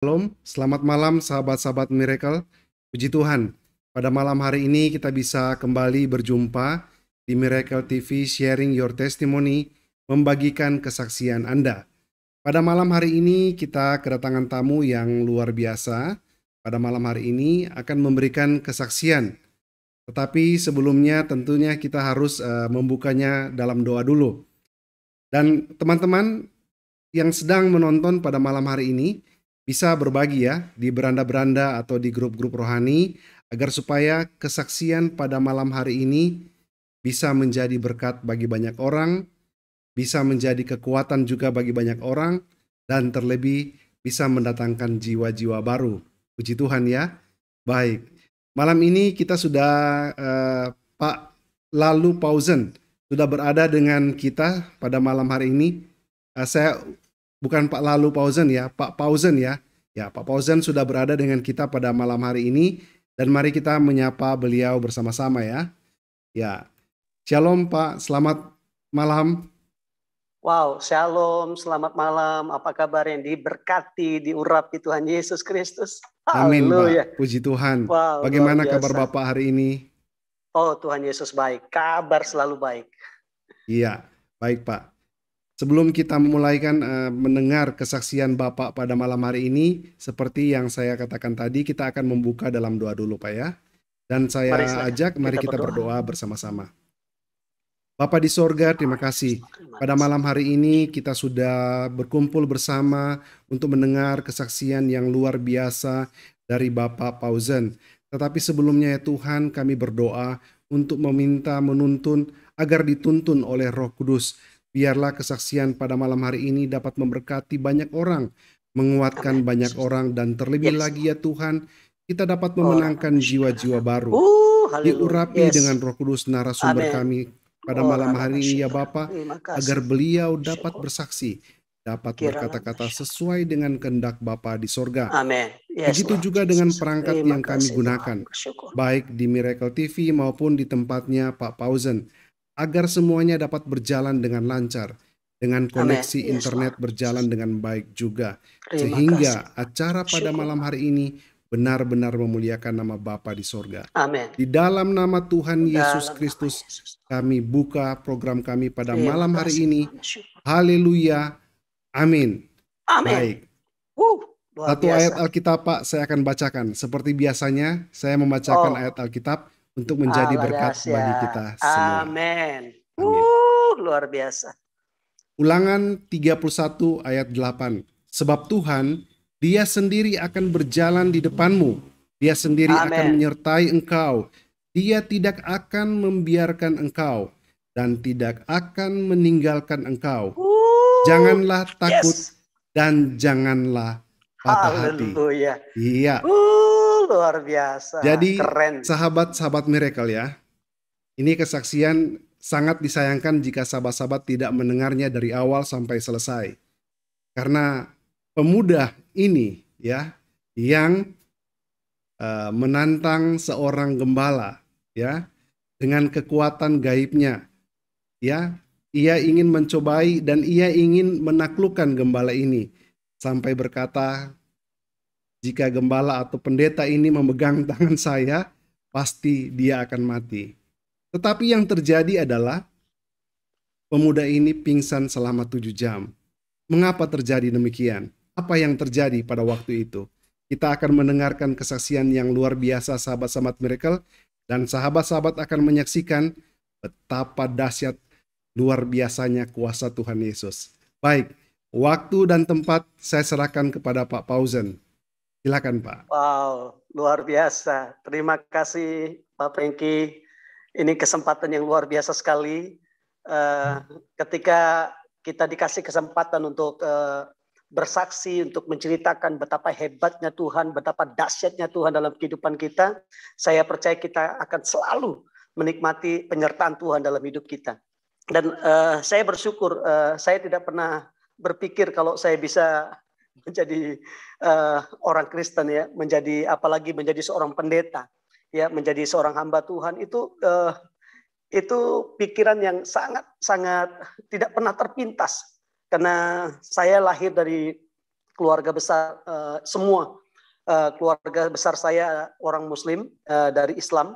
Shalom, selamat malam sahabat-sahabat Miracle. Puji Tuhan, pada malam hari ini kita bisa kembali berjumpa di Miracle TV sharing your testimony, membagikan kesaksian Anda. Pada malam hari ini kita kedatangan tamu yang luar biasa. Pada malam hari ini akan memberikan kesaksian. Tetapi sebelumnya tentunya kita harus uh, membukanya dalam doa dulu. Dan teman-teman yang sedang menonton pada malam hari ini, bisa berbagi ya di beranda-beranda atau di grup-grup rohani agar supaya kesaksian pada malam hari ini bisa menjadi berkat bagi banyak orang, bisa menjadi kekuatan juga bagi banyak orang dan terlebih bisa mendatangkan jiwa-jiwa baru. Puji Tuhan ya. Baik. Malam ini kita sudah uh, Pak Lalu Pausen sudah berada dengan kita pada malam hari ini. Uh, saya bukan Pak Lalu Pausen ya, Pak Pausen ya. Ya, Pak Pausen sudah berada dengan kita pada malam hari ini dan mari kita menyapa beliau bersama-sama ya. Ya. Shalom Pak, selamat malam. Wow, shalom, selamat malam. Apa kabar yang diberkati, diurapi Tuhan Yesus Kristus? Amin, Pak. Puji Tuhan. Wow, Bagaimana kabar Bapak hari ini? Oh, Tuhan Yesus baik. Kabar selalu baik. Iya, baik Pak. Sebelum kita memulaikan uh, mendengar kesaksian Bapak pada malam hari ini, seperti yang saya katakan tadi, kita akan membuka dalam doa dulu, Pak ya. Dan saya mari, ajak, mari kita, kita berdoa, berdoa bersama-sama. bapak di sorga, terima kasih. Pada malam hari ini kita sudah berkumpul bersama untuk mendengar kesaksian yang luar biasa dari Bapak Pausen. Tetapi sebelumnya ya Tuhan, kami berdoa untuk meminta menuntun agar dituntun oleh Roh Kudus Biarlah kesaksian pada malam hari ini dapat memberkati banyak orang, menguatkan Amen. banyak orang, dan terlebih yes. lagi ya Tuhan, kita dapat oh, memenangkan jiwa-jiwa baru. Uh, Diurapi yes. dengan roh kudus narasumber Amen. kami pada oh, malam hari ini ya Bapak, agar beliau dapat bersaksi, dapat berkata-kata sesuai dengan kehendak Bapa di sorga. Amen. Yes, Begitu Lord. juga dengan perangkat yang kami gunakan, baik di Miracle TV maupun di tempatnya Pak Pausen agar semuanya dapat berjalan dengan lancar, dengan koneksi Amen. internet berjalan dengan baik juga, sehingga acara pada malam hari ini benar-benar memuliakan nama Bapa di sorga. Amen. Di dalam nama Tuhan Yesus Kristus, kami buka program kami pada malam hari ini. Haleluya. Amin. Amin. Baik. Satu ayat Alkitab, Pak, saya akan bacakan. Seperti biasanya, saya membacakan oh. ayat Alkitab untuk menjadi berkat bagi kita semua. Amin. Uh, luar biasa. Ulangan 31 ayat 8. Sebab Tuhan, Dia sendiri akan berjalan di depanmu. Dia sendiri Amen. akan menyertai engkau. Dia tidak akan membiarkan engkau dan tidak akan meninggalkan engkau. Uh, janganlah takut yes. dan janganlah patah Hallelujah. hati. Iya. Uh, Luar biasa. Jadi sahabat-sahabat miracle ya. Ini kesaksian sangat disayangkan jika sahabat-sahabat tidak mendengarnya dari awal sampai selesai. Karena pemuda ini ya yang uh, menantang seorang gembala ya dengan kekuatan gaibnya ya ia ingin mencobai dan ia ingin menaklukkan gembala ini sampai berkata jika gembala atau pendeta ini memegang tangan saya, pasti dia akan mati. Tetapi yang terjadi adalah pemuda ini pingsan selama tujuh jam. Mengapa terjadi demikian? Apa yang terjadi pada waktu itu? Kita akan mendengarkan kesaksian yang luar biasa sahabat-sahabat miracle dan sahabat-sahabat akan menyaksikan betapa dahsyat luar biasanya kuasa Tuhan Yesus. Baik, waktu dan tempat saya serahkan kepada Pak Pausen. Silakan Pak. Wow, luar biasa. Terima kasih Pak Pengki. Ini kesempatan yang luar biasa sekali. Uh, ketika kita dikasih kesempatan untuk uh, bersaksi, untuk menceritakan betapa hebatnya Tuhan, betapa dahsyatnya Tuhan dalam kehidupan kita, saya percaya kita akan selalu menikmati penyertaan Tuhan dalam hidup kita. Dan uh, saya bersyukur, uh, saya tidak pernah berpikir kalau saya bisa menjadi uh, orang Kristen ya, menjadi apalagi menjadi seorang pendeta, ya, menjadi seorang hamba Tuhan itu uh, itu pikiran yang sangat sangat tidak pernah terpintas karena saya lahir dari keluarga besar uh, semua uh, keluarga besar saya orang Muslim uh, dari Islam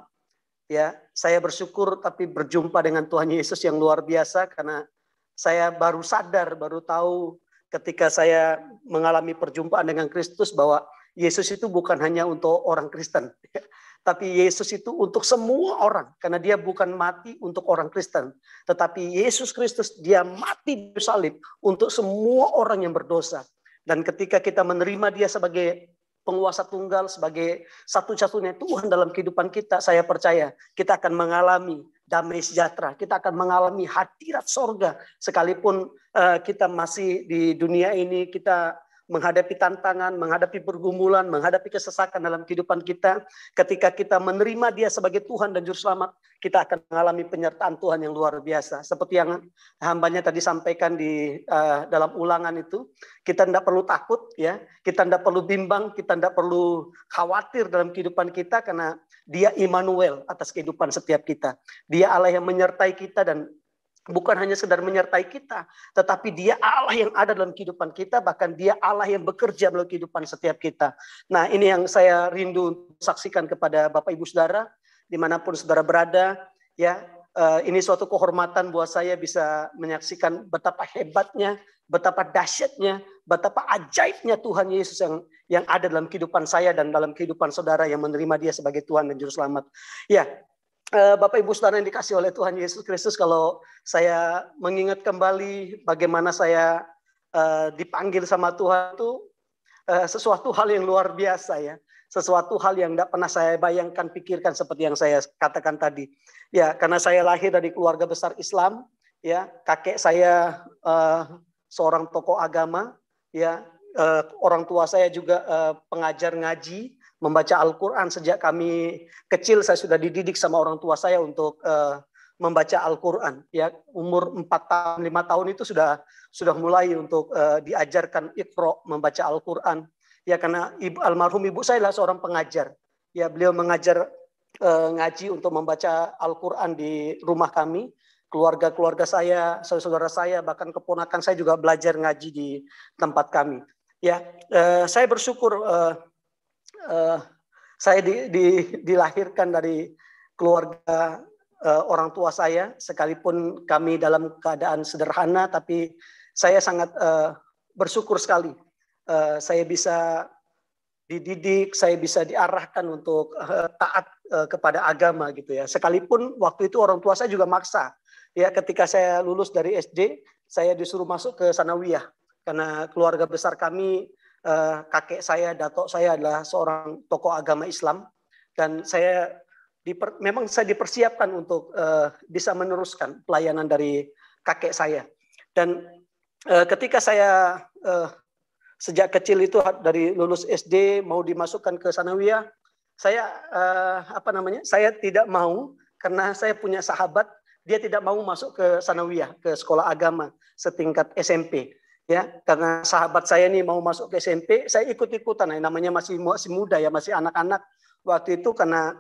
ya saya bersyukur tapi berjumpa dengan Tuhan Yesus yang luar biasa karena saya baru sadar baru tahu ketika saya mengalami perjumpaan dengan Kristus bahwa Yesus itu bukan hanya untuk orang Kristen, tapi Yesus itu untuk semua orang karena dia bukan mati untuk orang Kristen, tetapi Yesus Kristus dia mati di salib untuk semua orang yang berdosa. Dan ketika kita menerima dia sebagai penguasa tunggal sebagai satu-satunya Tuhan dalam kehidupan kita, saya percaya kita akan mengalami damai sejahtera. Kita akan mengalami hadirat sorga sekalipun uh, kita masih di dunia ini kita menghadapi tantangan, menghadapi pergumulan, menghadapi kesesakan dalam kehidupan kita. Ketika kita menerima Dia sebagai Tuhan dan Juru Selamat, kita akan mengalami penyertaan Tuhan yang luar biasa. Seperti yang hambanya tadi sampaikan di uh, dalam ulangan itu, kita tidak perlu takut, ya, kita tidak perlu bimbang, kita tidak perlu khawatir dalam kehidupan kita karena dia Immanuel atas kehidupan setiap kita. Dia Allah yang menyertai kita dan bukan hanya sekedar menyertai kita, tetapi dia Allah yang ada dalam kehidupan kita, bahkan dia Allah yang bekerja melalui kehidupan setiap kita. Nah ini yang saya rindu saksikan kepada Bapak Ibu Saudara, dimanapun Saudara berada, ya eh, ini suatu kehormatan buat saya bisa menyaksikan betapa hebatnya, betapa dahsyatnya betapa ajaibnya Tuhan Yesus yang yang ada dalam kehidupan saya dan dalam kehidupan saudara yang menerima dia sebagai Tuhan dan Juru Selamat. Ya, eh, Bapak Ibu Saudara yang dikasih oleh Tuhan Yesus Kristus, kalau saya mengingat kembali bagaimana saya eh, dipanggil sama Tuhan itu eh, sesuatu hal yang luar biasa ya. Sesuatu hal yang tidak pernah saya bayangkan, pikirkan seperti yang saya katakan tadi. Ya, karena saya lahir dari keluarga besar Islam, ya kakek saya uh, seorang tokoh agama, ya uh, orang tua saya juga uh, pengajar ngaji membaca Al-Quran sejak kami kecil saya sudah dididik sama orang tua saya untuk uh, membaca Al-Quran ya umur empat tahun lima tahun itu sudah sudah mulai untuk uh, diajarkan ikro membaca Al-Quran ya karena ibu, almarhum ibu saya lah seorang pengajar ya beliau mengajar uh, ngaji untuk membaca Al-Quran di rumah kami keluarga-keluarga saya, saudara-saudara saya, bahkan keponakan saya juga belajar ngaji di tempat kami. Ya, eh, saya bersyukur eh, eh, saya di, di, dilahirkan dari keluarga eh, orang tua saya, sekalipun kami dalam keadaan sederhana, tapi saya sangat eh, bersyukur sekali eh, saya bisa dididik, saya bisa diarahkan untuk eh, taat eh, kepada agama gitu ya. Sekalipun waktu itu orang tua saya juga maksa, ya ketika saya lulus dari SD saya disuruh masuk ke sanawiyah karena keluarga besar kami eh, kakek saya datuk saya adalah seorang tokoh agama Islam dan saya diper, memang saya dipersiapkan untuk eh, bisa meneruskan pelayanan dari kakek saya dan eh, ketika saya eh, sejak kecil itu dari lulus SD mau dimasukkan ke sanawiyah saya eh, apa namanya saya tidak mau karena saya punya sahabat dia tidak mau masuk ke sanawiyah, ke sekolah agama setingkat SMP. Ya, karena sahabat saya ini mau masuk ke SMP, saya ikut-ikutan. Nah, namanya masih masih muda ya, masih anak-anak. Waktu itu karena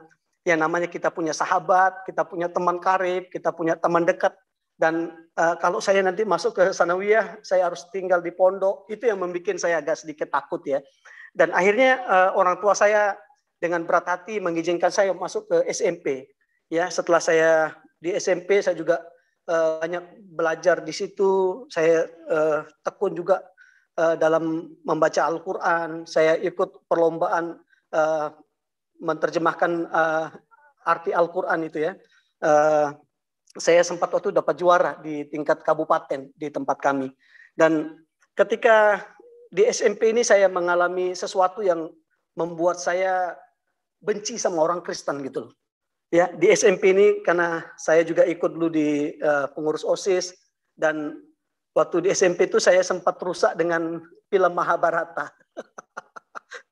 ya namanya kita punya sahabat, kita punya teman karib, kita punya teman dekat dan uh, kalau saya nanti masuk ke sanawiyah saya harus tinggal di pondok itu yang membuat saya agak sedikit takut ya dan akhirnya uh, orang tua saya dengan berat hati mengizinkan saya masuk ke SMP ya setelah saya di SMP saya juga uh, banyak belajar di situ. Saya uh, tekun juga uh, dalam membaca Al-Quran. Saya ikut perlombaan uh, menerjemahkan uh, arti Al-Quran itu ya. Uh, saya sempat waktu dapat juara di tingkat kabupaten di tempat kami. Dan ketika di SMP ini saya mengalami sesuatu yang membuat saya benci sama orang Kristen gitu loh. Ya, di SMP ini karena saya juga ikut dulu di uh, pengurus OSIS dan waktu di SMP itu saya sempat rusak dengan film Mahabharata.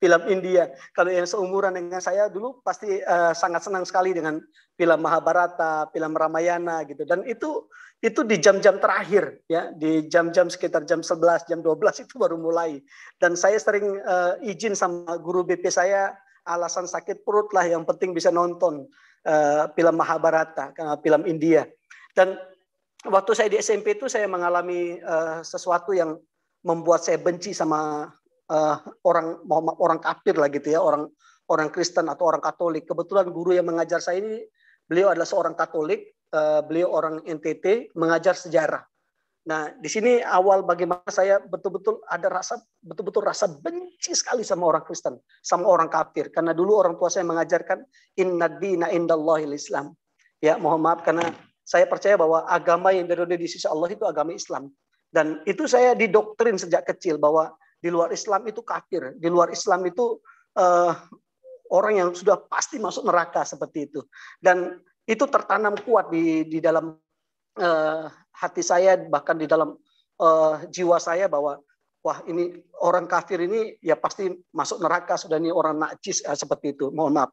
film India. Kalau yang seumuran dengan saya dulu pasti uh, sangat senang sekali dengan film Mahabharata, film Ramayana gitu. Dan itu itu di jam-jam terakhir ya, di jam-jam sekitar jam 11, jam 12 itu baru mulai. Dan saya sering uh, izin sama guru BP saya alasan sakit perut lah yang penting bisa nonton uh, film Mahabharata, uh, film India. Dan waktu saya di SMP itu saya mengalami uh, sesuatu yang membuat saya benci sama uh, orang orang kafir lah gitu ya, orang orang Kristen atau orang Katolik. Kebetulan guru yang mengajar saya ini beliau adalah seorang Katolik, uh, beliau orang NTT mengajar sejarah. Nah, di sini awal bagaimana saya betul-betul ada rasa betul-betul rasa benci sekali sama orang Kristen, sama orang kafir karena dulu orang tua saya mengajarkan inna dina indallahil Islam. Ya, mohon maaf karena saya percaya bahwa agama yang berada di sisi Allah itu agama Islam. Dan itu saya didoktrin sejak kecil bahwa di luar Islam itu kafir, di luar Islam itu uh, orang yang sudah pasti masuk neraka seperti itu. Dan itu tertanam kuat di di dalam uh, hati saya bahkan di dalam uh, jiwa saya bahwa wah ini orang kafir ini ya pasti masuk neraka sudah ini orang najis uh, seperti itu mohon maaf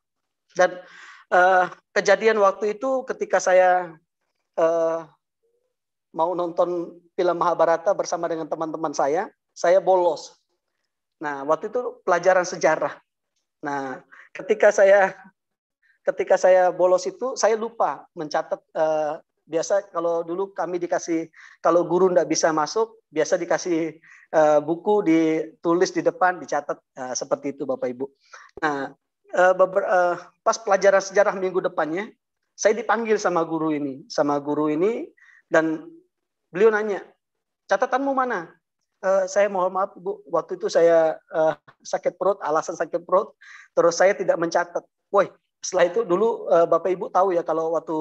dan uh, kejadian waktu itu ketika saya uh, mau nonton film Mahabharata bersama dengan teman-teman saya saya bolos nah waktu itu pelajaran sejarah nah ketika saya ketika saya bolos itu saya lupa mencatat uh, biasa kalau dulu kami dikasih kalau guru tidak bisa masuk biasa dikasih uh, buku ditulis di depan dicatat uh, seperti itu bapak ibu. Nah uh, pas pelajaran sejarah minggu depannya saya dipanggil sama guru ini sama guru ini dan beliau nanya catatanmu mana? Uh, saya mohon maaf bu waktu itu saya uh, sakit perut alasan sakit perut terus saya tidak mencatat. Woi setelah itu dulu uh, bapak ibu tahu ya kalau waktu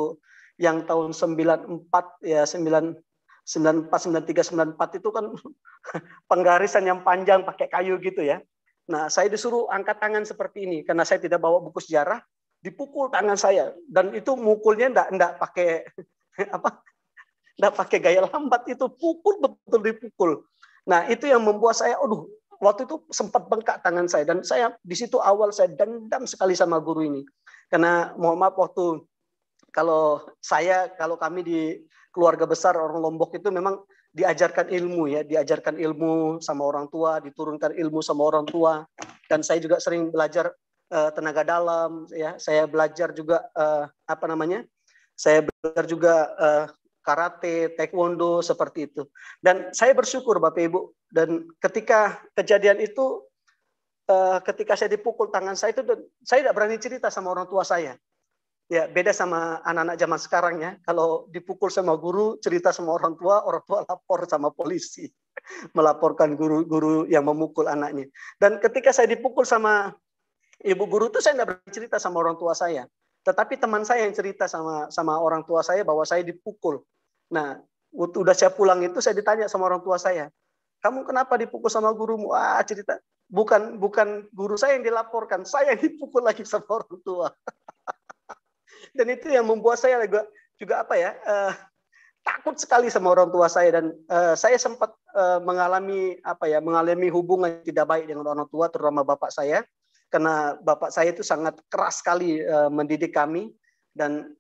yang tahun 94 ya 9 94 93 94 itu kan penggarisan yang panjang pakai kayu gitu ya. Nah, saya disuruh angkat tangan seperti ini karena saya tidak bawa buku sejarah, dipukul tangan saya dan itu mukulnya enggak enggak pakai apa? Enggak pakai gaya lambat itu pukul betul dipukul. Nah, itu yang membuat saya aduh, waktu itu sempat bengkak tangan saya dan saya di situ awal saya dendam sekali sama guru ini. Karena mohon maaf waktu kalau saya kalau kami di keluarga besar orang Lombok itu memang diajarkan ilmu ya, diajarkan ilmu sama orang tua, diturunkan ilmu sama orang tua dan saya juga sering belajar uh, tenaga dalam ya, saya belajar juga uh, apa namanya? Saya belajar juga uh, karate, taekwondo seperti itu. Dan saya bersyukur Bapak Ibu dan ketika kejadian itu uh, ketika saya dipukul tangan saya itu saya tidak berani cerita sama orang tua saya Ya, beda sama anak-anak zaman sekarang ya. Kalau dipukul sama guru, cerita sama orang tua, orang tua lapor sama polisi. Melaporkan guru-guru yang memukul anaknya. Dan ketika saya dipukul sama ibu guru itu saya tidak bercerita sama orang tua saya. Tetapi teman saya yang cerita sama sama orang tua saya bahwa saya dipukul. Nah, udah saya pulang itu saya ditanya sama orang tua saya. Kamu kenapa dipukul sama gurumu? Ah, cerita bukan bukan guru saya yang dilaporkan, saya yang dipukul lagi sama orang tua. dan itu yang membuat saya juga, juga apa ya uh, takut sekali sama orang tua saya dan uh, saya sempat uh, mengalami apa ya mengalami hubungan tidak baik dengan orang tua terutama bapak saya karena bapak saya itu sangat keras sekali uh, mendidik kami dan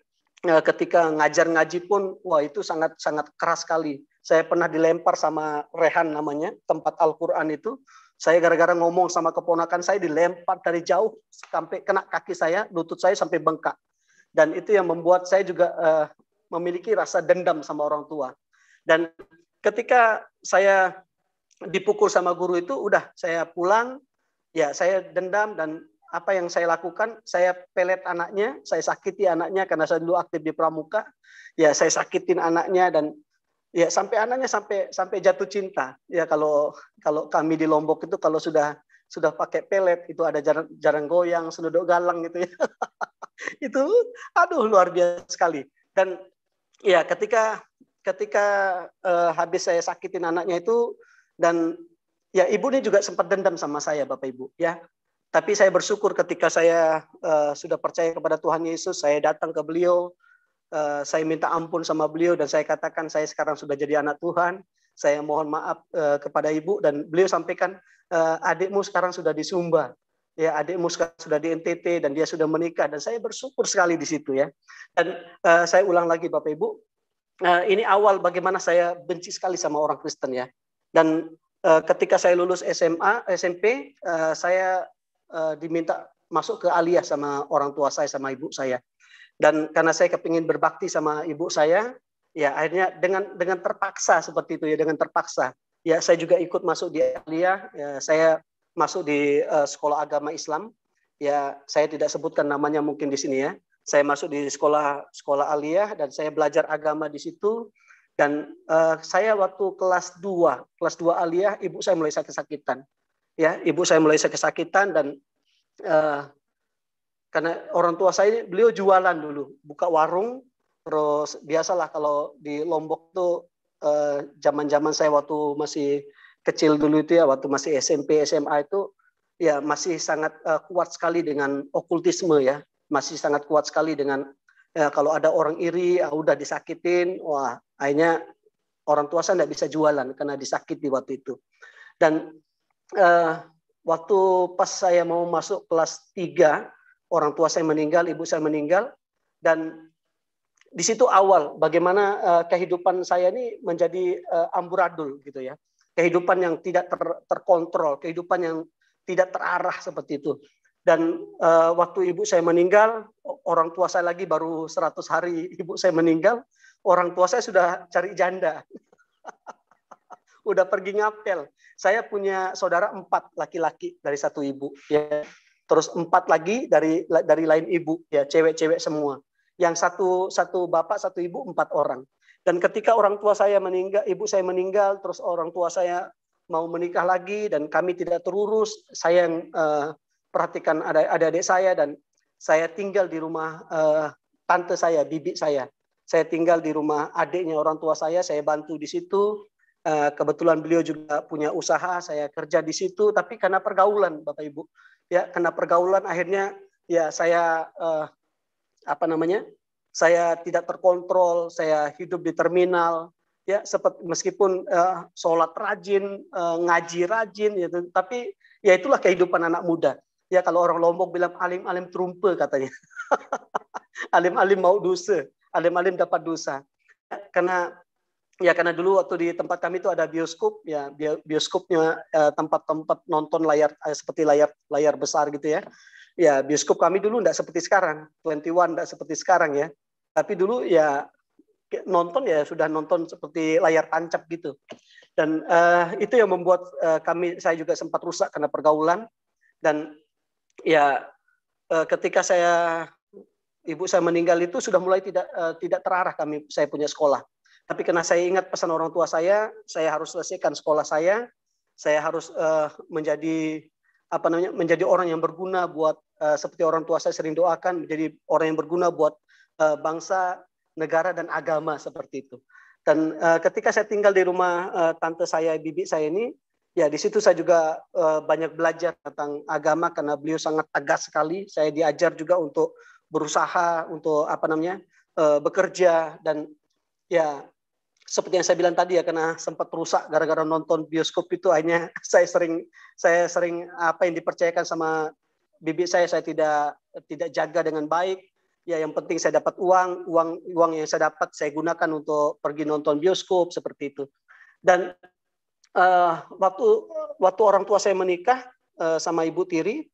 uh, ketika ngajar ngaji pun wah itu sangat sangat keras sekali saya pernah dilempar sama Rehan namanya tempat Al-Qur'an itu saya gara-gara ngomong sama keponakan saya dilempar dari jauh sampai kena kaki saya lutut saya sampai bengkak dan itu yang membuat saya juga uh, memiliki rasa dendam sama orang tua. Dan ketika saya dipukul sama guru itu udah saya pulang ya saya dendam dan apa yang saya lakukan saya pelet anaknya saya sakiti anaknya karena saya dulu aktif di pramuka ya saya sakitin anaknya dan ya sampai anaknya sampai sampai jatuh cinta ya kalau kalau kami di lombok itu kalau sudah sudah pakai pelet itu ada jarang jarang goyang senuduk galang gitu ya itu aduh luar biasa sekali dan ya ketika ketika uh, habis saya sakitin anaknya itu dan ya ibu ini juga sempat dendam sama saya bapak ibu ya tapi saya bersyukur ketika saya uh, sudah percaya kepada Tuhan Yesus saya datang ke beliau uh, saya minta ampun sama beliau dan saya katakan saya sekarang sudah jadi anak Tuhan saya mohon maaf kepada ibu dan beliau sampaikan adikmu sekarang sudah disumba ya adik Muska sudah di NTT dan dia sudah menikah dan saya bersyukur sekali di situ ya. Dan uh, saya ulang lagi Bapak Ibu, uh, ini awal bagaimana saya benci sekali sama orang Kristen ya. Dan uh, ketika saya lulus SMA, SMP, uh, saya uh, diminta masuk ke aliyah sama orang tua saya sama ibu saya. Dan karena saya kepingin berbakti sama ibu saya, ya akhirnya dengan dengan terpaksa seperti itu ya dengan terpaksa. Ya saya juga ikut masuk di aliyah. Ya, saya masuk di uh, sekolah agama Islam. Ya, saya tidak sebutkan namanya mungkin di sini ya. Saya masuk di sekolah sekolah aliyah dan saya belajar agama di situ dan uh, saya waktu kelas 2, kelas 2 aliyah ibu saya mulai sakit-sakitan. Ya, ibu saya mulai sakit-sakitan dan uh, karena orang tua saya beliau jualan dulu, buka warung terus biasalah kalau di Lombok tuh zaman-zaman uh, saya waktu masih kecil dulu itu ya waktu masih SMP SMA itu ya masih sangat uh, kuat sekali dengan okultisme ya masih sangat kuat sekali dengan ya, kalau ada orang iri ya udah disakitin wah akhirnya orang tua saya tidak bisa jualan karena disakiti waktu itu dan uh, waktu pas saya mau masuk kelas 3 orang tua saya meninggal ibu saya meninggal dan di situ awal bagaimana uh, kehidupan saya ini menjadi uh, amburadul gitu ya kehidupan yang tidak ter, terkontrol, kehidupan yang tidak terarah seperti itu. Dan uh, waktu ibu saya meninggal, orang tua saya lagi baru 100 hari ibu saya meninggal, orang tua saya sudah cari janda. udah pergi ngapel. Saya punya saudara empat laki-laki dari satu ibu, ya. Terus empat lagi dari dari lain ibu, ya cewek-cewek semua. Yang satu satu bapak satu ibu empat orang. Dan ketika orang tua saya meninggal, ibu saya meninggal, terus orang tua saya mau menikah lagi dan kami tidak terurus, saya yang uh, perhatikan ada adik-adik saya dan saya tinggal di rumah uh, tante saya, bibi saya. Saya tinggal di rumah adiknya orang tua saya, saya bantu di situ. Eh, kebetulan beliau juga punya usaha, saya kerja di situ. Tapi karena pergaulan, Bapak Ibu, ya karena pergaulan akhirnya ya saya uh, apa namanya saya tidak terkontrol, saya hidup di terminal, ya seperti meskipun uh, sholat rajin, uh, ngaji rajin, gitu, tapi ya itulah kehidupan anak muda. Ya kalau orang Lombok bilang alim-alim terumpe katanya, alim-alim mau dosa, alim-alim dapat dosa. Ya, karena ya karena dulu waktu di tempat kami itu ada bioskop ya bioskopnya eh, tempat-tempat eh, nonton layar eh, seperti layar layar besar gitu ya ya bioskop kami dulu tidak seperti sekarang 21 tidak seperti sekarang ya tapi dulu ya nonton ya sudah nonton seperti layar tancap gitu. Dan uh, itu yang membuat uh, kami saya juga sempat rusak karena pergaulan dan ya uh, ketika saya ibu saya meninggal itu sudah mulai tidak uh, tidak terarah kami saya punya sekolah. Tapi karena saya ingat pesan orang tua saya, saya harus selesaikan sekolah saya, saya harus uh, menjadi apa namanya menjadi orang yang berguna buat uh, seperti orang tua saya sering doakan menjadi orang yang berguna buat Eh, bangsa, negara dan agama seperti itu. Dan uh, ketika saya tinggal di rumah uh, tante saya, bibi saya ini, ya di situ saya juga uh, banyak belajar tentang agama karena beliau sangat tegas sekali. Saya diajar juga untuk berusaha, untuk apa namanya, uh, bekerja dan ya seperti yang saya bilang tadi ya karena sempat rusak gara-gara nonton bioskop itu hanya saya sering saya sering apa yang dipercayakan sama bibi saya saya tidak tidak jaga dengan baik ya yang penting saya dapat uang, uang uang yang saya dapat saya gunakan untuk pergi nonton bioskop seperti itu. Dan uh, waktu waktu orang tua saya menikah uh, sama ibu tiri,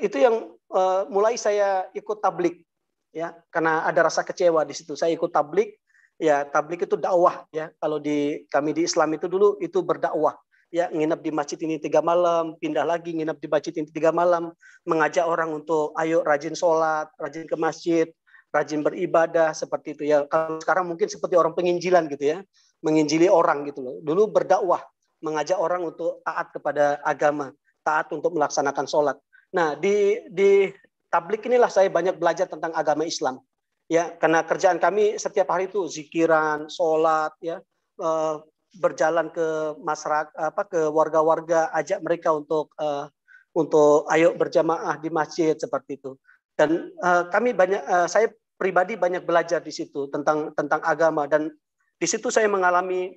itu yang uh, mulai saya ikut tablik ya karena ada rasa kecewa di situ. Saya ikut tablik ya tablik itu dakwah ya kalau di kami di Islam itu dulu itu berdakwah ya nginep di masjid ini tiga malam, pindah lagi nginep di masjid ini tiga malam, mengajak orang untuk ayo rajin sholat, rajin ke masjid, rajin beribadah seperti itu ya. Kalau sekarang mungkin seperti orang penginjilan gitu ya, menginjili orang gitu loh. Dulu berdakwah, mengajak orang untuk taat kepada agama, taat untuk melaksanakan sholat. Nah di di tablik inilah saya banyak belajar tentang agama Islam ya karena kerjaan kami setiap hari itu zikiran, sholat ya eh, berjalan ke masyarakat apa ke warga-warga ajak mereka untuk uh, untuk ayo berjamaah di masjid seperti itu dan uh, kami banyak uh, saya pribadi banyak belajar di situ tentang tentang agama dan di situ saya mengalami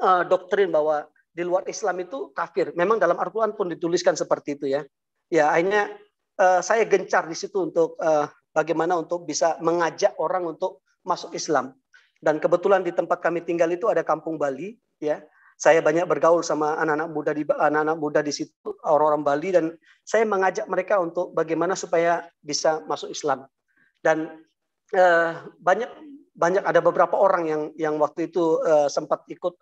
uh, doktrin bahwa di luar Islam itu kafir memang dalam al pun dituliskan seperti itu ya ya akhirnya uh, saya gencar di situ untuk uh, bagaimana untuk bisa mengajak orang untuk masuk Islam dan kebetulan di tempat kami tinggal itu ada kampung Bali ya saya banyak bergaul sama anak-anak muda di anak-anak muda di situ orang-orang Bali dan saya mengajak mereka untuk bagaimana supaya bisa masuk Islam dan eh, banyak banyak ada beberapa orang yang yang waktu itu eh, sempat ikut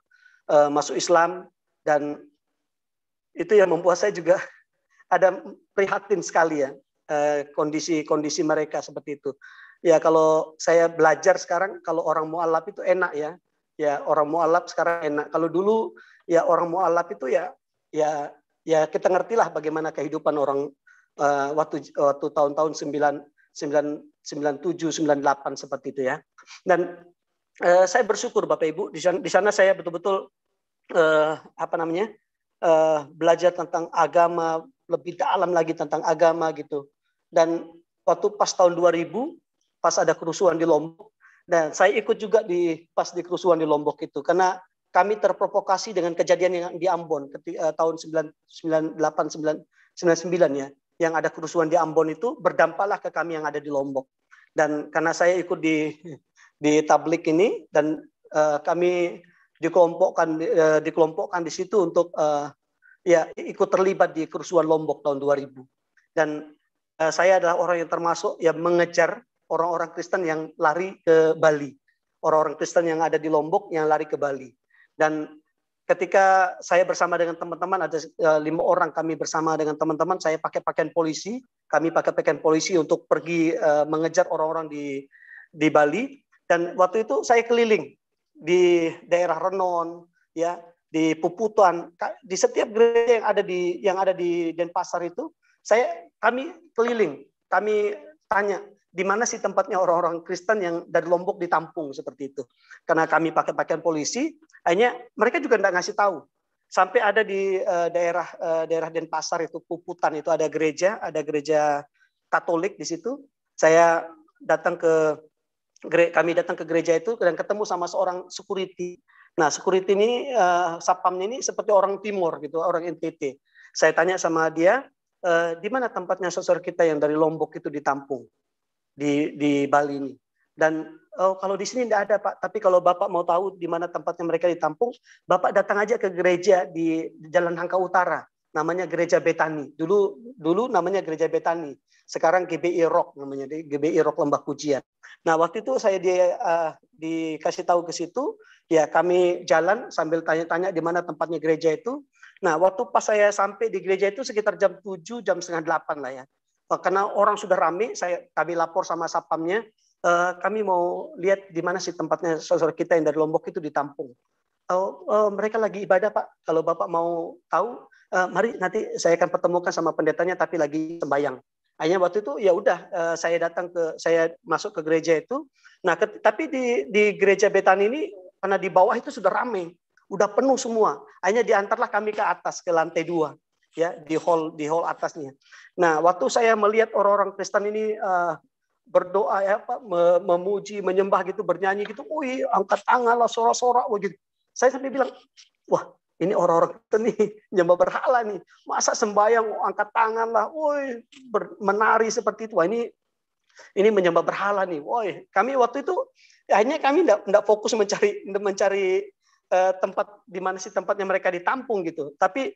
eh, masuk Islam dan itu yang membuat saya juga ada prihatin sekali ya eh, kondisi-kondisi mereka seperti itu ya kalau saya belajar sekarang kalau orang mualaf itu enak ya. Ya orang mualaf sekarang enak. Kalau dulu ya orang mualaf itu ya ya ya kita ngertilah bagaimana kehidupan orang uh, waktu waktu tahun-tahun 9 97 98 seperti itu ya. Dan uh, saya bersyukur Bapak Ibu di sana, di sana saya betul-betul uh, apa namanya? uh, belajar tentang agama, lebih dalam lagi tentang agama gitu. Dan waktu pas tahun 2000 pas ada kerusuhan di Lombok dan saya ikut juga di pas di kerusuhan di Lombok itu karena kami terprovokasi dengan kejadian yang di Ambon ketika, uh, eh, tahun 98 ya yang ada kerusuhan di Ambon itu berdampaklah ke kami yang ada di Lombok dan karena saya ikut di di tablik ini dan uh, kami dikelompokkan uh, dikelompokkan di situ untuk ya ikut terlibat di kerusuhan Lombok tahun 2000 dan saya adalah orang yang termasuk yang mengejar orang-orang Kristen yang lari ke Bali, orang-orang Kristen yang ada di Lombok yang lari ke Bali. Dan ketika saya bersama dengan teman-teman ada eh, lima orang kami bersama dengan teman-teman saya pakai pakaian polisi, kami pakai pakaian polisi untuk pergi eh, mengejar orang-orang di di Bali dan waktu itu saya keliling di daerah Renon ya di Puputuan, di setiap gereja yang ada di yang ada di Denpasar itu saya kami keliling kami tanya di mana sih tempatnya orang-orang Kristen yang dari Lombok ditampung seperti itu. Karena kami pakai pakaian polisi, hanya mereka juga tidak ngasih tahu. Sampai ada di uh, daerah uh, daerah Denpasar itu Puputan itu ada gereja, ada gereja Katolik di situ. Saya datang ke kami datang ke gereja itu dan ketemu sama seorang security. Nah, security ini uh, eh, sapam ini seperti orang timur gitu, orang NTT. Saya tanya sama dia, e, di mana tempatnya sosor kita yang dari Lombok itu ditampung? di di Bali ini. Dan oh, kalau di sini tidak ada Pak, tapi kalau Bapak mau tahu di mana tempatnya mereka ditampung, Bapak datang aja ke gereja di Jalan Hangka Utara, namanya Gereja Betani. Dulu dulu namanya Gereja Betani, sekarang GBI Rock namanya, GBI Rock Lembah Pujian. Nah waktu itu saya di, uh, dikasih tahu ke situ, ya kami jalan sambil tanya-tanya di mana tempatnya gereja itu. Nah waktu pas saya sampai di gereja itu sekitar jam 7, jam setengah 8 lah ya Eh, karena orang sudah rame, saya kami lapor sama sapamnya, uh, kami mau lihat di mana sih tempatnya saudara kita yang dari Lombok itu ditampung. Oh, eh, uh, mereka lagi ibadah Pak. Kalau Bapak mau tahu, uh, mari nanti saya akan pertemukan sama pendetanya tapi lagi sembayang. Hanya waktu itu ya udah uh, saya datang ke saya masuk ke gereja itu. Nah, ke, tapi di di gereja Betan ini karena di bawah itu sudah ramai, udah penuh semua. Hanya diantarlah kami ke atas ke lantai dua ya di hall di hall atasnya. Nah, waktu saya melihat orang-orang Kristen ini uh, berdoa ya Pak, memuji, menyembah gitu, bernyanyi gitu, wih angkat tangan lah sorak-sorak gitu. Saya sampai bilang, wah ini orang-orang Kristen nih nyembah berhala nih. Masa sembahyang oh, angkat tangan lah, woi menari seperti itu. Wah ini ini menyembah berhala nih. Woi, kami waktu itu akhirnya kami tidak fokus mencari mencari eh, tempat di mana sih tempatnya mereka ditampung gitu. Tapi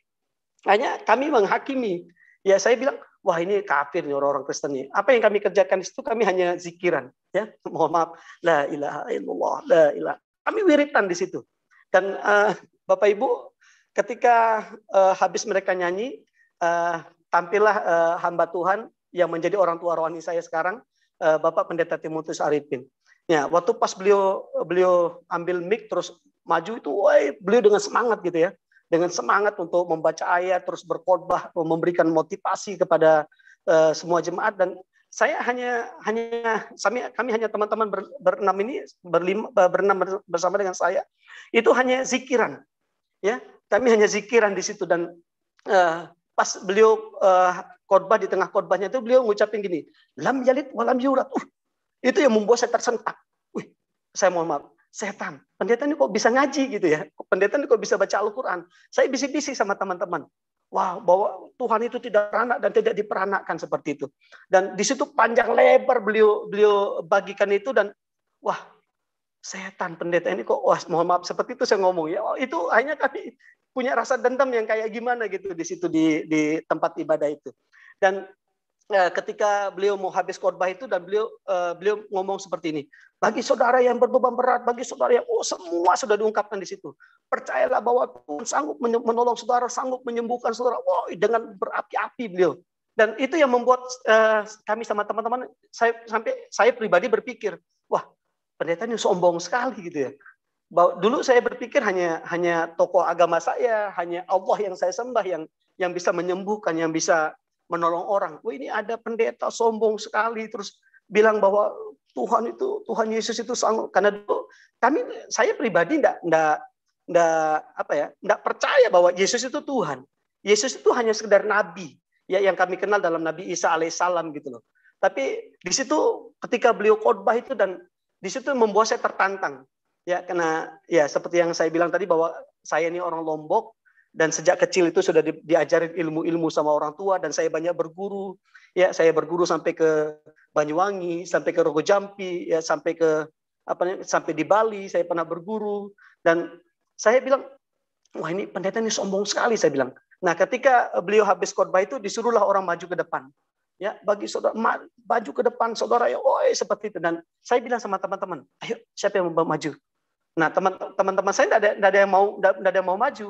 hanya kami menghakimi. Ya saya bilang, wah ini kafir nih orang-orang Kristen nih. Apa yang kami kerjakan itu kami hanya zikiran, ya. Mohon maaf, la ilaha illallah, la ilaha. Kami wiritan di situ. Dan uh, Bapak Ibu, ketika uh, habis mereka nyanyi, uh, tampillah uh, hamba Tuhan yang menjadi orang tua rohani saya sekarang, uh, Bapak Pendeta Timotius Arifin. Ya, waktu pas beliau beliau ambil mic terus maju itu, wah beliau dengan semangat gitu ya dengan semangat untuk membaca ayat, terus berkhotbah, memberikan motivasi kepada uh, semua jemaat dan saya hanya hanya kami, kami hanya teman-teman ber, berenam ini berlima, eh, berenam bersama dengan saya itu hanya zikiran ya kami hanya zikiran di situ dan uh, pas beliau uh, khotbah di tengah khotbahnya itu beliau ngucapin gini lam yalit walam yurat uh, itu yang membuat saya tersentak wih saya mohon maaf setan. Pendeta ini kok bisa ngaji gitu ya. Pendeta ini kok bisa baca Al-Quran. Saya bisik-bisik sama teman-teman. Wah, bahwa Tuhan itu tidak beranak dan tidak diperanakkan seperti itu. Dan di situ panjang lebar beliau beliau bagikan itu dan wah setan pendeta ini kok wah mohon maaf seperti itu saya ngomong ya. Oh, itu hanya kami punya rasa dendam yang kayak gimana gitu di situ di di tempat ibadah itu. Dan eh, ketika beliau mau habis khotbah itu dan beliau eh, beliau ngomong seperti ini bagi saudara yang berbeban berat, bagi saudara yang oh semua sudah diungkapkan di situ. Percayalah bahwa Tuhan sanggup menolong saudara, sanggup menyembuhkan saudara. Wow, dengan berapi-api beliau. Dan itu yang membuat uh, kami sama teman-teman saya sampai saya pribadi berpikir, wah pendeta ini sombong sekali gitu ya. Bahwa dulu saya berpikir hanya hanya tokoh agama saya, hanya Allah yang saya sembah yang yang bisa menyembuhkan, yang bisa menolong orang. Wah ini ada pendeta sombong sekali terus bilang bahwa Tuhan itu Tuhan Yesus itu sanggup karena tuh kami saya pribadi enggak enggak enggak apa ya enggak percaya bahwa Yesus itu Tuhan. Yesus itu hanya sekedar nabi ya yang kami kenal dalam Nabi Isa alaihissalam gitu loh. Tapi di situ ketika beliau khotbah itu dan di situ membuat saya tertantang ya karena ya seperti yang saya bilang tadi bahwa saya ini orang Lombok dan sejak kecil itu sudah diajarin ilmu-ilmu sama orang tua dan saya banyak berguru ya saya berguru sampai ke Banyuwangi, sampai ke Rogo Jampi, ya sampai ke apa sampai di Bali saya pernah berguru dan saya bilang wah ini pendeta ini sombong sekali saya bilang. Nah, ketika beliau habis khotbah itu disuruhlah orang maju ke depan. Ya, bagi saudara maju ke depan saudara ya, oi seperti itu dan saya bilang sama teman-teman, ayo siapa yang mau maju? Nah, teman-teman saya tidak ada, ada yang mau tidak ada yang mau maju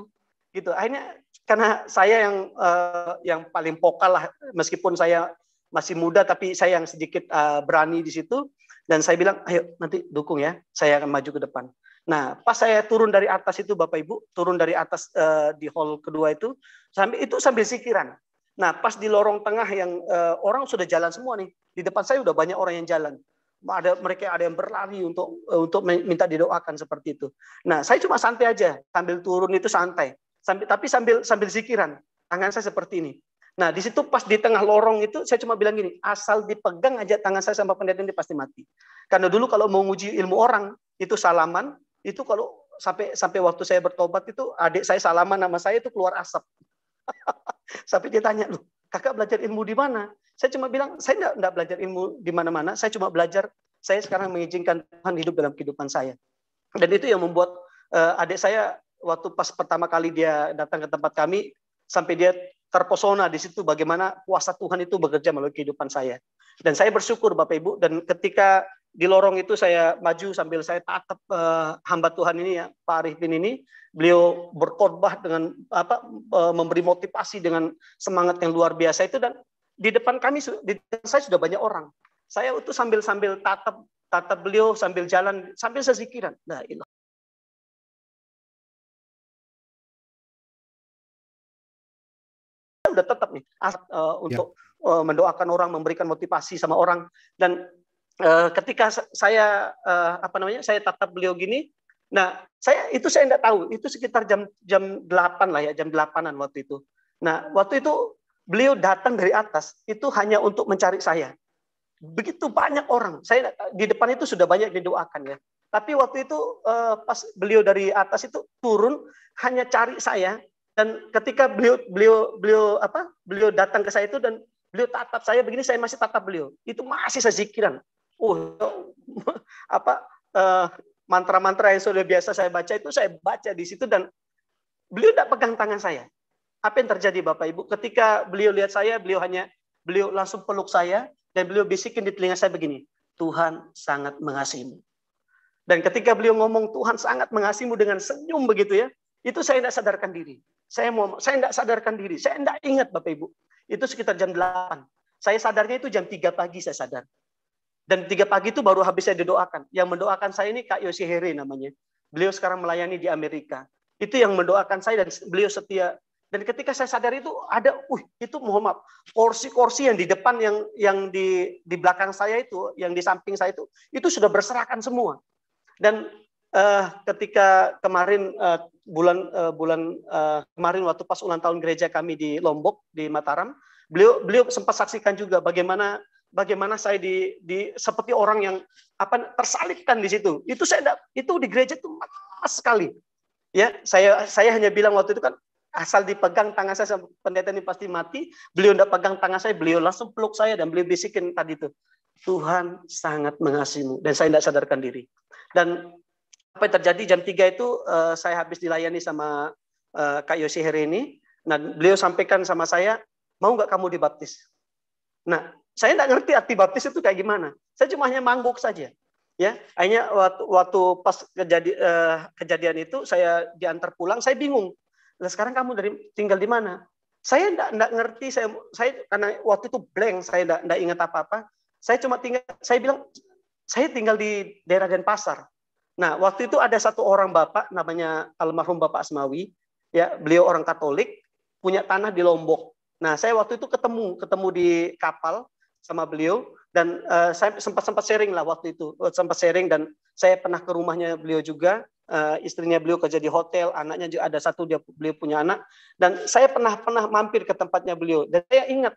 gitu. Akhirnya karena saya yang uh, yang paling vokal lah meskipun saya masih muda tapi saya yang sedikit uh, berani di situ dan saya bilang ayo nanti dukung ya saya akan maju ke depan nah pas saya turun dari atas itu bapak ibu turun dari atas uh, di hall kedua itu sambil itu sambil sikiran nah pas di lorong tengah yang uh, orang sudah jalan semua nih di depan saya udah banyak orang yang jalan ada mereka ada yang berlari untuk untuk minta didoakan seperti itu. Nah, saya cuma santai aja sambil turun itu santai sambil, tapi sambil sambil zikiran. Tangan saya seperti ini. Nah, di situ pas di tengah lorong itu saya cuma bilang gini, asal dipegang aja tangan saya sama pendeta ini pasti mati. Karena dulu kalau mau nguji ilmu orang itu salaman, itu kalau sampai sampai waktu saya bertobat itu adik saya salaman nama saya itu keluar asap. sampai dia tanya, "Loh, kakak belajar ilmu di mana?" Saya cuma bilang, "Saya enggak, enggak belajar ilmu di mana-mana, saya cuma belajar saya sekarang mengizinkan Tuhan hidup dalam kehidupan saya." Dan itu yang membuat uh, adik saya waktu pas pertama kali dia datang ke tempat kami sampai dia terpesona di situ bagaimana kuasa Tuhan itu bekerja melalui kehidupan saya. Dan saya bersyukur Bapak Ibu dan ketika di lorong itu saya maju sambil saya tatap uh, hamba Tuhan ini ya Pak Arifin ini beliau berkhotbah dengan apa uh, memberi motivasi dengan semangat yang luar biasa itu dan di depan kami di depan saya sudah banyak orang saya itu sambil sambil tatap tatap beliau sambil jalan sambil sezikiran nah ilah udah tetap nih as, uh, untuk ya. uh, mendoakan orang, memberikan motivasi sama orang dan uh, ketika saya uh, apa namanya? saya tatap beliau gini, nah saya itu saya tidak tahu, itu sekitar jam jam delapan lah ya, jam delapanan waktu itu. Nah, waktu itu beliau datang dari atas itu hanya untuk mencari saya. Begitu banyak orang. Saya di depan itu sudah banyak didoakan ya. Tapi waktu itu pas beliau dari atas itu turun hanya cari saya dan ketika beliau beliau beliau apa beliau datang ke saya itu dan beliau tatap saya begini saya masih tatap beliau itu masih saya zikiran uh oh, apa mantra eh, mantra-mantra yang sudah biasa saya baca itu saya baca di situ dan beliau tidak pegang tangan saya apa yang terjadi Bapak Ibu ketika beliau lihat saya beliau hanya beliau langsung peluk saya dan beliau bisikin di telinga saya begini Tuhan sangat mengasihimu dan ketika beliau ngomong Tuhan sangat mengasihimu dengan senyum begitu ya itu saya tidak sadarkan diri saya mau saya tidak sadarkan diri. Saya tidak ingat Bapak Ibu. Itu sekitar jam 8. Saya sadarnya itu jam 3 pagi saya sadar. Dan tiga pagi itu baru habis saya didoakan. Yang mendoakan saya ini Kak Yosi Heri namanya. Beliau sekarang melayani di Amerika. Itu yang mendoakan saya dan beliau setia dan ketika saya sadar itu ada, uh, itu mohon maaf, kursi-kursi yang di depan yang yang di di belakang saya itu, yang di samping saya itu, itu sudah berserakan semua. Dan uh, ketika kemarin uh, bulan uh, bulan uh, kemarin waktu pas ulang tahun gereja kami di Lombok di Mataram, beliau beliau sempat saksikan juga bagaimana bagaimana saya di, di seperti orang yang apa tersalibkan di situ. Itu saya itu di gereja itu mas sekali. Ya, saya saya hanya bilang waktu itu kan asal dipegang tangan saya pendeta ini pasti mati. Beliau tidak pegang tangan saya, beliau langsung peluk saya dan beliau bisikin tadi itu. Tuhan sangat mengasihimu dan saya tidak sadarkan diri. Dan apa yang terjadi jam 3 itu uh, saya habis dilayani sama uh, Kak Yosi ini Nah, beliau sampaikan sama saya, mau nggak kamu dibaptis? Nah, saya nggak ngerti arti baptis itu kayak gimana. Saya cuma hanya mangguk saja. Ya, akhirnya waktu, waktu pas kejadi, uh, kejadian itu saya diantar pulang, saya bingung. Nah, sekarang kamu dari tinggal di mana? Saya nggak ngerti, saya, saya karena waktu itu blank, saya nggak ingat apa-apa. Saya cuma tinggal, saya bilang, saya tinggal di daerah Denpasar Nah, waktu itu ada satu orang bapak namanya almarhum Bapak Asmawi, ya, beliau orang Katolik, punya tanah di Lombok. Nah, saya waktu itu ketemu, ketemu di kapal sama beliau dan uh, saya sempat sempat sharing lah waktu itu, eh, sempat sharing dan saya pernah ke rumahnya beliau juga, uh, istrinya beliau kerja di hotel, anaknya juga ada satu dia beliau punya anak dan saya pernah pernah mampir ke tempatnya beliau dan saya ingat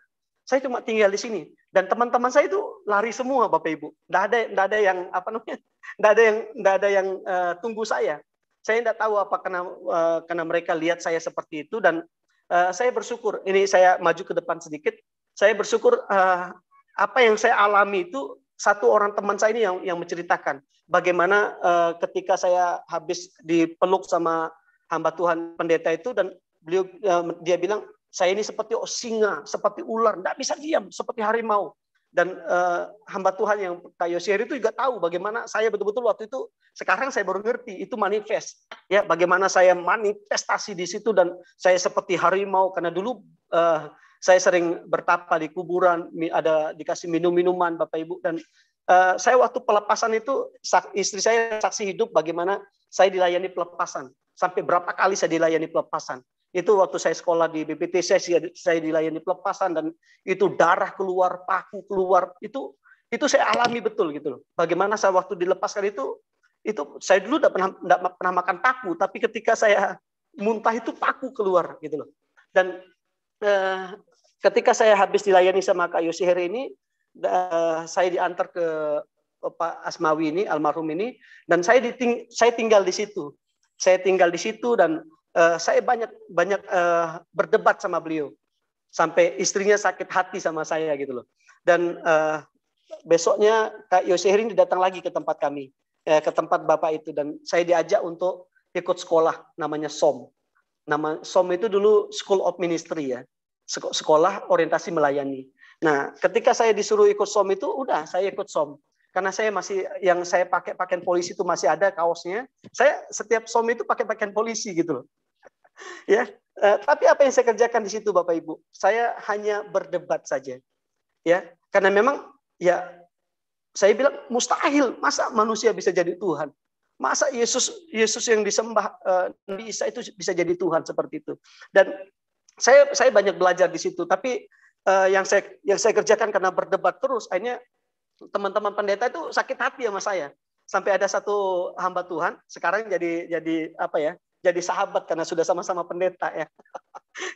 saya cuma tinggal di sini dan teman-teman saya itu lari semua Bapak Ibu. Tidak ada tidak ada yang apa namanya? Tidak ada yang tidak ada yang uh, tunggu saya. Saya tidak tahu apa karena uh, karena mereka lihat saya seperti itu dan uh, saya bersyukur. Ini saya maju ke depan sedikit. Saya bersyukur uh, apa yang saya alami itu satu orang teman saya ini yang yang menceritakan bagaimana uh, ketika saya habis dipeluk sama hamba Tuhan pendeta itu dan beliau uh, dia bilang saya ini seperti singa, seperti ular, tidak bisa diam, seperti harimau. Dan eh, hamba Tuhan yang kayu sier itu juga tahu bagaimana saya betul-betul waktu itu, sekarang saya baru ngerti, itu manifest. ya Bagaimana saya manifestasi di situ dan saya seperti harimau, karena dulu eh, saya sering bertapa di kuburan, ada dikasih minum-minuman Bapak Ibu. Dan eh, saya waktu pelepasan itu, istri saya saksi hidup bagaimana saya dilayani pelepasan. Sampai berapa kali saya dilayani pelepasan. Itu waktu saya sekolah di BPT, saya, saya dilayani pelepasan dan itu darah keluar, paku keluar. Itu itu saya alami betul gitu loh. Bagaimana saya waktu dilepaskan itu itu saya dulu tidak pernah tidak pernah makan paku, tapi ketika saya muntah itu paku keluar gitu loh. Dan eh, ketika saya habis dilayani sama Kak Yosi Heri ini, eh, saya diantar ke Pak Asmawi ini almarhum ini dan saya diting saya tinggal di situ. Saya tinggal di situ dan uh, saya banyak banyak uh, berdebat sama beliau sampai istrinya sakit hati sama saya gitu loh. Dan uh, besoknya Kak Yosehirin datang lagi ke tempat kami, eh, ke tempat bapak itu dan saya diajak untuk ikut sekolah namanya SOM. Nama SOM itu dulu School of Ministry ya, sekolah orientasi melayani. Nah, ketika saya disuruh ikut SOM itu udah saya ikut SOM karena saya masih yang saya pakai pakaian polisi itu masih ada kaosnya. Saya setiap som itu pakai pakaian polisi gitu loh ya, eh, tapi apa yang saya kerjakan di situ Bapak Ibu? Saya hanya berdebat saja. Ya, karena memang ya saya bilang mustahil masa manusia bisa jadi Tuhan. Masa Yesus Yesus yang disembah eh, Nabi Isa itu bisa jadi Tuhan seperti itu. Dan saya saya banyak belajar di situ, tapi uh, yang saya yang saya kerjakan karena berdebat terus akhirnya teman-teman pendeta itu sakit hati sama saya sampai ada satu hamba Tuhan sekarang jadi jadi apa ya jadi sahabat karena sudah sama-sama pendeta ya.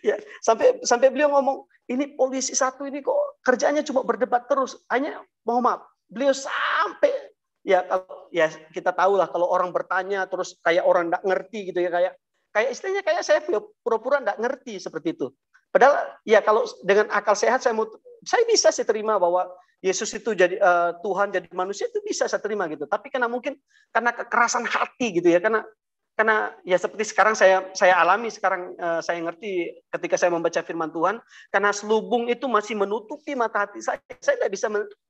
ya sampai sampai beliau ngomong ini polisi satu ini kok kerjanya cuma berdebat terus hanya mau maaf beliau sampai ya kalau ya kita tahu lah kalau orang bertanya terus kayak orang tidak ngerti gitu ya kayak kayak istilahnya kayak saya pura-pura tidak ngerti seperti itu padahal ya kalau dengan akal sehat saya mau saya bisa sih terima bahwa Yesus itu jadi uh, Tuhan jadi manusia itu bisa saya terima gitu tapi karena mungkin karena kekerasan hati gitu ya karena karena ya seperti sekarang saya saya alami sekarang eh, saya ngerti ketika saya membaca firman Tuhan karena selubung itu masih menutupi mata hati saya saya tidak bisa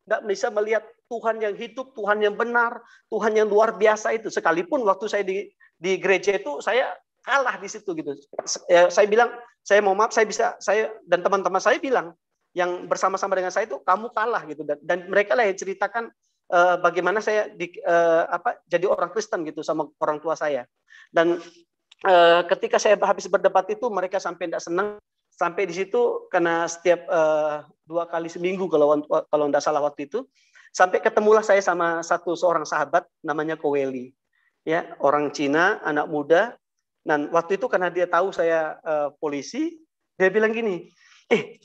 tidak bisa melihat Tuhan yang hidup Tuhan yang benar Tuhan yang luar biasa itu sekalipun waktu saya di di gereja itu saya kalah di situ gitu ya, saya bilang saya mau maaf saya bisa saya dan teman-teman saya bilang yang bersama-sama dengan saya itu kamu kalah gitu dan, dan mereka lah yang ceritakan uh, bagaimana saya di, uh, apa jadi orang Kristen gitu sama orang tua saya. Dan uh, ketika saya habis berdebat itu mereka sampai tidak senang sampai di situ karena setiap uh, dua kali seminggu kalau kalau tidak salah waktu itu sampai ketemulah saya sama satu seorang sahabat namanya Koweli ya orang Cina anak muda dan waktu itu karena dia tahu saya uh, polisi dia bilang gini eh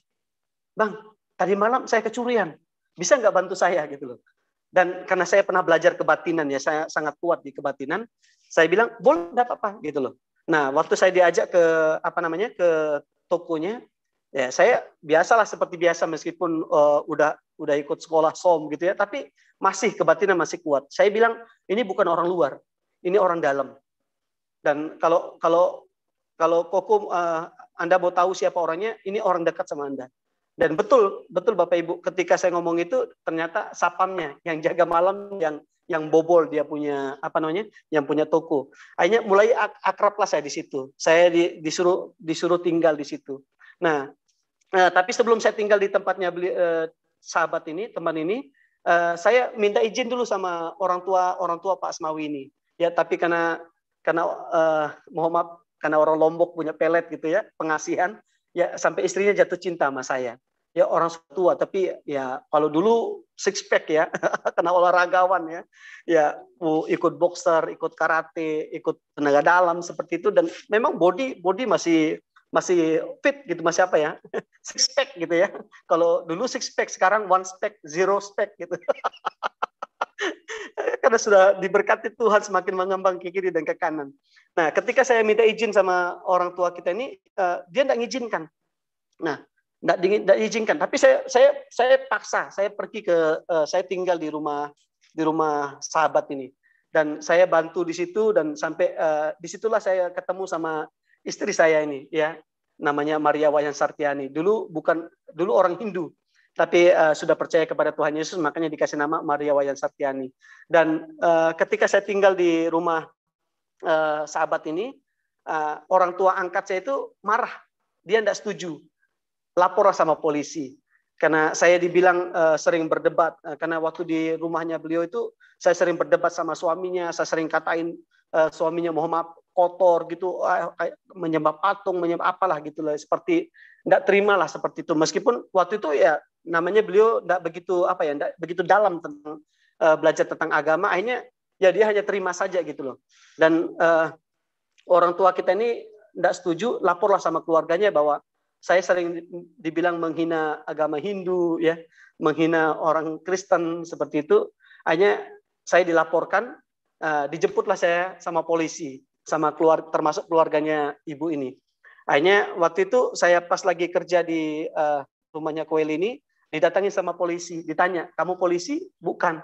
bang tadi malam saya kecurian bisa nggak bantu saya gitu loh dan karena saya pernah belajar kebatinan ya, saya sangat kuat di kebatinan. Saya bilang, boleh tidak apa-apa gitu loh. Nah, waktu saya diajak ke apa namanya ke tokonya, ya saya biasalah seperti biasa meskipun uh, udah udah ikut sekolah som gitu ya, tapi masih kebatinan masih kuat. Saya bilang ini bukan orang luar, ini orang dalam. Dan kalau kalau kalau kokum uh, eh, Anda mau tahu siapa orangnya, ini orang dekat sama Anda. Dan betul, betul Bapak Ibu, ketika saya ngomong itu ternyata sapamnya yang jaga malam yang yang bobol dia punya apa namanya? yang punya toko. Akhirnya mulai ak akrablah saya di situ. Saya di, disuruh disuruh tinggal di situ. Nah, nah tapi sebelum saya tinggal di tempatnya beli, eh, sahabat ini, teman ini, eh, saya minta izin dulu sama orang tua orang tua Pak Asmawi ini. Ya, tapi karena karena eh, mohon maaf karena orang Lombok punya pelet gitu ya, pengasihan, ya sampai istrinya jatuh cinta sama saya ya orang tua tapi ya kalau dulu six pack ya kena olahragawan ya ya ikut boxer ikut karate ikut tenaga dalam seperti itu dan memang body body masih masih fit gitu masih apa ya six pack gitu ya kalau dulu six pack sekarang one pack zero pack gitu karena sudah diberkati Tuhan semakin mengembang ke kiri dan ke kanan nah ketika saya minta izin sama orang tua kita ini eh, dia tidak mengizinkan nah nggak diizinkan tapi saya saya saya paksa saya pergi ke uh, saya tinggal di rumah di rumah sahabat ini dan saya bantu di situ dan sampai uh, eh, disitulah saya ketemu sama istri saya ini ya namanya Maria Wayan Sartiani dulu bukan dulu orang Hindu tapi uh, sudah percaya kepada Tuhan Yesus makanya dikasih nama Maria Wayan Sartiani dan uh, ketika saya tinggal di rumah uh, sahabat ini uh, orang tua angkat saya itu marah dia tidak setuju lapor sama polisi karena saya dibilang uh, sering berdebat uh, karena waktu di rumahnya beliau itu saya sering berdebat sama suaminya saya sering katain uh, suaminya mohon maaf kotor gitu uh, menyembah patung menyembah apalah gitulah seperti tidak terimalah seperti itu meskipun waktu itu ya namanya beliau tidak begitu apa ya tidak begitu dalam tentang uh, belajar tentang agama akhirnya ya dia hanya terima saja gitu loh dan uh, orang tua kita ini tidak setuju laporlah sama keluarganya bahwa saya sering dibilang menghina agama Hindu ya, menghina orang Kristen seperti itu, hanya saya dilaporkan, uh, dijemputlah saya sama polisi, sama keluar termasuk keluarganya ibu ini. hanya waktu itu saya pas lagi kerja di uh, rumahnya Kuel ini, didatangi sama polisi, ditanya, "Kamu polisi?" "Bukan."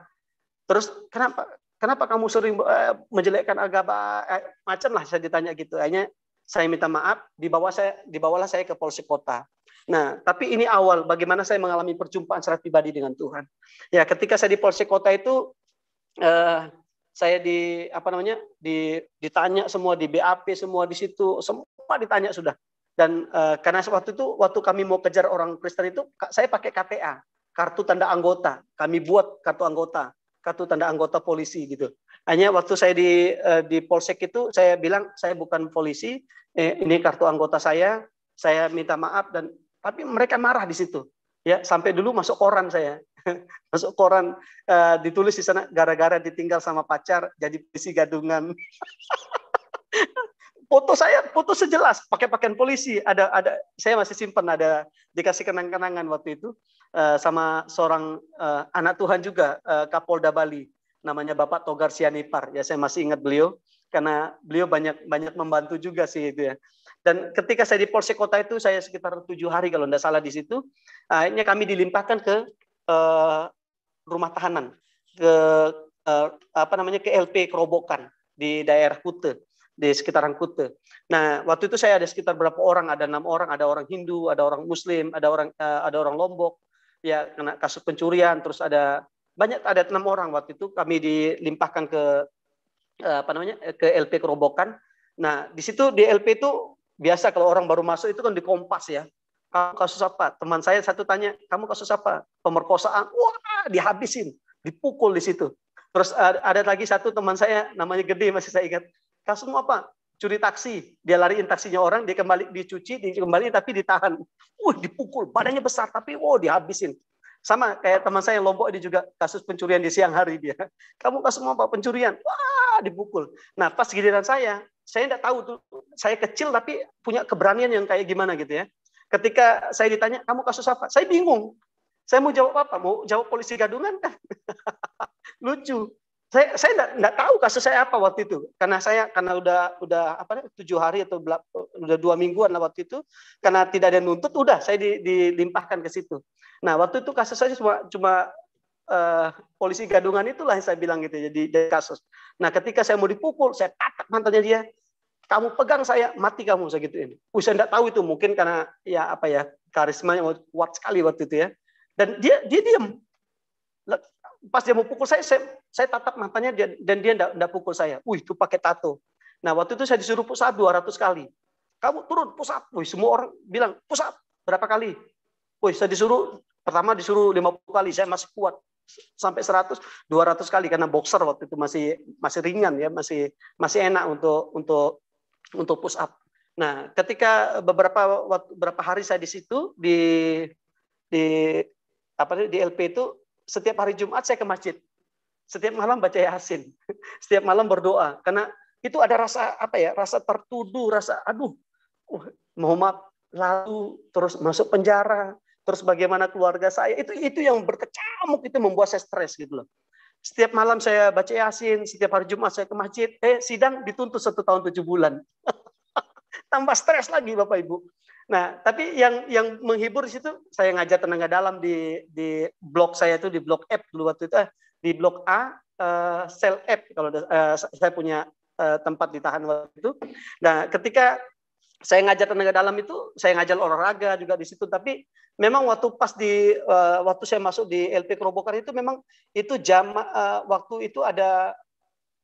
Terus, "Kenapa? Kenapa kamu sering uh, menjelekkan agama?" uh, macam lah saya ditanya gitu. Hanya saya minta maaf, dibawa saya dibawalah saya ke Polsek Kota. Nah, tapi ini awal bagaimana saya mengalami perjumpaan secara pribadi dengan Tuhan. Ya, ketika saya di Polsek Kota itu eh, saya di apa namanya? di ditanya semua di BAP semua di situ, semua ditanya sudah. Dan eh, karena waktu itu waktu kami mau kejar orang Kristen itu saya pakai KTA, kartu tanda anggota. Kami buat kartu anggota, kartu tanda anggota polisi gitu. Hanya waktu saya di eh, di polsek itu saya bilang saya bukan polisi, eh, ini kartu anggota saya, saya minta maaf dan tapi mereka marah di situ. Ya, sampai dulu masuk koran saya. masuk koran uh, ditulis di sana gara-gara ditinggal sama pacar jadi polisi gadungan. foto saya foto sejelas pakai pakaian polisi ada ada saya masih simpan ada dikasih kenang-kenangan waktu itu uh, sama seorang uh, anak Tuhan juga uh, Kapolda Bali namanya Bapak Togar Sianipar. Ya saya masih ingat beliau karena beliau banyak banyak membantu juga sih itu ya. Dan ketika saya di Polsek Kota itu saya sekitar tujuh hari kalau tidak salah di situ, akhirnya kami dilimpahkan ke uh, rumah tahanan ke uh, apa namanya ke LP Kerobokan di daerah Kute di sekitaran Kute. Nah, waktu itu saya ada sekitar berapa orang? Ada enam orang, ada orang Hindu, ada orang Muslim, ada orang uh, ada orang Lombok, ya kena kasus pencurian, terus ada banyak ada enam orang waktu itu kami dilimpahkan ke eh, apa namanya eh, ke LP Kerobokan. Nah di situ di LP itu biasa kalau orang baru masuk itu kan di kompas ya. Kamu kasus apa? Teman saya satu tanya, kamu kasus apa? Pemerkosaan. Wah dihabisin, dipukul di situ. Terus ada lagi satu teman saya namanya Gede masih saya ingat. Kasusmu apa? Curi taksi. Dia lariin taksinya orang, dia kembali dicuci, dikembali tapi ditahan. Wah dipukul, badannya besar tapi wow dihabisin. Sama kayak teman saya yang Lombok ini juga kasus pencurian di siang hari dia. Kamu kasus mau apa pencurian? Wah, dipukul. Nah, pas giliran saya, saya tidak tahu tuh. Saya kecil tapi punya keberanian yang kayak gimana gitu ya. Ketika saya ditanya, kamu kasus apa? Saya bingung. Saya mau jawab apa? Mau jawab polisi gadungan kan? Lucu saya saya enggak, enggak tahu kasus saya apa waktu itu karena saya karena udah udah apa tujuh hari atau belak, udah dua mingguan lah waktu itu karena tidak ada nuntut udah saya di, dilimpahkan ke situ nah waktu itu kasus saya cuma cuma uh, polisi gadungan itulah yang saya bilang gitu jadi dari kasus nah ketika saya mau dipukul saya tatak mantannya dia kamu pegang saya mati kamu saya ini saya enggak tahu itu mungkin karena ya apa ya karismanya kuat sekali waktu itu ya dan dia dia diam pas dia mau pukul saya, saya, saya tatap matanya dia, dan dia tidak pukul saya. Wih, itu pakai tato. Nah, waktu itu saya disuruh pusat 200 kali. Kamu turun up. Wih, semua orang bilang, up berapa kali? Wih, saya disuruh, pertama disuruh 50 kali, saya masih kuat. Sampai 100, 200 kali karena boxer waktu itu masih masih ringan ya, masih masih enak untuk untuk untuk push up. Nah, ketika beberapa beberapa hari saya di situ di di apa di LP itu setiap hari Jumat saya ke masjid. Setiap malam baca Yasin. Setiap malam berdoa. Karena itu ada rasa apa ya? Rasa tertuduh, rasa aduh. Uh, Muhammad lalu terus masuk penjara, terus bagaimana keluarga saya. Itu itu yang berkecamuk itu membuat saya stres gitu loh. Setiap malam saya baca Yasin, setiap hari Jumat saya ke masjid, eh sidang dituntut satu tahun tujuh bulan. Tambah stres lagi Bapak Ibu. Nah, tapi yang yang menghibur di situ saya ngajar tenaga dalam di di blog saya itu di blog app dulu waktu itu eh, di blog A uh, sel app kalau uh, saya punya uh, tempat ditahan waktu itu. Nah, ketika saya ngajar tenaga dalam itu saya ngajar olahraga juga di situ tapi memang waktu pas di uh, waktu saya masuk di LP Kerobokan itu memang itu jam uh, waktu itu ada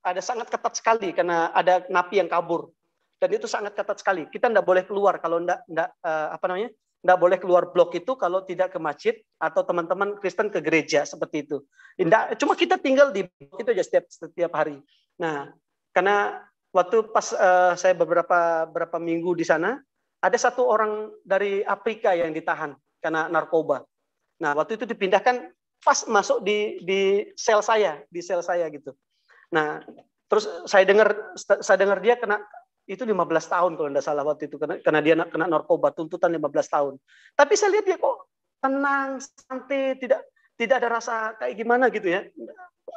ada sangat ketat sekali karena ada napi yang kabur dan itu sangat ketat sekali. Kita tidak boleh keluar kalau tidak tidak uh, eh, apa namanya tidak boleh keluar blok itu kalau tidak ke masjid atau teman-teman Kristen ke gereja seperti itu. Tidak cuma kita tinggal di blok itu aja setiap setiap hari. Nah karena waktu pas uh, saya beberapa beberapa minggu di sana ada satu orang dari Afrika yang ditahan karena narkoba. Nah waktu itu dipindahkan pas masuk di di sel saya di sel saya gitu. Nah terus saya dengar saya dengar dia kena itu 15 tahun kalau tidak salah waktu itu karena, karena dia kena narkoba tuntutan 15 tahun. Tapi saya lihat dia kok tenang, santai, tidak tidak ada rasa kayak gimana gitu ya.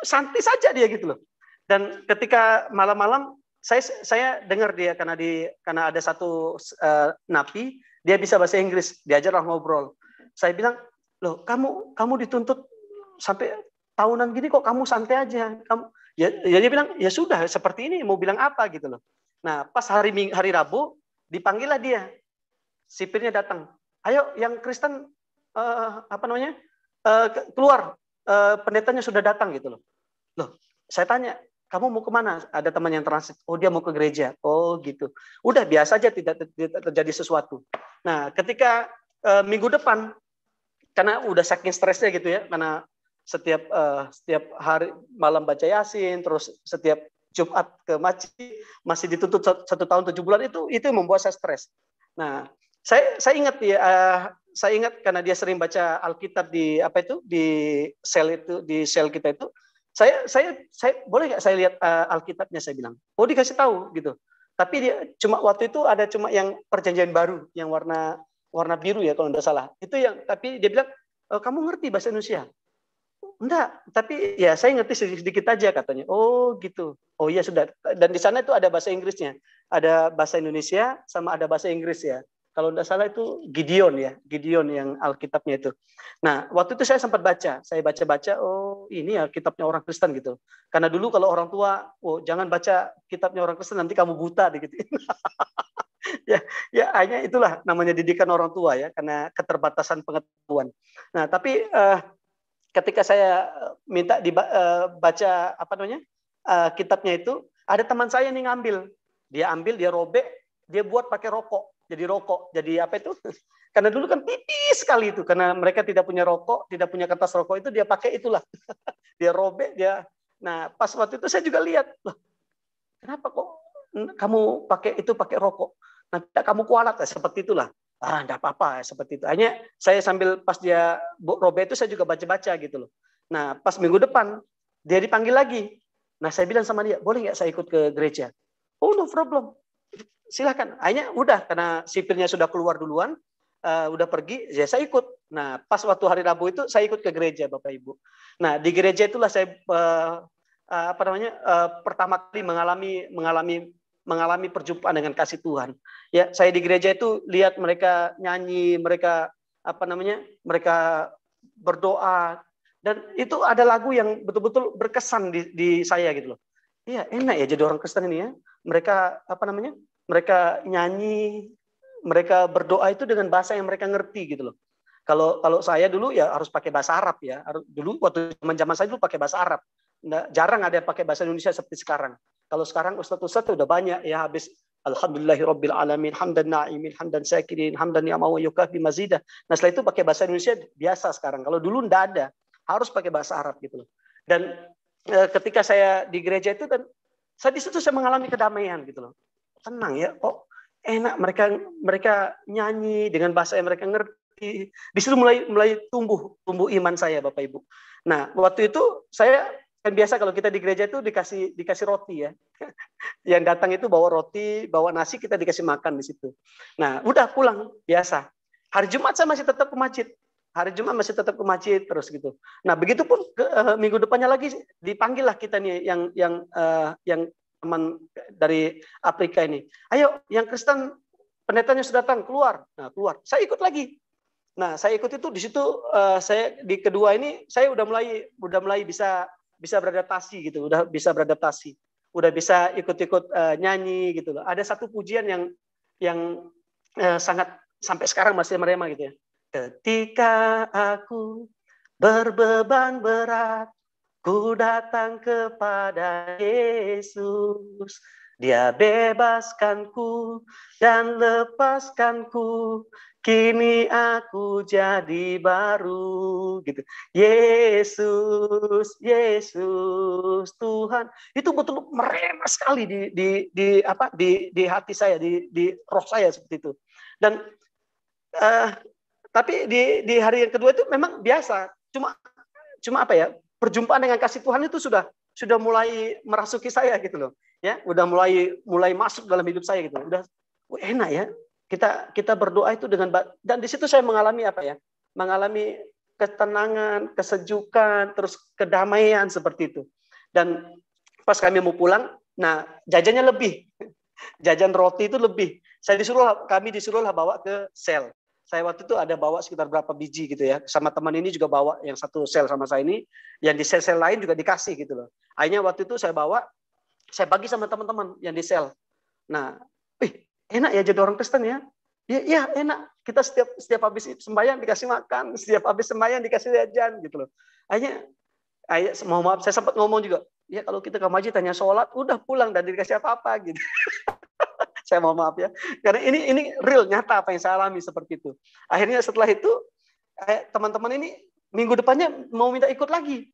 Santai saja dia gitu loh. Dan ketika malam-malam saya saya dengar dia karena di karena ada satu uh, napi, dia bisa bahasa Inggris, diajarlah ngobrol. Saya bilang, "Loh, kamu kamu dituntut sampai tahunan gini kok kamu santai aja." Kamu ya, ya dia bilang, "Ya sudah, seperti ini mau bilang apa gitu loh." Nah, pas hari Ming, hari Rabu dipanggillah dia. Sipirnya datang. Ayo yang Kristen uh, apa namanya? Uh, keluar. Uh, pendetanya sudah datang gitu loh. Loh, saya tanya, kamu mau kemana? Ada teman yang transit. Oh, dia mau ke gereja. Oh, gitu. Udah biasa aja tidak, terjadi sesuatu. Nah, ketika uh, minggu depan, karena udah saking stresnya gitu ya, karena setiap uh, setiap hari malam baca yasin, terus setiap Jumat ke masjid masih dituntut satu tahun tujuh bulan itu itu membuat saya stres. Nah, saya saya ingat ya uh, saya ingat karena dia sering baca Alkitab di apa itu di sel itu di sel kita itu. Saya saya saya boleh nggak saya lihat uh, Alkitabnya saya bilang. Oh dikasih tahu gitu. Tapi dia cuma waktu itu ada cuma yang perjanjian baru yang warna warna biru ya kalau tidak salah. Itu yang tapi dia bilang e, kamu ngerti bahasa Indonesia enggak, tapi ya saya ngerti sedikit-sedikit aja katanya. Oh gitu. Oh iya sudah. Dan di sana itu ada bahasa Inggrisnya. Ada bahasa Indonesia sama ada bahasa Inggris ya. Kalau tidak salah itu Gideon ya, Gideon yang Alkitabnya itu. Nah, waktu itu saya sempat baca, saya baca-baca, oh ini Alkitabnya orang Kristen gitu. Karena dulu kalau orang tua, oh jangan baca kitabnya orang Kristen nanti kamu buta gitu. ya, ya hanya itulah namanya didikan orang tua ya, karena keterbatasan pengetahuan. Nah, tapi uh, ketika saya eh, minta dibaca eh, apa namanya eh, kitabnya itu ada teman saya nih ngambil dia ambil dia robek dia buat pakai rokok jadi rokok jadi apa itu karena dulu kan tipis sekali itu karena mereka tidak punya rokok tidak punya kertas rokok itu dia pakai itulah dia robek dia nah pas waktu itu saya juga lihat loh kenapa kok kamu pakai itu pakai rokok nanti kamu kualat seperti itulah ah enggak apa-apa seperti itu. Hanya saya sambil pas dia robek itu saya juga baca-baca gitu loh. Nah, pas minggu depan dia dipanggil lagi. Nah, saya bilang sama dia, "Boleh nggak saya ikut ke gereja?" "Oh, no problem." Silahkan. Hanya udah karena sipirnya sudah keluar duluan, uh, udah pergi, ya saya ikut. Nah, pas waktu hari Rabu itu saya ikut ke gereja, Bapak Ibu. Nah, di gereja itulah saya uh, apa namanya? Uh, pertama kali mengalami mengalami mengalami perjumpaan dengan kasih Tuhan. Ya, saya di gereja itu lihat mereka nyanyi, mereka apa namanya? mereka berdoa dan itu ada lagu yang betul-betul berkesan di, di saya gitu loh. Iya, enak ya jadi orang Kristen ini ya. Mereka apa namanya? mereka nyanyi, mereka berdoa itu dengan bahasa yang mereka ngerti gitu loh. Kalau kalau saya dulu ya harus pakai bahasa Arab ya. Dulu waktu zaman-zaman saya dulu pakai bahasa Arab. Nggak, jarang ada yang pakai bahasa Indonesia seperti sekarang. Kalau sekarang ustaz-ustaz udah banyak ya habis Alhamdulillahirabbil alamin hamdan na'imin hamdan syakirin hamdan ya mau yukafi mazidah. Nah, setelah itu pakai bahasa Indonesia biasa sekarang. Kalau dulu ndak ada, harus pakai bahasa Arab gitu loh. Dan e, ketika saya di gereja itu dan saya di situ saya mengalami kedamaian gitu loh. Tenang ya, kok enak mereka mereka nyanyi dengan bahasa yang mereka ngerti. Di situ mulai mulai tumbuh tumbuh iman saya Bapak Ibu. Nah, waktu itu saya kan biasa kalau kita di gereja itu dikasih dikasih roti ya. Yang datang itu bawa roti, bawa nasi kita dikasih makan di situ. Nah, udah pulang biasa. Hari Jumat saya masih tetap ke masjid. Hari Jumat masih tetap ke masjid terus gitu. Nah, begitu pun ke, uh, minggu depannya lagi dipanggil lah kita nih yang yang uh, yang teman dari Afrika ini. Ayo, yang Kristen pendetanya sudah datang keluar. Nah, keluar. Saya ikut lagi. Nah, saya ikut itu di situ uh, saya di kedua ini saya udah mulai udah mulai bisa bisa beradaptasi gitu, udah bisa beradaptasi, udah bisa ikut-ikut uh, nyanyi gitu loh. Ada satu pujian yang yang uh, sangat sampai sekarang masih merema gitu ya. Ketika aku berbeban berat, ku datang kepada Yesus. Dia bebaskanku dan lepaskanku kini aku jadi baru gitu. Yesus, Yesus Tuhan. Itu betul merema sekali di di di apa di di hati saya, di di roh saya seperti itu. Dan uh, tapi di di hari yang kedua itu memang biasa, cuma cuma apa ya? Perjumpaan dengan kasih Tuhan itu sudah sudah mulai merasuki saya gitu loh. Ya, udah mulai mulai masuk dalam hidup saya gitu. Udah enak ya kita kita berdoa itu dengan dan di situ saya mengalami apa ya? Mengalami ketenangan, kesejukan, terus kedamaian seperti itu. Dan pas kami mau pulang, nah jajannya lebih. Jajan roti itu lebih. Saya disuruh kami disuruhlah bawa ke sel. Saya waktu itu ada bawa sekitar berapa biji gitu ya. Sama teman ini juga bawa yang satu sel sama saya ini, yang di sel-sel lain juga dikasih gitu loh. Akhirnya waktu itu saya bawa, saya bagi sama teman-teman yang di sel. Nah, ih, enak ya jadi orang Kristen ya. Iya, ya, enak. Kita setiap setiap habis sembahyang dikasih makan, setiap habis sembahyang dikasih jajan gitu loh. Akhirnya, akhirnya mohon maaf, saya sempat ngomong juga. Ya kalau kita ke masjid tanya sholat, udah pulang dan dikasih apa-apa gitu. saya mau maaf ya. Karena ini ini real nyata apa yang saya alami seperti itu. Akhirnya setelah itu eh, teman-teman ini minggu depannya mau minta ikut lagi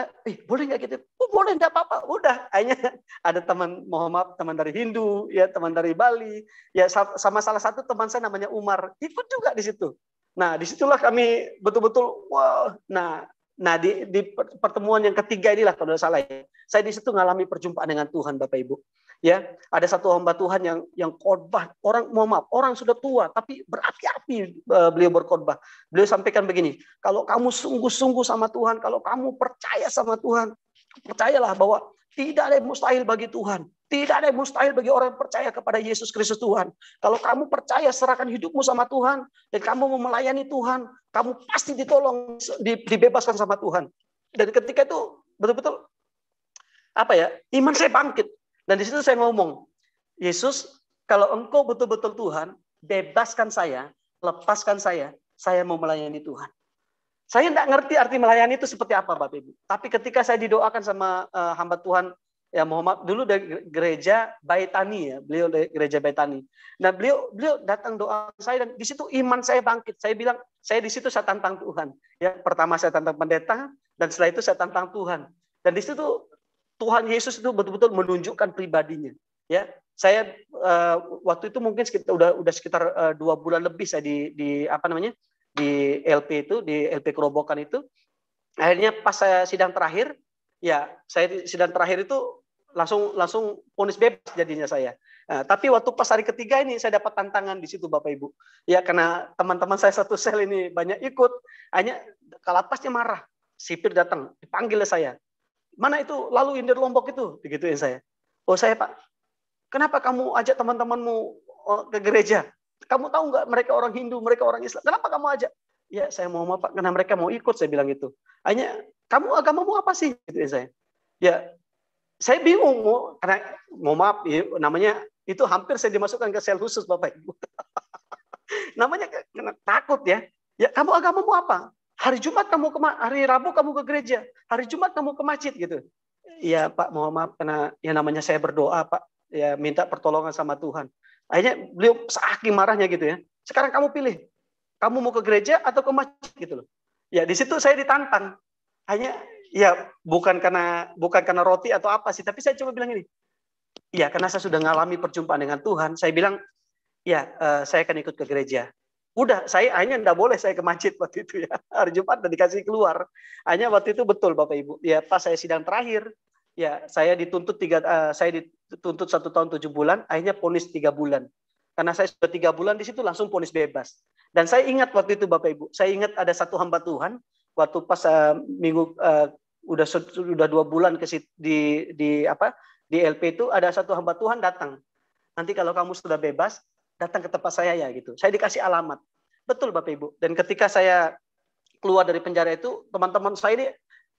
eh boleh nggak gitu? Oh, boleh nggak apa-apa. Udah, hanya ada teman, mohon maaf, teman dari Hindu, ya teman dari Bali, ya sama salah satu teman saya namanya Umar ikut juga di situ. Nah, disitulah kami betul-betul wow. Nah, nah di, di pertemuan yang ketiga inilah kalau tidak salah ya. saya di situ mengalami perjumpaan dengan Tuhan Bapak Ibu. Ya, ada satu hamba Tuhan yang yang khotbah, orang mohon maaf, orang sudah tua tapi berapi-api e, beliau berkhotbah. Beliau sampaikan begini, kalau kamu sungguh-sungguh sama Tuhan, kalau kamu percaya sama Tuhan, percayalah bahwa tidak ada yang mustahil bagi Tuhan. Tidak ada yang mustahil bagi orang yang percaya kepada Yesus Kristus Tuhan. Kalau kamu percaya serahkan hidupmu sama Tuhan dan kamu mau melayani Tuhan, kamu pasti ditolong, dibebaskan sama Tuhan. Dan ketika itu betul-betul apa ya iman saya bangkit dan di situ saya ngomong, Yesus, kalau engkau betul-betul Tuhan, bebaskan saya, lepaskan saya, saya mau melayani Tuhan. Saya tidak ngerti arti melayani itu seperti apa, Bapak Ibu. Tapi ketika saya didoakan sama uh, hamba Tuhan, ya Muhammad dulu dari gereja Baitani ya, beliau dari gereja Baitani. Nah beliau beliau datang doa saya dan di situ iman saya bangkit. Saya bilang saya di situ saya tantang Tuhan. Ya pertama saya tantang pendeta dan setelah itu saya tantang Tuhan. Dan di situ Tuhan Yesus itu betul-betul menunjukkan pribadinya. Ya, saya uh, waktu itu mungkin sekitar udah udah sekitar uh, dua bulan lebih saya di di apa namanya di LP itu di LP Kerobokan itu. Akhirnya pas saya sidang terakhir, ya saya sidang terakhir itu langsung langsung ponis bebas jadinya saya. Nah, tapi waktu pas hari ketiga ini saya dapat tantangan di situ Bapak Ibu. Ya karena teman-teman saya satu sel ini banyak ikut, hanya kalapasnya marah. Sipir datang, dipanggil saya mana itu lalu indir Lombok itu? Begituin saya. Oh saya Pak, kenapa kamu ajak teman-temanmu oh, ke gereja? Kamu tahu nggak mereka orang Hindu, mereka orang Islam. Kenapa kamu ajak? Ya saya mau apa karena mereka mau ikut saya bilang itu. Hanya kamu agamamu apa sih? Gituin saya. Ya saya bingung mau karena mau maaf ya, namanya itu hampir saya dimasukkan ke sel khusus Bapak Ibu. namanya takut ya. Ya kamu agamamu apa? Hari Jumat kamu ke hari Rabu kamu ke gereja, hari Jumat kamu ke masjid gitu. Iya Pak, mohon maaf karena ya namanya saya berdoa Pak, ya minta pertolongan sama Tuhan. Akhirnya beliau saking marahnya gitu ya. Sekarang kamu pilih, kamu mau ke gereja atau ke masjid gitu loh. Ya di situ saya ditantang. Hanya ya bukan karena bukan karena roti atau apa sih, tapi saya coba bilang ini. Ya karena saya sudah mengalami perjumpaan dengan Tuhan, saya bilang ya uh, saya akan ikut ke gereja. Udah, saya hanya tidak boleh saya ke masjid waktu itu ya. Hari Jumat dan dikasih keluar. Hanya waktu itu betul Bapak Ibu. Ya pas saya sidang terakhir, ya saya dituntut tiga, uh, saya dituntut satu tahun tujuh bulan, akhirnya ponis tiga bulan. Karena saya sudah tiga bulan di situ langsung ponis bebas. Dan saya ingat waktu itu Bapak Ibu, saya ingat ada satu hamba Tuhan waktu pas uh, minggu uh, udah sudah dua bulan ke di di apa di LP itu ada satu hamba Tuhan datang. Nanti kalau kamu sudah bebas, datang ke tempat saya ya gitu. Saya dikasih alamat. Betul Bapak Ibu. Dan ketika saya keluar dari penjara itu, teman-teman saya ini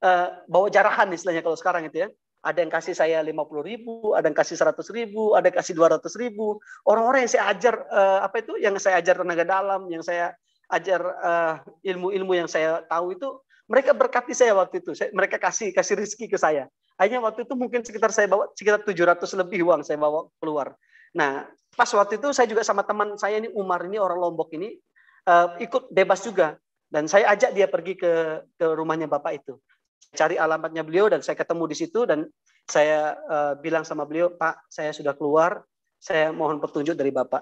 uh, bawa jarahan istilahnya kalau sekarang itu ya. Ada yang kasih saya 50 ribu, ada yang kasih 100 ribu, ada yang kasih 200 ribu. Orang-orang yang saya ajar, uh, apa itu, yang saya ajar tenaga dalam, yang saya ajar eh, ilmu-ilmu uh, yang saya tahu itu, mereka berkati saya waktu itu. Saya, mereka kasih kasih rizki ke saya. Akhirnya waktu itu mungkin sekitar saya bawa sekitar 700 lebih uang saya bawa keluar. Nah, pas waktu itu saya juga sama teman saya ini Umar ini orang Lombok ini uh, ikut bebas juga dan saya ajak dia pergi ke ke rumahnya bapak itu. Cari alamatnya beliau dan saya ketemu di situ dan saya uh, bilang sama beliau, "Pak, saya sudah keluar. Saya mohon petunjuk dari Bapak."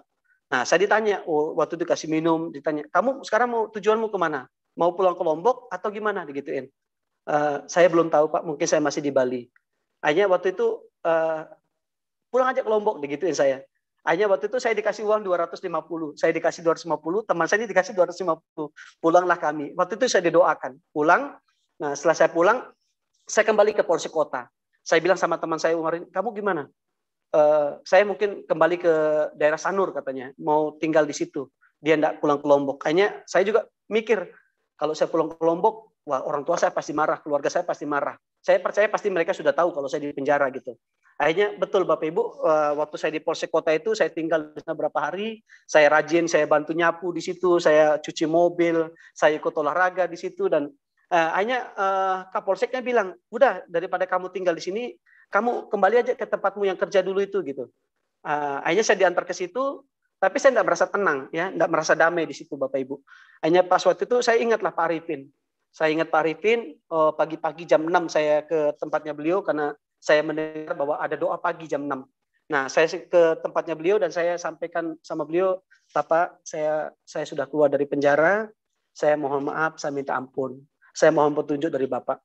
Nah, saya ditanya, oh, waktu itu kasih minum, ditanya, kamu sekarang mau tujuanmu kemana? Mau pulang ke Lombok atau gimana? Digituin. Uh, saya belum tahu Pak, mungkin saya masih di Bali. Hanya waktu itu uh, pulang aja ke Lombok digituin saya. Akhirnya waktu itu saya dikasih uang 250, saya dikasih 250, teman saya dikasih 250. Pulanglah kami. Waktu itu saya didoakan, pulang. Nah, setelah saya pulang, saya kembali ke Polsek Kota. Saya bilang sama teman saya Umar, kamu gimana? Uh, saya mungkin kembali ke daerah Sanur katanya, mau tinggal di situ. Dia tidak pulang ke Lombok. Kayaknya saya juga mikir kalau saya pulang ke Lombok, wah orang tua saya pasti marah, keluarga saya pasti marah saya percaya pasti mereka sudah tahu kalau saya di penjara gitu. Akhirnya betul Bapak Ibu, eh, waktu saya di Polsek Kota itu saya tinggal di sana berapa hari, saya rajin, saya bantu nyapu di situ, saya cuci mobil, saya ikut olahraga di situ dan uh, akhirnya uh, eh, Kapolseknya bilang, "Udah, daripada kamu tinggal di sini, kamu kembali aja ke tempatmu yang kerja dulu itu." gitu. Uh, akhirnya saya diantar ke situ, tapi saya tidak merasa tenang ya, tidak merasa damai di situ Bapak Ibu. Hanya pas waktu itu saya ingatlah Pak Arifin. Saya ingat Pak Arifin, eh, pagi-pagi jam 6 saya ke tempatnya beliau karena saya mendengar bahwa ada doa pagi jam 6. Nah, saya ke tempatnya beliau dan saya sampaikan sama beliau, Bapak, saya saya sudah keluar dari penjara, saya mohon maaf, saya minta ampun. Saya mohon petunjuk dari Bapak.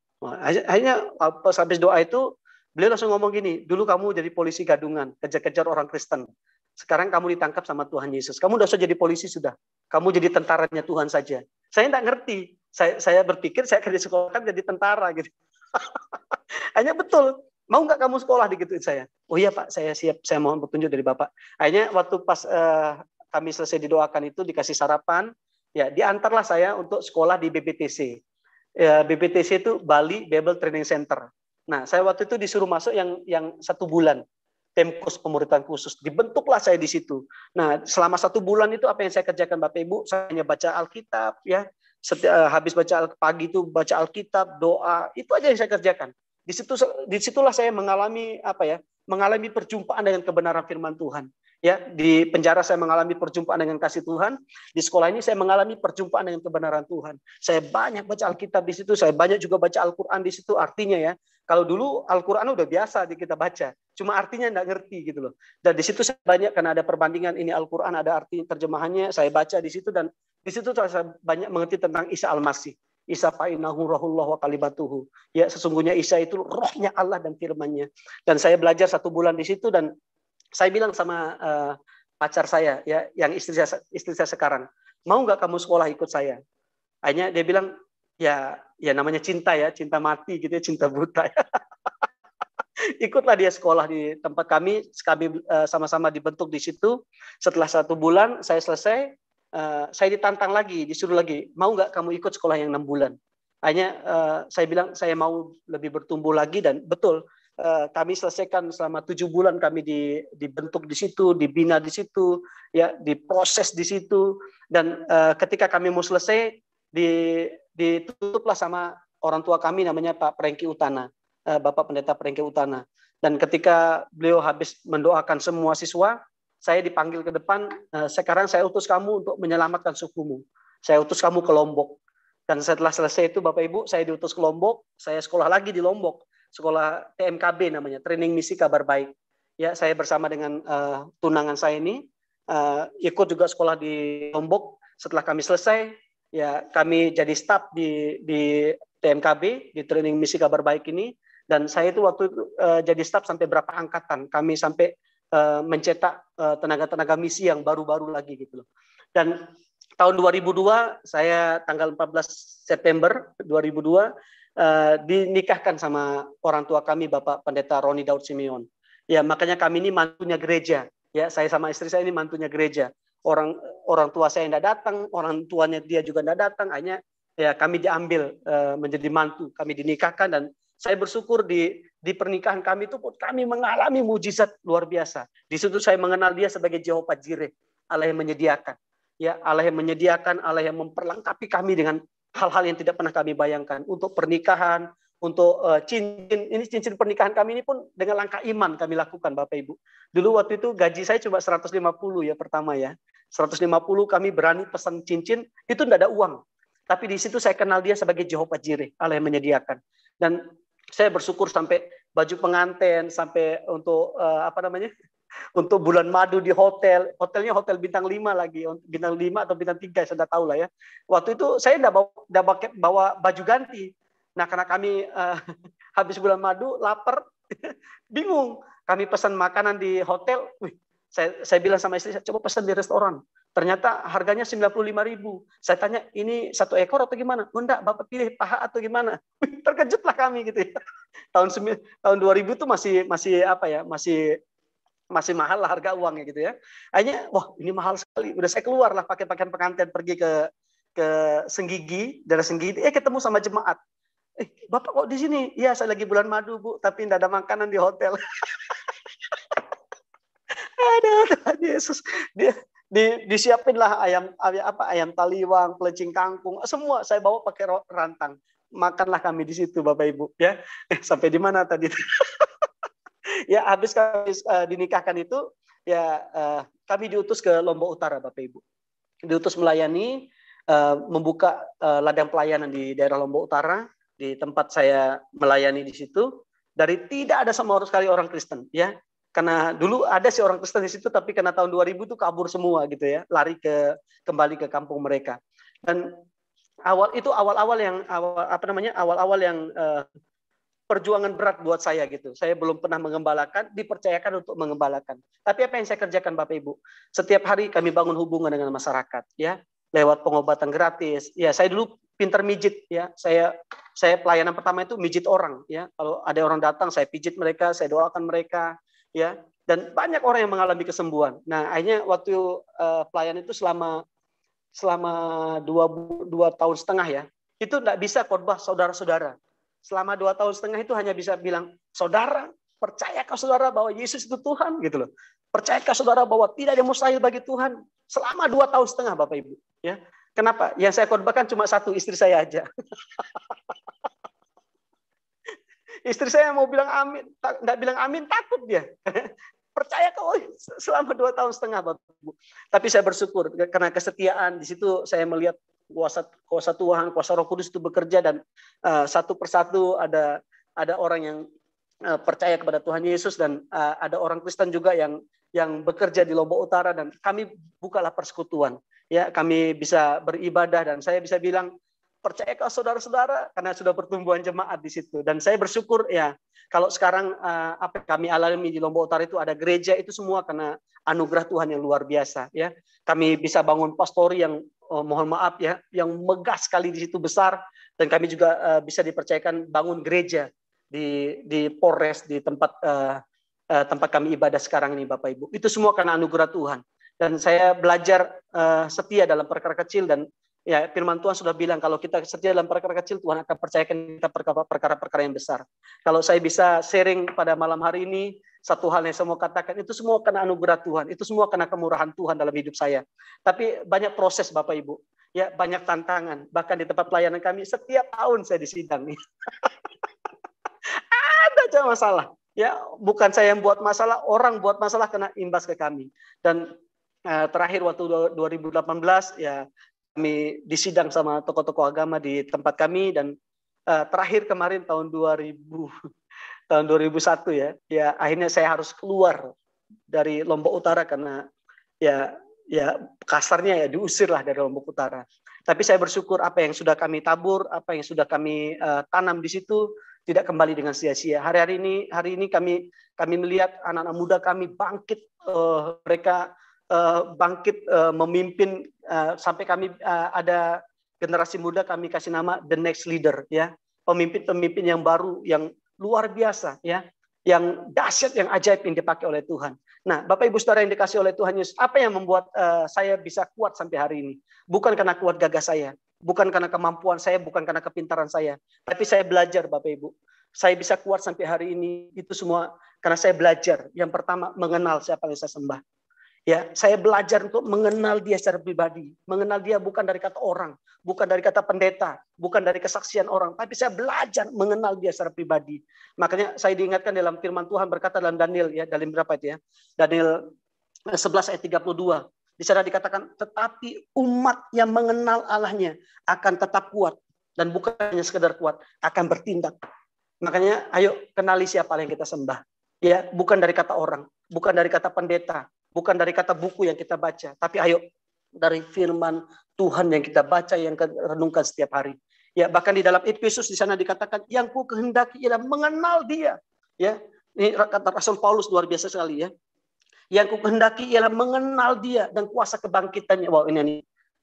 Akhirnya habis doa itu, beliau langsung ngomong gini, dulu kamu jadi polisi gadungan, kejar-kejar orang Kristen. Sekarang kamu ditangkap sama Tuhan Yesus. Kamu udah usah jadi polisi sudah. Kamu jadi tentaranya Tuhan saja. Saya tidak ngerti saya saya berpikir saya akan disekolahkan jadi tentara gitu. Hanya betul. Mau nggak kamu sekolah gitu saya? Oh iya Pak, saya siap. Saya mohon petunjuk dari Bapak. hanya waktu pas uh, kami selesai didoakan itu dikasih sarapan, ya diantarlah saya untuk sekolah di BPTC. Ya, BPTC itu Bali Bible Training Center. Nah, saya waktu itu disuruh masuk yang yang satu bulan Tempus pemuritan khusus. Dibentuklah saya di situ. Nah, selama satu bulan itu apa yang saya kerjakan Bapak Ibu? Saya hanya baca Alkitab, ya, setiap, eh, habis baca pagi itu baca Alkitab, doa, itu aja yang saya kerjakan. Di situ disitulah saya mengalami apa ya? mengalami perjumpaan dengan kebenaran firman Tuhan. Ya, di penjara saya mengalami perjumpaan dengan kasih Tuhan, di sekolah ini saya mengalami perjumpaan dengan kebenaran Tuhan. Saya banyak baca Alkitab di situ, saya banyak juga baca Al-Qur'an di situ artinya ya. Kalau dulu Al-Qur'an udah biasa di kita baca, cuma artinya enggak ngerti gitu loh. Dan di situ saya banyak karena ada perbandingan ini Al-Qur'an ada arti terjemahannya, saya baca di situ dan di situ saya banyak mengerti tentang Isa Al-Masih. Isa fa'inahu rohullah wa kalibatuhu. Ya, sesungguhnya Isa itu rohnya Allah dan firmannya. Dan saya belajar satu bulan di situ dan saya bilang sama uh, pacar saya, ya, yang istri saya, istri saya sekarang, mau nggak kamu sekolah ikut saya? Akhirnya dia bilang, ya, ya namanya cinta ya, cinta mati gitu ya, cinta buta. Ya. Ikutlah dia sekolah di tempat kami, kami eh, sama-sama dibentuk di situ. Setelah satu bulan saya selesai, Eh, saya ditantang lagi, disuruh lagi, mau nggak kamu ikut sekolah yang enam bulan? Hanya uh, saya bilang saya mau lebih bertumbuh lagi dan betul uh, kami selesaikan selama tujuh bulan kami di, dibentuk di situ, dibina di situ, ya diproses di situ dan uh, ketika kami mau selesai di, ditutuplah sama orang tua kami namanya Pak Prengki Utana, uh, Bapak Pendeta Prengki Utana. Dan ketika beliau habis mendoakan semua siswa, saya dipanggil ke depan, eh, sekarang saya utus kamu untuk menyelamatkan sukumu. Saya utus kamu ke Lombok. Dan setelah selesai itu Bapak Ibu, saya diutus ke Lombok, saya sekolah lagi di Lombok, sekolah TMKB namanya, Training Misi Kabar Baik. Ya, saya bersama dengan uh, tunangan saya ini uh, ikut juga sekolah di Lombok. Setelah kami selesai, ya kami jadi staf di di TMKB di Training Misi Kabar Baik ini dan saya itu waktu itu uh, jadi staf sampai berapa angkatan? Kami sampai Eh, mencetak eh, tenaga-tenaga uh, misi yang baru-baru lagi gitu loh. Dan tahun 2002 saya tanggal 14 September 2002 uh, eh, dinikahkan sama orang tua kami Bapak Pendeta Roni Daud Simeon. Ya, makanya kami ini mantunya gereja. Ya, saya sama istri saya ini mantunya gereja. Orang orang tua saya tidak datang, orang tuanya dia juga tidak datang, hanya ya kami diambil uh, menjadi mantu, kami dinikahkan dan saya bersyukur di di pernikahan kami itu pun kami mengalami mujizat luar biasa. Di situ saya mengenal dia sebagai Jehovah Jireh, Allah yang menyediakan. Ya, Allah yang menyediakan, Allah yang memperlengkapi kami dengan hal-hal yang tidak pernah kami bayangkan untuk pernikahan, untuk uh, cincin ini cincin pernikahan kami ini pun dengan langkah iman kami lakukan Bapak Ibu. Dulu waktu itu gaji saya cuma 150 ya pertama ya. 150 kami berani pesan cincin itu tidak ada uang. Tapi di situ saya kenal dia sebagai Jehovah Jireh, Allah yang menyediakan. Dan saya bersyukur sampai baju pengantin sampai untuk uh, apa namanya untuk bulan madu di hotel hotelnya hotel bintang 5 lagi bintang 5 atau bintang 3 saya tidak tahu lah ya waktu itu saya tidak bawa, tidak pakai bawa baju ganti nah karena kami uh, habis bulan madu lapar bingung kami pesan makanan di hotel Wih, saya, saya bilang sama istri saya coba pesan di restoran Ternyata harganya 95.000. Saya tanya, ini satu ekor atau gimana? Oh, enggak, Bapak pilih paha atau gimana? Terkejutlah kami gitu ya. Tahun tahun 2000 itu masih masih apa ya? Masih masih mahal lah harga uangnya gitu ya. Akhirnya, wah ini mahal sekali. Udah saya keluar lah pakai pakaian pengantin pergi ke ke Senggigi, daerah Senggigi. Eh ketemu sama jemaat. Eh, Bapak kok di sini? Iya, saya lagi bulan madu, Bu, tapi tidak ada makanan di hotel. Ada Tuhan Yesus. Dia di, disiapin lah ayam, ayam apa ayam taliwang, pelecing kangkung, semua saya bawa pakai rantang. Makanlah kami di situ Bapak Ibu ya. Sampai di mana tadi? ya habis kami uh, dinikahkan itu ya uh, kami diutus ke Lombok Utara Bapak Ibu. Diutus melayani uh, membuka uh, ladang pelayanan di daerah Lombok Utara di tempat saya melayani di situ dari tidak ada sama sekali orang Kristen ya karena dulu ada si orang Kristen di situ tapi karena tahun 2000 itu kabur semua gitu ya, lari ke kembali ke kampung mereka. Dan awal itu awal-awal yang awal apa namanya? awal-awal yang uh, perjuangan berat buat saya gitu. Saya belum pernah mengembalakan, dipercayakan untuk mengembalakan. Tapi apa yang saya kerjakan Bapak Ibu? Setiap hari kami bangun hubungan dengan masyarakat ya, lewat pengobatan gratis. Ya, saya dulu pinter mijit ya. Saya saya pelayanan pertama itu mijit orang ya. Kalau ada orang datang saya pijit mereka, saya doakan mereka, ya dan banyak orang yang mengalami kesembuhan. Nah, akhirnya waktu uh, pelayanan itu selama selama dua, dua tahun setengah ya, itu tidak bisa khotbah saudara-saudara. Selama dua tahun setengah itu hanya bisa bilang, saudara, percayakah saudara bahwa Yesus itu Tuhan? gitu loh. Percayakah saudara bahwa tidak ada mustahil bagi Tuhan? Selama dua tahun setengah, Bapak Ibu. ya Kenapa? Yang saya khotbahkan cuma satu, istri saya aja. Istri saya mau bilang amin, nggak bilang amin takut dia. Percaya kau selama dua tahun setengah, Bapak Ibu. Tapi saya bersyukur karena kesetiaan di situ saya melihat kuasa kuasa Tuhan, kuasa Roh Kudus itu bekerja dan uh, satu persatu ada ada orang yang uh, percaya kepada Tuhan Yesus dan uh, ada orang Kristen juga yang yang bekerja di Lombok Utara dan kami bukalah persekutuan ya kami bisa beribadah dan saya bisa bilang percayakah saudara-saudara karena sudah pertumbuhan jemaat di situ dan saya bersyukur ya kalau sekarang uh, apa kami alami di Lombok Utara itu ada gereja itu semua karena anugerah Tuhan yang luar biasa ya kami bisa bangun pastori yang oh, mohon maaf ya yang megah sekali di situ besar dan kami juga uh, bisa dipercayakan bangun gereja di di Polres di tempat uh, uh, tempat kami ibadah sekarang ini Bapak Ibu itu semua karena anugerah Tuhan dan saya belajar uh, setia dalam perkara kecil dan Ya, firman Tuhan sudah bilang kalau kita setia dalam perkara kecil, Tuhan akan percayakan kita perkara-perkara yang besar. Kalau saya bisa sharing pada malam hari ini, satu hal yang saya mau katakan, itu semua karena anugerah Tuhan, itu semua karena kemurahan Tuhan dalam hidup saya. Tapi banyak proses Bapak Ibu, ya banyak tantangan. Bahkan di tempat pelayanan kami, setiap tahun saya disidang. nih Ada aja masalah. Ya, bukan saya yang buat masalah, orang buat masalah kena imbas ke kami. Dan eh, terakhir waktu 2018 ya kami disidang sama tokoh-tokoh agama di tempat kami dan uh, terakhir kemarin tahun 2000 tahun 2001 ya ya akhirnya saya harus keluar dari Lombok Utara karena ya ya kasarnya ya diusirlah dari Lombok Utara. Tapi saya bersyukur apa yang sudah kami tabur, apa yang sudah kami uh, tanam di situ tidak kembali dengan sia-sia. Hari-hari ini hari ini kami kami melihat anak-anak muda kami bangkit uh, mereka Eh, bangkit eh, memimpin eh, sampai kami ada generasi muda kami kasih nama the next leader ya pemimpin-pemimpin yang baru yang luar biasa ya yang dahsyat yang ajaib yang dipakai oleh Tuhan. Nah, Bapak Ibu Saudara yang dikasih oleh Tuhan Yesus, apa yang membuat uh, saya bisa kuat sampai hari ini? Bukan karena kuat gagah saya, bukan karena kemampuan saya, bukan karena kepintaran saya, tapi saya belajar Bapak Ibu. Saya bisa kuat sampai hari ini itu semua karena saya belajar. Yang pertama mengenal siapa yang saya sembah. Ya, saya belajar untuk mengenal dia secara pribadi, mengenal dia bukan dari kata orang, bukan dari kata pendeta, bukan dari kesaksian orang, tapi saya belajar mengenal dia secara pribadi. Makanya saya diingatkan dalam firman Tuhan berkata dalam Daniel ya, dalam berapa itu ya? Daniel 11 eh, ayat 32. Di sana dikatakan tetapi umat yang mengenal Allahnya akan tetap kuat dan bukan hanya sekedar kuat, akan bertindak. Makanya ayo kenali siapa yang kita sembah. Ya, bukan dari kata orang, bukan dari kata pendeta, bukan dari kata buku yang kita baca, tapi ayo dari firman Tuhan yang kita baca yang renungkan setiap hari. Ya, bahkan di dalam Efesus di sana dikatakan yang ku kehendaki ialah mengenal Dia. Ya, ini kata Rasul Paulus luar biasa sekali ya. Yang ku kehendaki ialah mengenal Dia dan kuasa kebangkitannya. Wow, ini ini.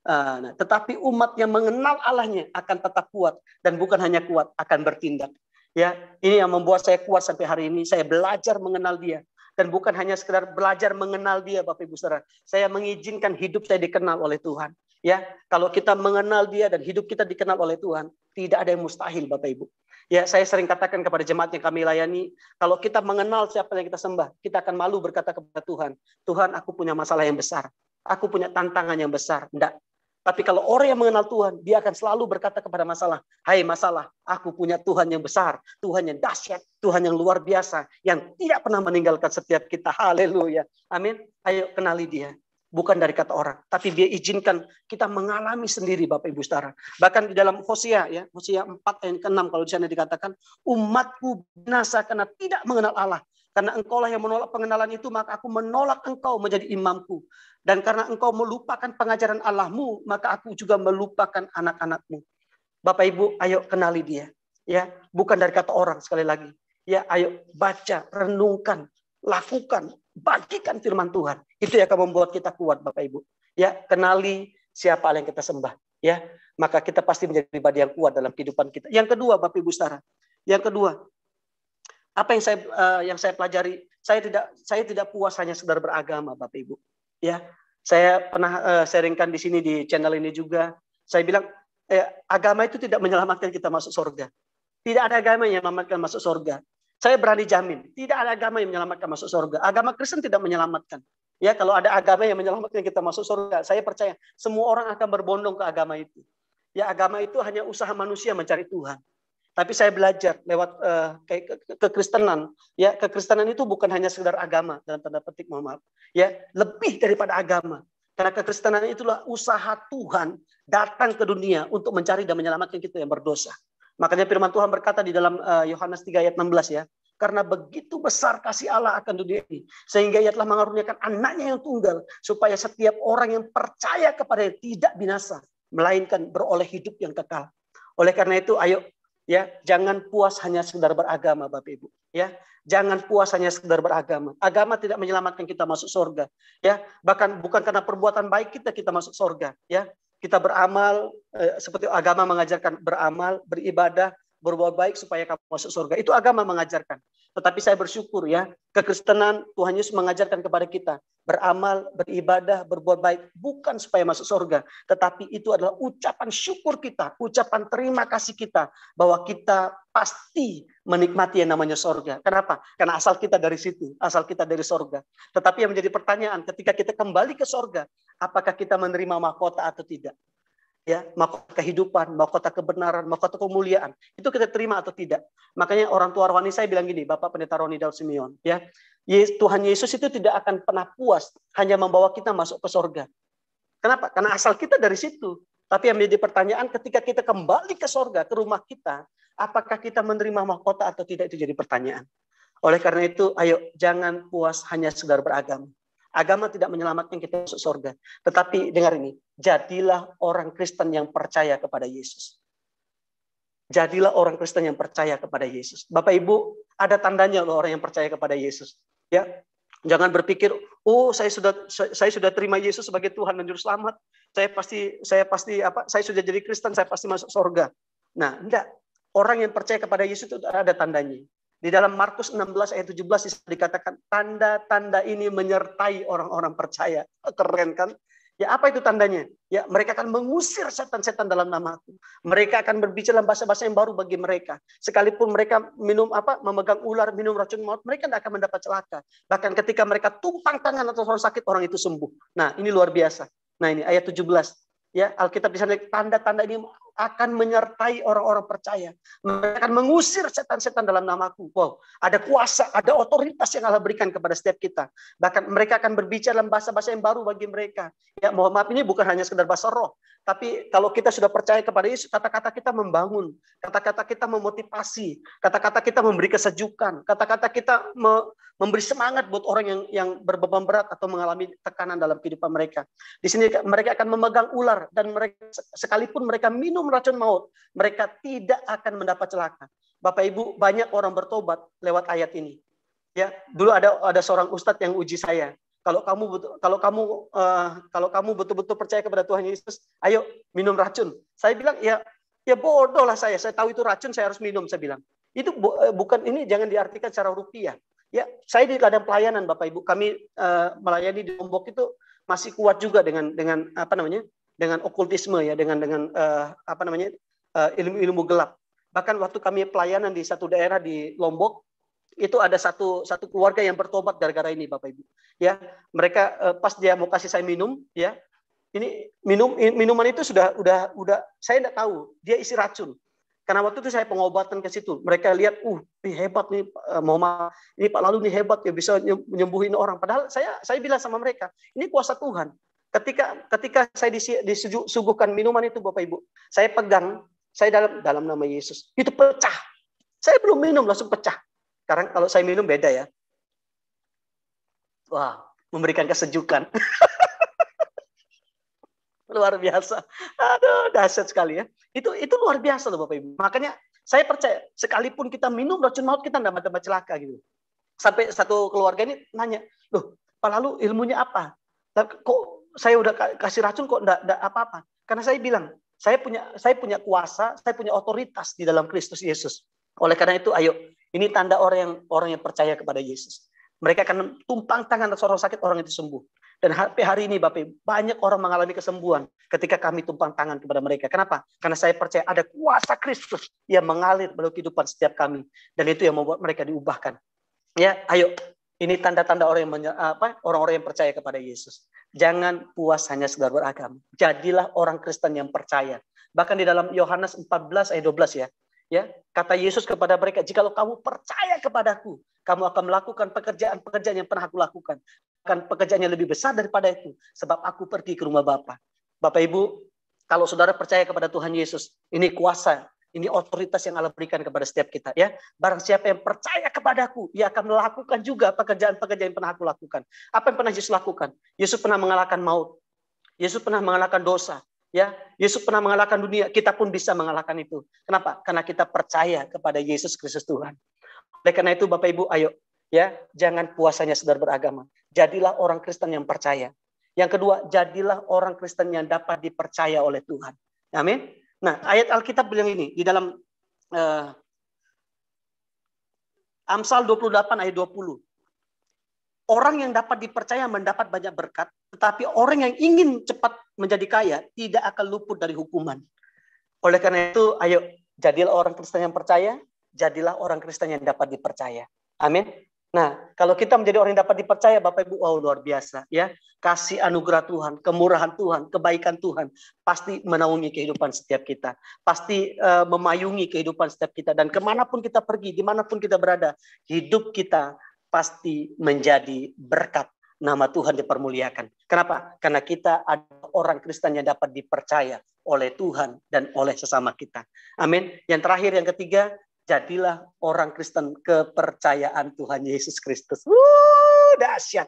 Ah, nah, tetapi umat yang mengenal Allahnya akan tetap kuat dan bukan hanya kuat akan bertindak. Ya, ini yang membuat saya kuat sampai hari ini. Saya belajar mengenal Dia dan bukan hanya sekedar belajar mengenal dia Bapak Ibu Saudara. Saya mengizinkan hidup saya dikenal oleh Tuhan. Ya, kalau kita mengenal dia dan hidup kita dikenal oleh Tuhan, tidak ada yang mustahil Bapak Ibu. Ya, saya sering katakan kepada jemaat yang kami layani, kalau kita mengenal siapa yang kita sembah, kita akan malu berkata kepada Tuhan, Tuhan aku punya masalah yang besar, aku punya tantangan yang besar. tidak. Tapi kalau orang yang mengenal Tuhan, dia akan selalu berkata kepada masalah, "Hai hey masalah, aku punya Tuhan yang besar, Tuhan yang dahsyat, Tuhan yang luar biasa, yang tidak pernah meninggalkan setiap kita." Haleluya. Amin. Ayo kenali dia. Bukan dari kata orang, tapi dia izinkan kita mengalami sendiri Bapak Ibu Saudara. Bahkan di dalam Hosea ya, Hosea 4 ayat ke-6 kalau di sana dikatakan, "Umatku binasa karena tidak mengenal Allah karena engkaulah yang menolak pengenalan itu, maka aku menolak engkau menjadi imamku. Dan karena engkau melupakan pengajaran Allahmu, maka aku juga melupakan anak-anakmu. Bapak Ibu, ayo kenali dia. Ya, bukan dari kata orang sekali lagi. Ya, ayo baca, renungkan, lakukan, bagikan firman Tuhan. Itu yang akan membuat kita kuat, Bapak Ibu. Ya, kenali siapa yang kita sembah. Ya, maka kita pasti menjadi pribadi yang kuat dalam kehidupan kita. Yang kedua, Bapak Ibu Saudara. Yang kedua, apa yang saya uh, yang saya pelajari saya tidak saya tidak puas hanya sekedar beragama Bapak Ibu ya saya pernah uh, sharingkan di sini di channel ini juga saya bilang eh, agama itu tidak menyelamatkan kita masuk surga tidak ada agama yang menyelamatkan masuk surga saya berani jamin tidak ada agama yang menyelamatkan masuk surga agama Kristen tidak menyelamatkan ya kalau ada agama yang menyelamatkan kita masuk surga saya percaya semua orang akan berbondong ke agama itu ya agama itu hanya usaha manusia mencari Tuhan tapi saya belajar lewat uh, ke, ke, kekristenan ya kekristenan itu bukan hanya sekedar agama dalam tanda petik mohon maaf ya lebih daripada agama karena kekristenan itulah usaha Tuhan datang ke dunia untuk mencari dan menyelamatkan kita yang berdosa makanya firman Tuhan berkata di dalam eh, Yohanes uh, 3 ayat 16 ya karena begitu besar kasih Allah akan dunia ini sehingga ia telah mengaruniakan anaknya yang tunggal supaya setiap orang yang percaya kepada tidak binasa melainkan beroleh hidup yang kekal oleh karena itu ayo Ya, jangan puas hanya sekedar beragama, Bapak Ibu. Ya, jangan puas hanya sekedar beragama. Agama tidak menyelamatkan kita masuk surga. Ya, bahkan bukan karena perbuatan baik kita kita masuk surga. Ya, kita beramal eh, seperti agama mengajarkan beramal, beribadah, berbuat baik supaya kamu masuk surga. Itu agama mengajarkan. Tetapi saya bersyukur ya, kekristenan Tuhan Yesus mengajarkan kepada kita beramal, beribadah, berbuat baik bukan supaya masuk surga, tetapi itu adalah ucapan syukur kita, ucapan terima kasih kita bahwa kita pasti menikmati yang namanya surga. Kenapa? Karena asal kita dari situ, asal kita dari surga. Tetapi yang menjadi pertanyaan ketika kita kembali ke surga, apakah kita menerima mahkota atau tidak? ya mahkota kehidupan, mahkota kebenaran, mahkota kemuliaan. Itu kita terima atau tidak. Makanya orang tua rohani saya bilang gini, Bapak Pendeta Roni Daud Simeon, ya. Tuhan Yesus itu tidak akan pernah puas hanya membawa kita masuk ke sorga. Kenapa? Karena asal kita dari situ. Tapi yang menjadi pertanyaan ketika kita kembali ke sorga, ke rumah kita, apakah kita menerima mahkota atau tidak itu jadi pertanyaan. Oleh karena itu, ayo jangan puas hanya sekedar beragama. Agama tidak menyelamatkan kita masuk surga. Tetapi dengar ini, jadilah orang Kristen yang percaya kepada Yesus. Jadilah orang Kristen yang percaya kepada Yesus. Bapak Ibu, ada tandanya loh orang yang percaya kepada Yesus. Ya, Jangan berpikir, oh saya sudah saya sudah terima Yesus sebagai Tuhan dan Juru Selamat, saya pasti saya pasti apa? Saya sudah jadi Kristen, saya pasti masuk surga. Nah, enggak. Orang yang percaya kepada Yesus itu ada tandanya. Di dalam Markus 16 ayat 17 dikatakan tanda-tanda ini menyertai orang-orang percaya. Oh, keren kan? Ya apa itu tandanya? Ya mereka akan mengusir setan-setan dalam nama aku. Mereka akan berbicara dalam bahasa-bahasa yang baru bagi mereka. Sekalipun mereka minum apa, memegang ular, minum racun maut, mereka tidak akan mendapat celaka. Bahkan ketika mereka tumpang tangan atau orang sakit, orang itu sembuh. Nah ini luar biasa. Nah ini ayat 17. Ya Alkitab di sana tanda-tanda ini akan menyertai orang-orang percaya. Mereka akan mengusir setan-setan dalam namaku. Wow, ada kuasa, ada otoritas yang Allah berikan kepada setiap kita. Bahkan mereka akan berbicara dalam bahasa-bahasa yang baru bagi mereka. Ya, mohon maaf ini bukan hanya sekedar bahasa roh, tapi kalau kita sudah percaya kepada Yesus, kata-kata kita membangun, kata-kata kita memotivasi, kata-kata kita memberi kesejukan, kata-kata kita me memberi semangat buat orang yang yang berbeban berat atau mengalami tekanan dalam kehidupan mereka. Di sini mereka akan memegang ular dan mereka sekalipun mereka minum sebelum racun maut, mereka tidak akan mendapat celaka. Bapak Ibu, banyak orang bertobat lewat ayat ini. Ya, dulu ada ada seorang ustadz yang uji saya. Kalau kamu kalau kamu uh, kalau kamu betul-betul percaya kepada Tuhan Yesus, ayo minum racun. Saya bilang ya ya bodoh lah saya. Saya tahu itu racun, saya harus minum. Saya bilang itu bu, eh, bukan ini jangan diartikan secara rupiah. Ya, saya di kadang pelayanan Bapak Ibu. Kami uh, melayani di Lombok itu masih kuat juga dengan dengan apa namanya dengan okultisme ya dengan dengan uh, apa namanya eh, ilmu-ilmu gelap. Bahkan waktu kami pelayanan di satu daerah di Lombok itu ada satu satu keluarga yang bertobat gara-gara ini Bapak Ibu. Ya, mereka uh, pas dia mau kasih saya minum ya. Ini minum minuman itu sudah udah udah saya tidak tahu dia isi racun. Karena waktu itu saya pengobatan ke situ. Mereka lihat, uh, ini hebat nih Mama, ini Pak Lalu nih hebat ya bisa menyembuhin orang. Padahal saya saya bilang sama mereka, ini kuasa Tuhan. Ketika ketika saya disuguhkan minuman itu Bapak Ibu, saya pegang, saya dalam dalam nama Yesus. Itu pecah. Saya belum minum langsung pecah. Sekarang kalau saya minum beda ya. Wah, memberikan kesejukan. luar biasa. Aduh, dahsyat sekali ya. Itu itu luar biasa loh Bapak Ibu. Makanya saya percaya sekalipun kita minum racun maut kita tidak tambah celaka gitu. Sampai satu keluarga ini nanya, "Loh, Pak lalu ilmunya apa? Kok saya udah kasih racun kok enggak, enggak apa-apa. Karena saya bilang, saya punya saya punya kuasa, saya punya otoritas di dalam Kristus Yesus. Oleh karena itu, ayo, ini tanda orang yang orang yang percaya kepada Yesus. Mereka akan tumpang tangan atas orang sakit, orang itu sembuh. Dan hari ini Bapak, banyak orang mengalami kesembuhan ketika kami tumpang tangan kepada mereka. Kenapa? Karena saya percaya ada kuasa Kristus yang mengalir melalui kehidupan setiap kami. Dan itu yang membuat mereka diubahkan. Ya, ayo ini tanda-tanda orang yang apa orang-orang yang percaya kepada Yesus. Jangan puas hanya sekedar beragama. Jadilah orang Kristen yang percaya. Bahkan di dalam Yohanes 14 ayat 12 ya. Ya, kata Yesus kepada mereka, "Jikalau kamu percaya kepadaku, kamu akan melakukan pekerjaan-pekerjaan yang pernah aku lakukan. Akan pekerjaannya lebih besar daripada itu, sebab aku pergi ke rumah Bapa." Bapak Ibu, kalau saudara percaya kepada Tuhan Yesus, ini kuasa ini otoritas yang Allah berikan kepada setiap kita ya. Barang siapa yang percaya kepadaku, ia akan melakukan juga pekerjaan-pekerjaan yang pernah aku lakukan. Apa yang pernah Yesus lakukan? Yesus pernah mengalahkan maut. Yesus pernah mengalahkan dosa, ya. Yesus pernah mengalahkan dunia, kita pun bisa mengalahkan itu. Kenapa? Karena kita percaya kepada Yesus Kristus Tuhan. Oleh karena itu Bapak Ibu, ayo ya, jangan puasanya sedar beragama. Jadilah orang Kristen yang percaya. Yang kedua, jadilah orang Kristen yang dapat dipercaya oleh Tuhan. Amin. Nah, ayat Alkitab bilang ini di dalam uh, Amsal 28 ayat 20. Orang yang dapat dipercaya mendapat banyak berkat, tetapi orang yang ingin cepat menjadi kaya tidak akan luput dari hukuman. Oleh karena itu, ayo jadilah orang Kristen yang percaya, jadilah orang Kristen yang dapat dipercaya. Amin. Nah, kalau kita menjadi orang yang dapat dipercaya, Bapak Ibu, wow luar biasa ya. Kasih anugerah Tuhan, kemurahan Tuhan, kebaikan Tuhan pasti menaungi kehidupan setiap kita. Pasti uh, memayungi kehidupan setiap kita. Dan kemanapun kita pergi, dimanapun kita berada, hidup kita pasti menjadi berkat. Nama Tuhan dipermuliakan. Kenapa? Karena kita ada orang Kristen yang dapat dipercaya oleh Tuhan dan oleh sesama kita. Amin. Yang terakhir, yang ketiga, jadilah orang Kristen kepercayaan Tuhan Yesus Kristus. Wuh, dahsyat.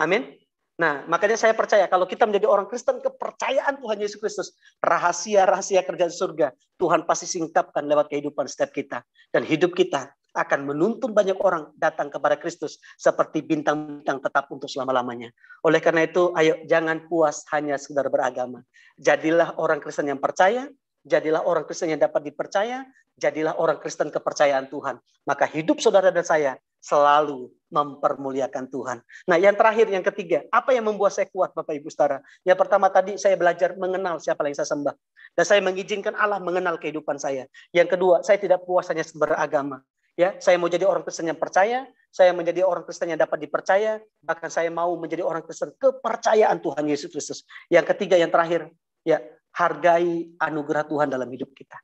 Amin. Nah, makanya saya percaya kalau kita menjadi orang Kristen kepercayaan Tuhan Yesus Kristus, rahasia-rahasia kerjaan surga, Tuhan pasti singkapkan lewat kehidupan setiap kita dan hidup kita akan menuntun banyak orang datang kepada Kristus seperti bintang-bintang tetap untuk selama-lamanya. Oleh karena itu, ayo jangan puas hanya sekedar beragama. Jadilah orang Kristen yang percaya, jadilah orang Kristen yang dapat dipercaya, jadilah orang Kristen kepercayaan Tuhan. Maka hidup saudara dan saya selalu mempermuliakan Tuhan. Nah yang terakhir, yang ketiga, apa yang membuat saya kuat Bapak Ibu Saudara? Yang pertama tadi saya belajar mengenal siapa yang saya sembah. Dan saya mengizinkan Allah mengenal kehidupan saya. Yang kedua, saya tidak puas hanya beragama. Ya, saya mau jadi orang Kristen yang percaya, saya menjadi orang Kristen yang dapat dipercaya, bahkan saya mau menjadi orang Kristen kepercayaan Tuhan Yesus Kristus. Yang ketiga, yang terakhir, ya hargai anugerah Tuhan dalam hidup kita.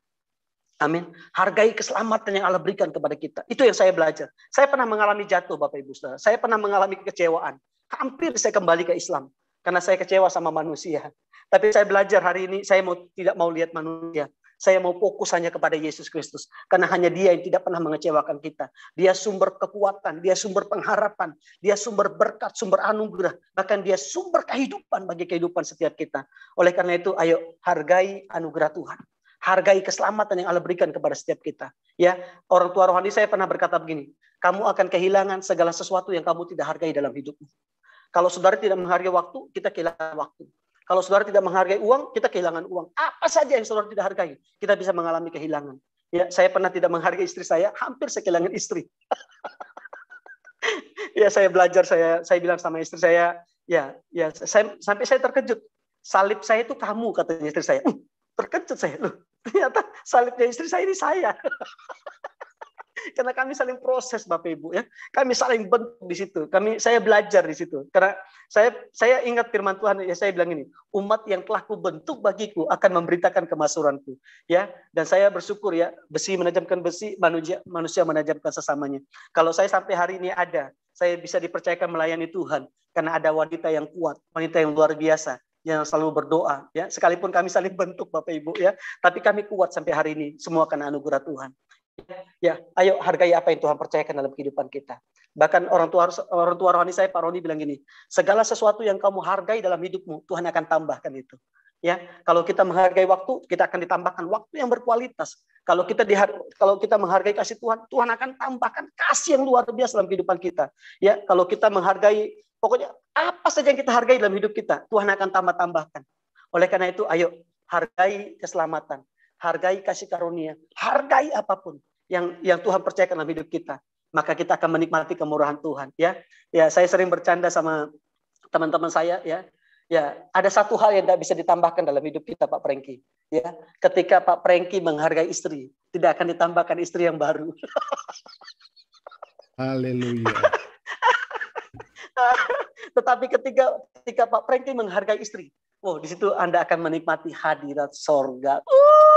Amin. Hargai keselamatan yang Allah berikan kepada kita. Itu yang saya belajar. Saya pernah mengalami jatuh, Bapak Ibu Saudara. Saya pernah mengalami kekecewaan. Hampir saya kembali ke Islam karena saya kecewa sama manusia. Tapi saya belajar hari ini saya mau tidak mau lihat manusia. Saya mau fokus hanya kepada Yesus Kristus karena hanya Dia yang tidak pernah mengecewakan kita. Dia sumber kekuatan, Dia sumber pengharapan, Dia sumber berkat, sumber anugerah, bahkan Dia sumber kehidupan bagi kehidupan setiap kita. Oleh karena itu, ayo hargai anugerah Tuhan Hargai keselamatan yang Allah berikan kepada setiap kita. Ya, orang tua rohani saya pernah berkata begini, kamu akan kehilangan segala sesuatu yang kamu tidak hargai dalam hidupmu. Kalau saudara tidak menghargai waktu, kita kehilangan waktu. Kalau saudara tidak menghargai uang, kita kehilangan uang. Apa saja yang saudara tidak hargai, kita bisa mengalami kehilangan. Ya, saya pernah tidak menghargai istri saya, hampir saya kehilangan istri. ya, saya belajar, saya saya bilang sama istri saya, ya, ya, saya, sampai saya terkejut. Salib saya itu kamu, katanya istri saya. terkejut saya loh. Ternyata salibnya istri saya ini saya. Karena kami saling proses Bapak Ibu ya. Kami saling bentuk di situ. Kami saya belajar di situ. Karena saya saya ingat firman Tuhan ya saya bilang ini, umat yang telah kubentuk bagiku akan memberitakan kemasuranku ya. Dan saya bersyukur ya, besi menajamkan besi, manusia manusia menajamkan sesamanya. Kalau saya sampai hari ini ada, saya bisa dipercayakan melayani Tuhan karena ada wanita yang kuat, wanita yang luar biasa yang selalu berdoa ya sekalipun kami saling bentuk Bapak Ibu ya tapi kami kuat sampai hari ini semua karena anugerah Tuhan ya ayo hargai apa yang Tuhan percayakan dalam kehidupan kita bahkan orang tua orang tua rohani saya Pak Roni bilang gini segala sesuatu yang kamu hargai dalam hidupmu Tuhan akan tambahkan itu Ya, kalau kita menghargai waktu, kita akan ditambahkan waktu yang berkualitas. Kalau kita dihar kalau kita menghargai kasih Tuhan, Tuhan akan tambahkan kasih yang luar biasa dalam kehidupan kita. Ya, kalau kita menghargai pokoknya apa saja yang kita hargai dalam hidup kita, Tuhan akan tambah-tambahkan. Oleh karena itu, ayo hargai keselamatan, hargai kasih karunia, hargai apapun yang yang Tuhan percayakan dalam hidup kita. Maka kita akan menikmati kemurahan Tuhan, ya. Ya, saya sering bercanda sama teman-teman saya ya Ya, ada satu hal yang tidak bisa ditambahkan dalam hidup kita, Pak Prengki. Ya, ketika Pak Prengki menghargai istri, tidak akan ditambahkan istri yang baru. Haleluya. Tetapi ketika ketika Pak Prengki menghargai istri, wow, di situ Anda akan menikmati hadirat sorga. Uh,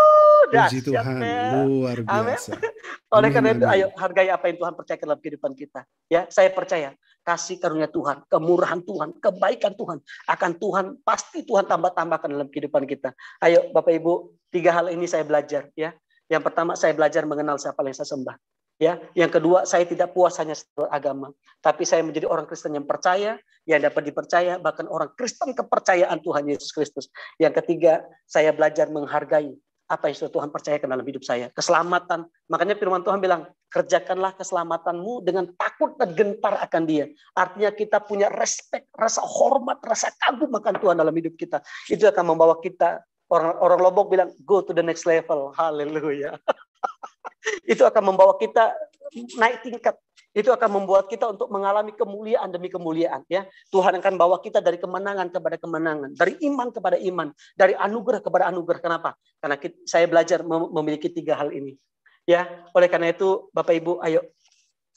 udah. Puji Tuhan, ya, luar biasa. Amen. Oleh karena itu, ayo hargai apa yang Tuhan percayakan dalam kehidupan kita. Ya, saya percaya kasih karunia Tuhan, kemurahan Tuhan, kebaikan Tuhan akan Tuhan pasti Tuhan tambah-tambahkan dalam kehidupan kita. Ayo Bapak Ibu, tiga hal ini saya belajar ya. Yang pertama saya belajar mengenal siapa yang saya sembah. Ya, yang kedua saya tidak puas hanya satu agama, tapi saya menjadi orang Kristen yang percaya, yang dapat dipercaya, bahkan orang Kristen kepercayaan Tuhan Yesus Kristus. Yang ketiga, saya belajar menghargai apa yang sudah Tuhan percayakan dalam hidup saya. Keselamatan. Makanya firman Tuhan bilang, kerjakanlah keselamatanmu dengan takut dan gentar akan dia. Artinya kita punya respect, rasa hormat, rasa kagum akan Tuhan dalam hidup kita. Itu akan membawa kita, orang, orang Lombok bilang, go to the next level. Haleluya. itu akan membawa kita naik tingkat itu akan membuat kita untuk mengalami kemuliaan demi kemuliaan ya Tuhan akan bawa kita dari kemenangan kepada kemenangan dari iman kepada iman dari anugerah kepada anugerah kenapa karena kita, saya belajar memiliki tiga hal ini ya oleh karena itu Bapak Ibu ayo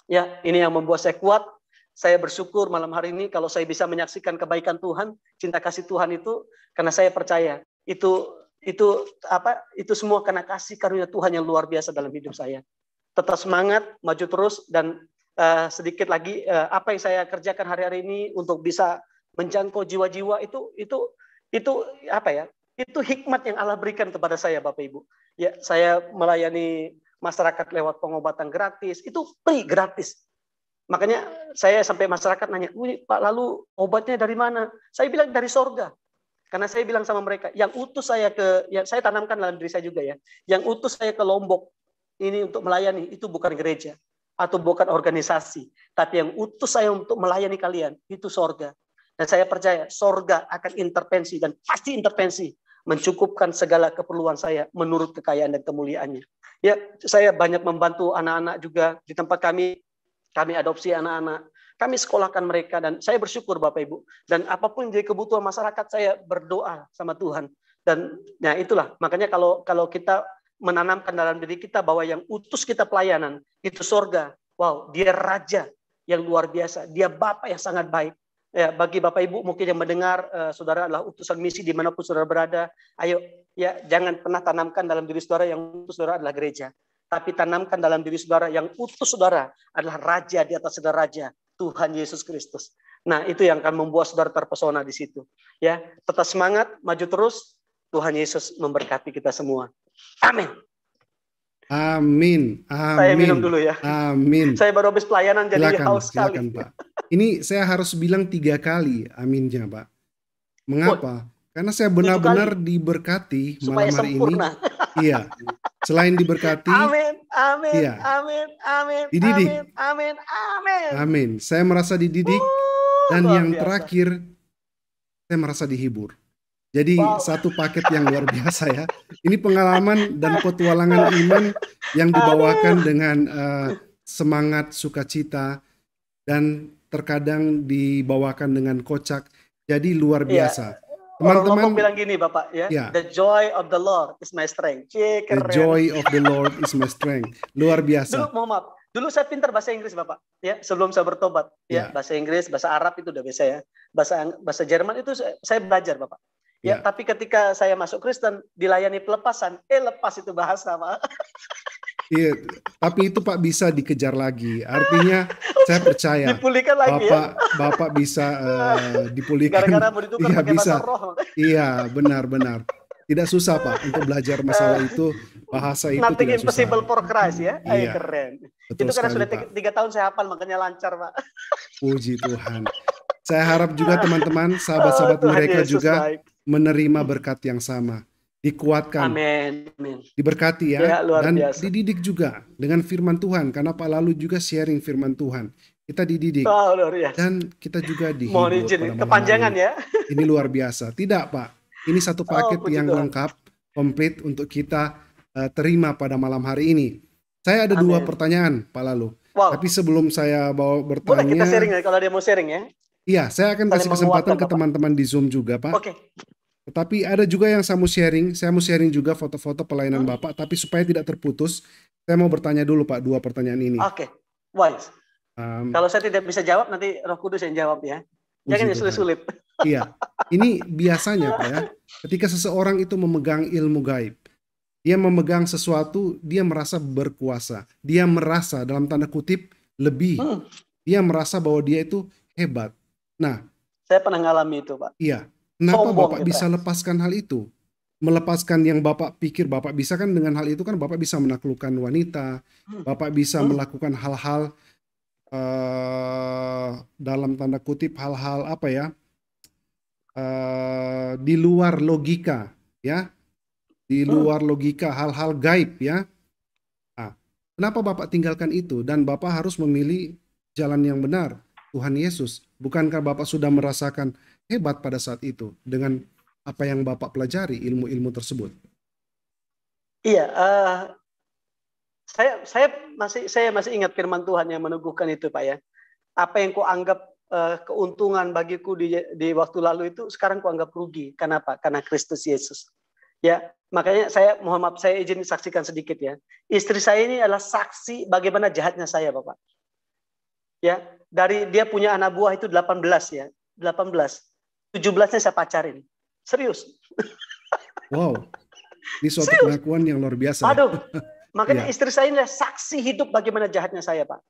ya ini yang membuat saya kuat saya bersyukur malam hari ini kalau saya bisa menyaksikan kebaikan Tuhan cinta kasih Tuhan itu karena saya percaya itu itu apa itu semua karena kasih karunia Tuhan yang luar biasa dalam hidup saya tetap semangat, maju terus, dan Eh, sedikit lagi uh, apa yang saya kerjakan hari-hari ini untuk bisa menjangkau jiwa-jiwa itu itu itu apa ya? Itu hikmat yang Allah berikan kepada saya Bapak Ibu. Ya, saya melayani masyarakat lewat pengobatan gratis, itu free gratis. Makanya saya sampai masyarakat nanya, Pak lalu obatnya dari mana? Saya bilang dari sorga. Karena saya bilang sama mereka, yang utus saya ke, ya saya tanamkan dalam diri saya juga ya, yang utus saya ke Lombok ini untuk melayani itu bukan gereja, atau bukan organisasi, tapi yang utus saya untuk melayani kalian itu sorga. Dan saya percaya sorga akan intervensi dan pasti intervensi mencukupkan segala keperluan saya menurut kekayaan dan kemuliaannya. Ya, saya banyak membantu anak-anak juga di tempat kami. Kami adopsi anak-anak kami sekolahkan mereka dan saya bersyukur Bapak Ibu dan apapun yang jadi kebutuhan masyarakat saya berdoa sama Tuhan dan ya itulah makanya kalau kalau kita menanamkan dalam diri kita bahwa yang utus kita pelayanan itu sorga. Wow, dia raja yang luar biasa. Dia Bapak yang sangat baik. Ya, bagi Bapak Ibu mungkin yang mendengar, eh, saudara adalah utusan misi dimanapun saudara berada. Ayo, ya jangan pernah tanamkan dalam diri saudara yang utus saudara adalah gereja. Tapi tanamkan dalam diri saudara yang utus saudara adalah raja di atas segala raja, Tuhan Yesus Kristus. Nah, itu yang akan membuat saudara terpesona di situ. Ya, tetap semangat, maju terus. Tuhan Yesus memberkati kita semua. Amin. Amin. Amin. Saya minum dulu ya. Amin. Saya baru habis pelayanan jadi silakan, haus sekali. Silakan, Pak. Ini saya harus bilang tiga kali aminnya, Pak. Mengapa? Karena saya benar-benar diberkati malam hari ini. Iya. Selain diberkati. Amin. Amin. Iya. Amin. Amin. Dididik. Amin. Amin. Amin. Saya merasa dididik. Uh, dan yang biasa. terakhir, saya merasa dihibur. Jadi wow. satu paket yang luar biasa ya. Ini pengalaman dan petualangan iman yang dibawakan dengan uh, semangat sukacita dan terkadang dibawakan dengan kocak. Jadi luar iya. biasa. Teman-teman yeah. bilang gini Bapak ya, yeah. the joy of the Lord is my strength. Cik, The joy of the Lord is my strength. Luar biasa. Dulu mohon maaf, dulu saya pintar bahasa Inggris Bapak ya, sebelum saya bertobat ya, iya. bahasa Inggris, bahasa Arab itu udah biasa ya. Bahasa bahasa Jerman itu saya belajar Bapak Ya, ya, tapi ketika saya masuk Kristen dilayani pelepasan, eh lepas itu bahasa, Pak. Iya, tapi itu Pak bisa dikejar lagi. Artinya saya percaya dipulihkan lagi Bapak ya? Bapak bisa uh, dipulihkan. Gara-gara mau iya, bisa. roh. Iya, benar-benar. Tidak susah Pak untuk belajar masalah itu bahasa itu Nanti tidak impossible susah. for Christ ya. Iya. keren. Betul itu karena sudah tiga tahun saya hafal makanya lancar Pak. Puji Tuhan. Saya harap juga teman-teman, sahabat-sahabat oh, mereka Yesus juga baik menerima berkat yang sama dikuatkan, Amen. Amen. diberkati ya, ya dan biasa. dididik juga dengan firman Tuhan karena Pak Lalu juga sharing firman Tuhan. Kita dididik oh, luar biasa. dan kita juga dihibur. kepanjangan ya. Ini luar biasa. Tidak Pak, ini satu oh, paket oh, yang lengkap, komplit untuk kita uh, terima pada malam hari ini. Saya ada Amen. dua pertanyaan Pak Lalu. Wow. Tapi sebelum saya bawa bertanya, boleh kita sharing ya kalau dia mau sharing ya. Iya, saya akan Saling kasih kesempatan ke teman-teman di Zoom juga, Pak. Oke. Okay. Tetapi ada juga yang saya mau sharing, saya mau sharing juga foto-foto pelayanan hmm. Bapak, tapi supaya tidak terputus, saya mau bertanya dulu Pak dua pertanyaan ini. Oke, okay. wise. Um, Kalau saya tidak bisa jawab, nanti Roh Kudus yang jawab ya. Oh, Jangan gitu, yang sulit-sulit. Iya, ini biasanya Pak ya, ketika seseorang itu memegang ilmu gaib, dia memegang sesuatu, dia merasa berkuasa, dia merasa dalam tanda kutip lebih, hmm. dia merasa bahwa dia itu hebat. Nah, saya pernah ngalami itu Pak. Iya, Kenapa Sombong Bapak kita. bisa lepaskan hal itu? Melepaskan yang Bapak pikir Bapak bisa kan dengan hal itu kan Bapak bisa menaklukkan wanita, hmm. Bapak bisa hmm. melakukan hal-hal uh, dalam tanda kutip hal-hal apa ya? Uh, di luar logika ya. Di hmm. luar hmm. logika hal-hal gaib ya. Nah, kenapa Bapak tinggalkan itu dan Bapak harus memilih jalan yang benar, Tuhan Yesus. Bukankah Bapak sudah merasakan hebat pada saat itu dengan apa yang Bapak pelajari ilmu-ilmu tersebut? Iya, uh, saya saya masih saya masih ingat firman Tuhan yang meneguhkan itu, Pak ya. Apa yang kau anggap uh, eh, keuntungan bagiku di di waktu lalu itu sekarang kau anggap rugi. Kenapa? Karena Kristus Yesus. Ya, makanya saya mohon maaf saya izin saksikan sedikit ya. Istri saya ini adalah saksi bagaimana jahatnya saya, Bapak. Ya, dari dia punya anak buah itu 18 ya. 18. 17-nya saya pacarin. Serius. Wow. Ini suatu Serius. pengakuan yang luar biasa. Aduh. Makanya ya. istri saya ini saksi hidup bagaimana jahatnya saya, Pak.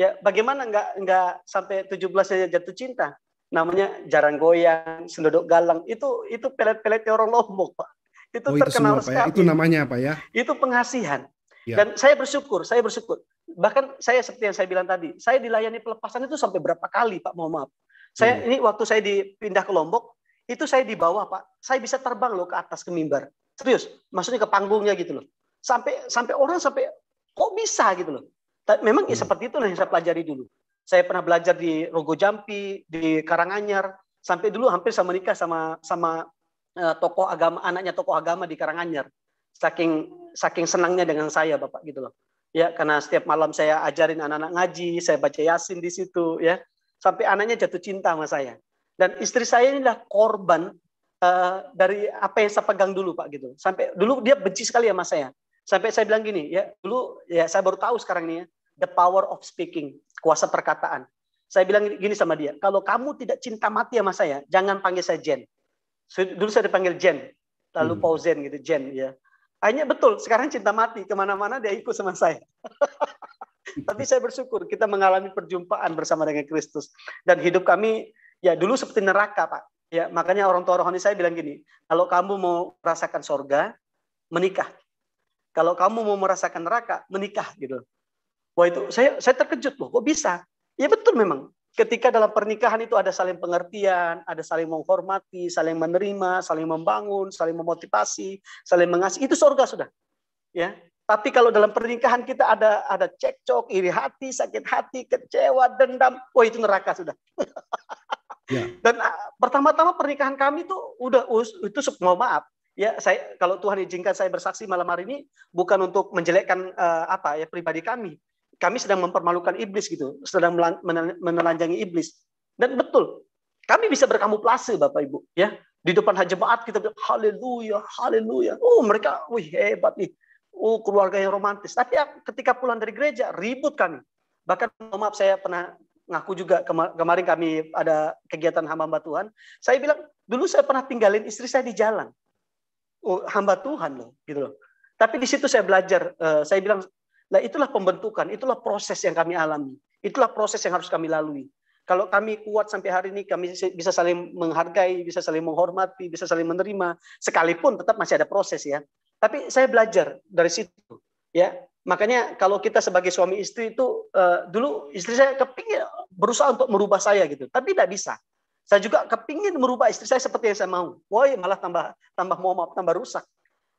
Ya, bagaimana nggak nggak sampai 17 saya jatuh cinta. Namanya jarang goyang, senduduk galang. Itu itu pelet-pelet orang Lombok, Pak. Itu oh, terkenal itu semua, ya? sekali. ya? Itu namanya apa ya? Itu pengasihan. Ya. Dan saya bersyukur, saya bersyukur. Bahkan saya seperti yang saya bilang tadi, saya dilayani pelepasan itu sampai berapa kali, Pak, mohon maaf. Saya hmm. ini waktu saya dipindah ke Lombok, itu saya di bawah, Pak. Saya bisa terbang loh ke atas ke mimbar. Serius, maksudnya ke panggungnya gitu loh. Sampai sampai orang sampai kok bisa gitu loh. Memang ya hmm. ya seperti itu yang saya pelajari dulu. Saya pernah belajar di Rogo Jampi, di Karanganyar, sampai dulu hampir sama nikah sama sama uh, tokoh agama anaknya tokoh agama di Karanganyar. Saking saking senangnya dengan saya Bapak gitu loh. Ya, karena setiap malam saya ajarin anak-anak ngaji, saya baca Yasin di situ ya sampai anaknya jatuh cinta sama saya. Dan istri saya ini inilah korban uh, dari apa yang saya pegang dulu Pak gitu. Sampai dulu dia benci sekali sama saya. Sampai saya bilang gini, ya dulu ya saya baru tahu sekarang ini ya, the power of speaking, kuasa perkataan. Saya bilang gini sama dia, kalau kamu tidak cinta mati sama saya, jangan panggil saya Jen. Dulu saya dipanggil Jen, lalu hmm. Paul Zen gitu, Jen ya. akhirnya betul, sekarang cinta mati kemana-mana dia ikut sama saya. Tapi saya bersyukur kita mengalami perjumpaan bersama dengan Kristus dan hidup kami ya dulu seperti neraka, Pak. Ya, makanya orang tua rohani saya bilang gini, kalau kamu mau merasakan sorga, menikah. Kalau kamu mau merasakan neraka, menikah gitu. Wah itu saya saya terkejut loh, kok bisa? Ya betul memang. Ketika dalam pernikahan itu ada saling pengertian, ada saling menghormati, saling menerima, saling membangun, saling memotivasi, saling mengasihi, itu sorga sudah. Ya. Tapi kalau dalam pernikahan kita ada ada cekcok, iri hati, sakit hati, kecewa, dendam, wah itu neraka sudah. Ya. Dan ah, pertama-tama pernikahan kami itu udah itu mau maaf ya saya kalau Tuhan izinkan saya bersaksi malam hari ini bukan untuk menjelekkan uh, apa ya pribadi kami. Kami sedang mempermalukan iblis gitu, sedang menelanjangi iblis. Dan betul, kami bisa berkamuflase Bapak Ibu ya. Di depan jemaat kita bilang haleluya, haleluya. Oh, mereka wih hebat nih oh keluarga yang romantis. Tapi ketika pulang dari gereja ribut kami. Bahkan maaf saya pernah ngaku juga kemarin kami ada kegiatan hamba Tuhan. Saya bilang dulu saya pernah tinggalin istri saya di jalan. Oh, hamba Tuhan loh, gitu loh. Tapi di situ saya belajar. Eh, saya bilang, lah itulah pembentukan, itulah proses yang kami alami, itulah proses yang harus kami lalui. Kalau kami kuat sampai hari ini, kami bisa saling menghargai, bisa saling menghormati, bisa saling menerima, sekalipun tetap masih ada proses ya. Tapi saya belajar dari situ, ya. Makanya kalau kita sebagai suami istri itu uh, dulu istri saya kepingin berusaha untuk merubah saya gitu, tapi tidak bisa. Saya juga kepingin merubah istri saya seperti yang saya mau. Woi, malah tambah tambah mau maaf, tambah rusak.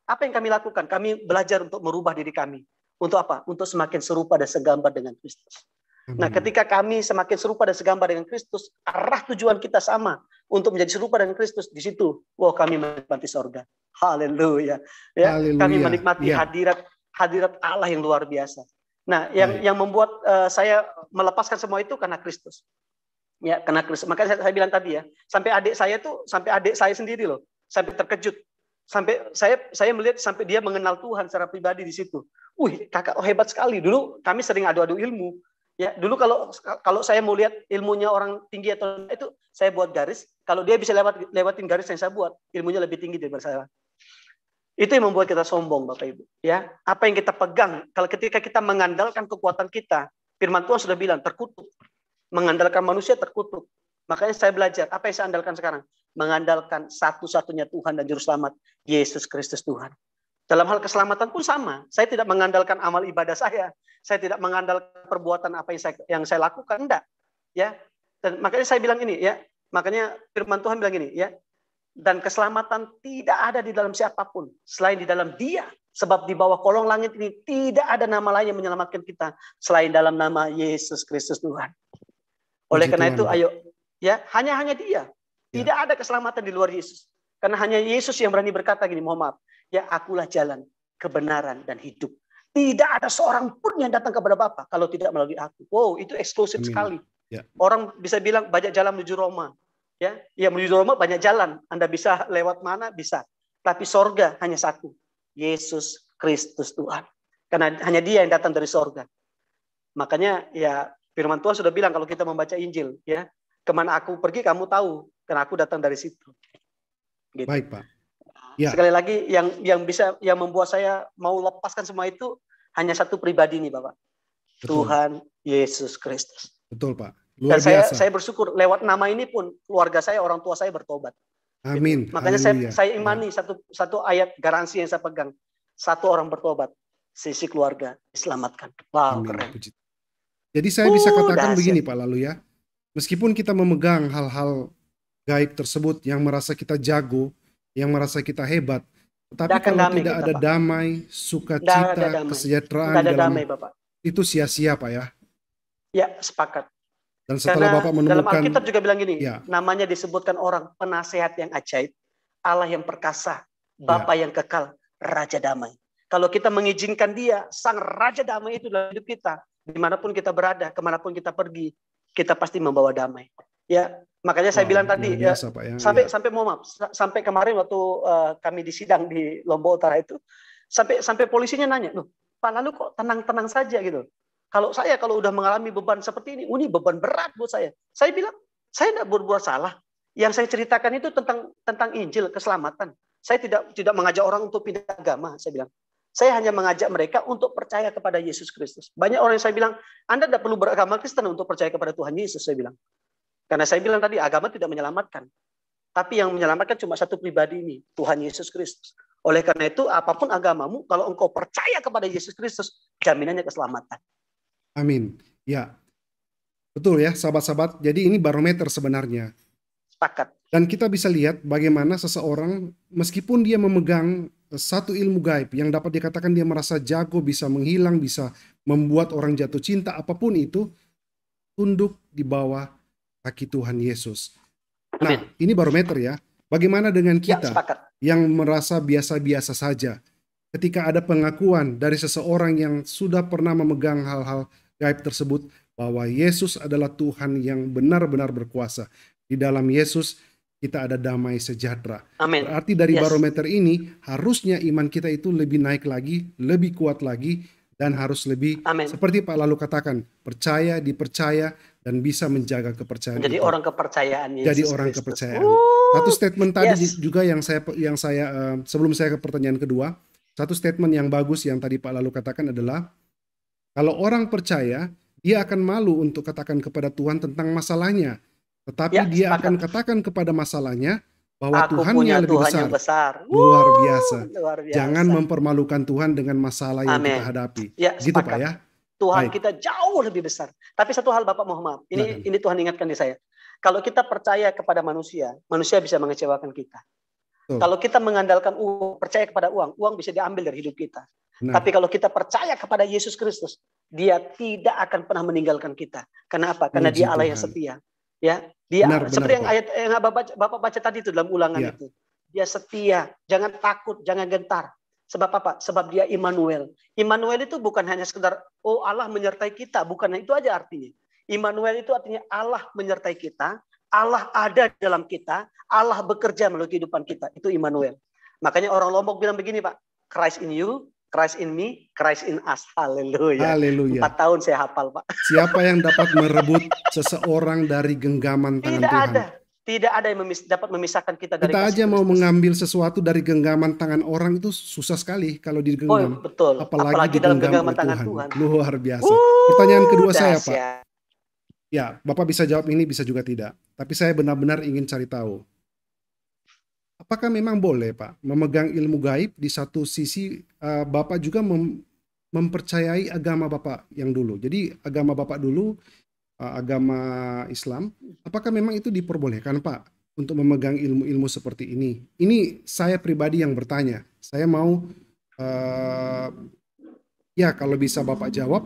Apa yang kami lakukan? Kami belajar untuk merubah diri kami. Untuk apa? Untuk semakin serupa dan segambar dengan Kristus. Nah, hmm. ketika kami semakin serupa dan segambar dengan Kristus, arah tujuan kita sama untuk menjadi serupa dengan Kristus di situ, wow kami menikmati sorga. Haleluya. Ya, kami menikmati ya. hadirat hadirat Allah yang luar biasa. Nah, yang ya. yang membuat uh, saya melepaskan semua itu karena Kristus. Ya, karena Kristus. Makanya saya, saya bilang tadi ya, sampai adik saya tuh sampai adik saya sendiri loh, sampai terkejut. Sampai saya saya melihat sampai dia mengenal Tuhan secara pribadi di situ. Wih, kakak oh, hebat sekali. Dulu kami sering adu-adu ilmu. Ya, dulu kalau kalau saya mau lihat ilmunya orang tinggi atau itu saya buat garis. Kalau dia bisa lewat lewatin garis yang saya buat, ilmunya lebih tinggi daripada saya. Itu yang membuat kita sombong, Bapak Ibu. Ya, apa yang kita pegang kalau ketika kita mengandalkan kekuatan kita, firman Tuhan sudah bilang terkutuk. Mengandalkan manusia terkutuk. Makanya saya belajar, apa yang saya andalkan sekarang? Mengandalkan satu-satunya Tuhan dan juru selamat, Yesus Kristus Tuhan. Dalam hal keselamatan pun sama. Saya tidak mengandalkan amal ibadah saya. Saya tidak mengandalkan perbuatan apa yang saya yang saya lakukan enggak. Ya. Dan makanya saya bilang ini ya, makanya firman Tuhan bilang ini ya, dan keselamatan tidak ada di dalam siapapun selain di dalam Dia. Sebab di bawah kolong langit ini tidak ada nama lain yang menyelamatkan kita selain dalam nama Yesus Kristus Tuhan. Oleh karena itu ayo ya hanya hanya Dia. Ya. Tidak ada keselamatan di luar Yesus. Karena hanya Yesus yang berani berkata gini, mohon maaf, ya akulah jalan, kebenaran dan hidup. Tidak ada seorang pun yang datang kepada Bapa kalau tidak melalui aku. Wow, itu eksklusif sekali. Ya. Orang bisa bilang banyak jalan menuju Roma. Ya, ya menuju Roma banyak jalan. Anda bisa lewat mana bisa. Tapi sorga hanya satu. Yesus Kristus Tuhan. Karena hanya Dia yang datang dari sorga. Makanya ya Firman Tuhan sudah bilang kalau kita membaca Injil, ya kemana aku pergi kamu tahu, karena aku datang dari situ. Gitu. Baik Pak. Nah, ya. Sekali lagi yang yang bisa yang membuat saya mau lepaskan semua itu hanya satu pribadi nih Bapak. Betul. Tuhan Yesus Kristus. Betul Pak. Luar Dan saya saya bersyukur lewat nama ini pun keluarga saya, orang tua saya bertobat. Amin. Jadi, gitu. Makanya saya saya imani satu satu ayat garansi yang saya pegang. Satu orang bertobat, sisi keluarga diselamatkan. Wow, Amin. keren. Jadi saya uh, bisa katakan begini Pak Lalu ya. Meskipun kita memegang hal-hal gaib tersebut yang merasa kita jago, yang merasa kita hebat, tetapi Dakan kalau tidak ada damai, sukacita, ada kesejahteraan dalam itu sia-sia Pak ya. Ya, sepakat. Dan setelah Karena Bapak menemukan dalam Alkitab juga bilang gini, ya. namanya disebutkan orang penasehat yang ajaib, Allah yang perkasa, ya. Bapa ya. yang kekal, Raja Damai. Kalau kita mengizinkan Dia, Sang Raja Damai itu dalam hidup kita, dimanapun kita berada, kemanapun kita pergi, kita pasti membawa damai. Ya, makanya saya Wah, bilang tadi ya, biasa, ya, Pak, ya, ya. sampai ya. sampai mohon maaf, sampai kemarin waktu uh, kami disidang di Lombok Utara itu, sampai sampai polisinya nanya, loh, Pak Lalu kok tenang-tenang saja gitu. Kalau saya kalau udah mengalami beban seperti ini, ini beban berat buat saya. Saya bilang, saya tidak berbuat salah. Yang saya ceritakan itu tentang tentang Injil, keselamatan. Saya tidak tidak mengajak orang untuk pindah agama, saya bilang. Saya hanya mengajak mereka untuk percaya kepada Yesus Kristus. Banyak orang yang saya bilang, Anda tidak perlu beragama Kristen untuk percaya kepada Tuhan Yesus, saya bilang. Karena saya bilang tadi, agama tidak menyelamatkan. Tapi yang menyelamatkan cuma satu pribadi ini, Tuhan Yesus Kristus. Oleh karena itu, apapun agamamu, kalau engkau percaya kepada Yesus Kristus, jaminannya keselamatan. Amin. Ya. Betul ya, sahabat-sahabat. Jadi ini barometer sebenarnya. Sepakat. Dan kita bisa lihat bagaimana seseorang meskipun dia memegang satu ilmu gaib yang dapat dikatakan dia merasa jago, bisa menghilang, bisa membuat orang jatuh cinta, apapun itu, tunduk di bawah kaki Tuhan Yesus. Nah, Amin. ini barometer ya. Bagaimana dengan ya, kita ya, yang merasa biasa-biasa saja? Ketika ada pengakuan dari seseorang yang sudah pernah memegang hal-hal gaib tersebut bahwa Yesus adalah Tuhan yang benar-benar berkuasa. Di dalam Yesus kita ada damai sejahtera. Amen. Berarti dari yes. barometer ini harusnya iman kita itu lebih naik lagi, lebih kuat lagi dan harus lebih Amen. seperti Pak lalu katakan, percaya, dipercaya dan bisa menjaga kepercayaan. Jadi orang kepercayaan Yesus Jadi orang Christus. kepercayaan. Woo! Satu statement tadi yes. juga yang saya yang saya uh, sebelum saya ke pertanyaan kedua, satu statement yang bagus yang tadi Pak lalu katakan adalah kalau orang percaya, dia akan malu untuk katakan kepada Tuhan tentang masalahnya. Tetapi ya, dia akan katakan kepada masalahnya bahwa Aku Tuhan punya yang lebih Tuhan besar. Yang besar. Luar, biasa. Luar biasa. Jangan mempermalukan Tuhan dengan masalah yang Amen. kita hadapi. Ya, gitu Pak ya. Tuhan Baik. kita jauh lebih besar. Tapi satu hal Bapak Muhammad, ini ini Tuhan ingatkan di saya. Kalau kita percaya kepada manusia, manusia bisa mengecewakan kita. Tuh. Kalau kita mengandalkan uang, percaya kepada uang, uang bisa diambil dari hidup kita. Nah. Tapi kalau kita percaya kepada Yesus Kristus, Dia tidak akan pernah meninggalkan kita. Karena apa? Karena Dia Allah yang setia. Ya, Dia benar, seperti yang ayat yang Bapak baca, Bapak baca tadi itu dalam ulangan ya. itu. Dia setia, jangan takut, jangan gentar. Sebab apa? Sebab dia Immanuel. Immanuel itu bukan hanya sekedar oh Allah menyertai kita, bukan itu aja artinya. Immanuel itu artinya Allah menyertai kita, Allah ada dalam kita, Allah bekerja melalui kehidupan kita. Itu Immanuel. Makanya orang Lombok bilang begini, Pak, Christ in you, Christ in me, Christ in us. Haleluya. Haleluya. Empat tahun saya hafal, Pak. Siapa yang dapat merebut seseorang dari genggaman tangan Tidak Tuhan? Ada. Tidak ada yang memis dapat memisahkan kita dari Kita aja mau mengambil sesuatu dari genggaman tangan orang itu susah sekali kalau digenggam. Oh, betul. Apalagi, Apalagi dalam genggaman tangan Tuhan. Tuhan. Luar biasa. Uh, Pertanyaan kedua saya, Pak. Ya, Bapak bisa jawab ini, bisa juga tidak. Tapi saya benar-benar ingin cari tahu. Apakah memang boleh Pak memegang ilmu gaib di satu sisi uh, Bapak juga mem mempercayai agama Bapak yang dulu. Jadi agama Bapak dulu uh, agama Islam, apakah memang itu diperbolehkan Pak untuk memegang ilmu-ilmu seperti ini? Ini saya pribadi yang bertanya. Saya mau uh, ya kalau bisa Bapak jawab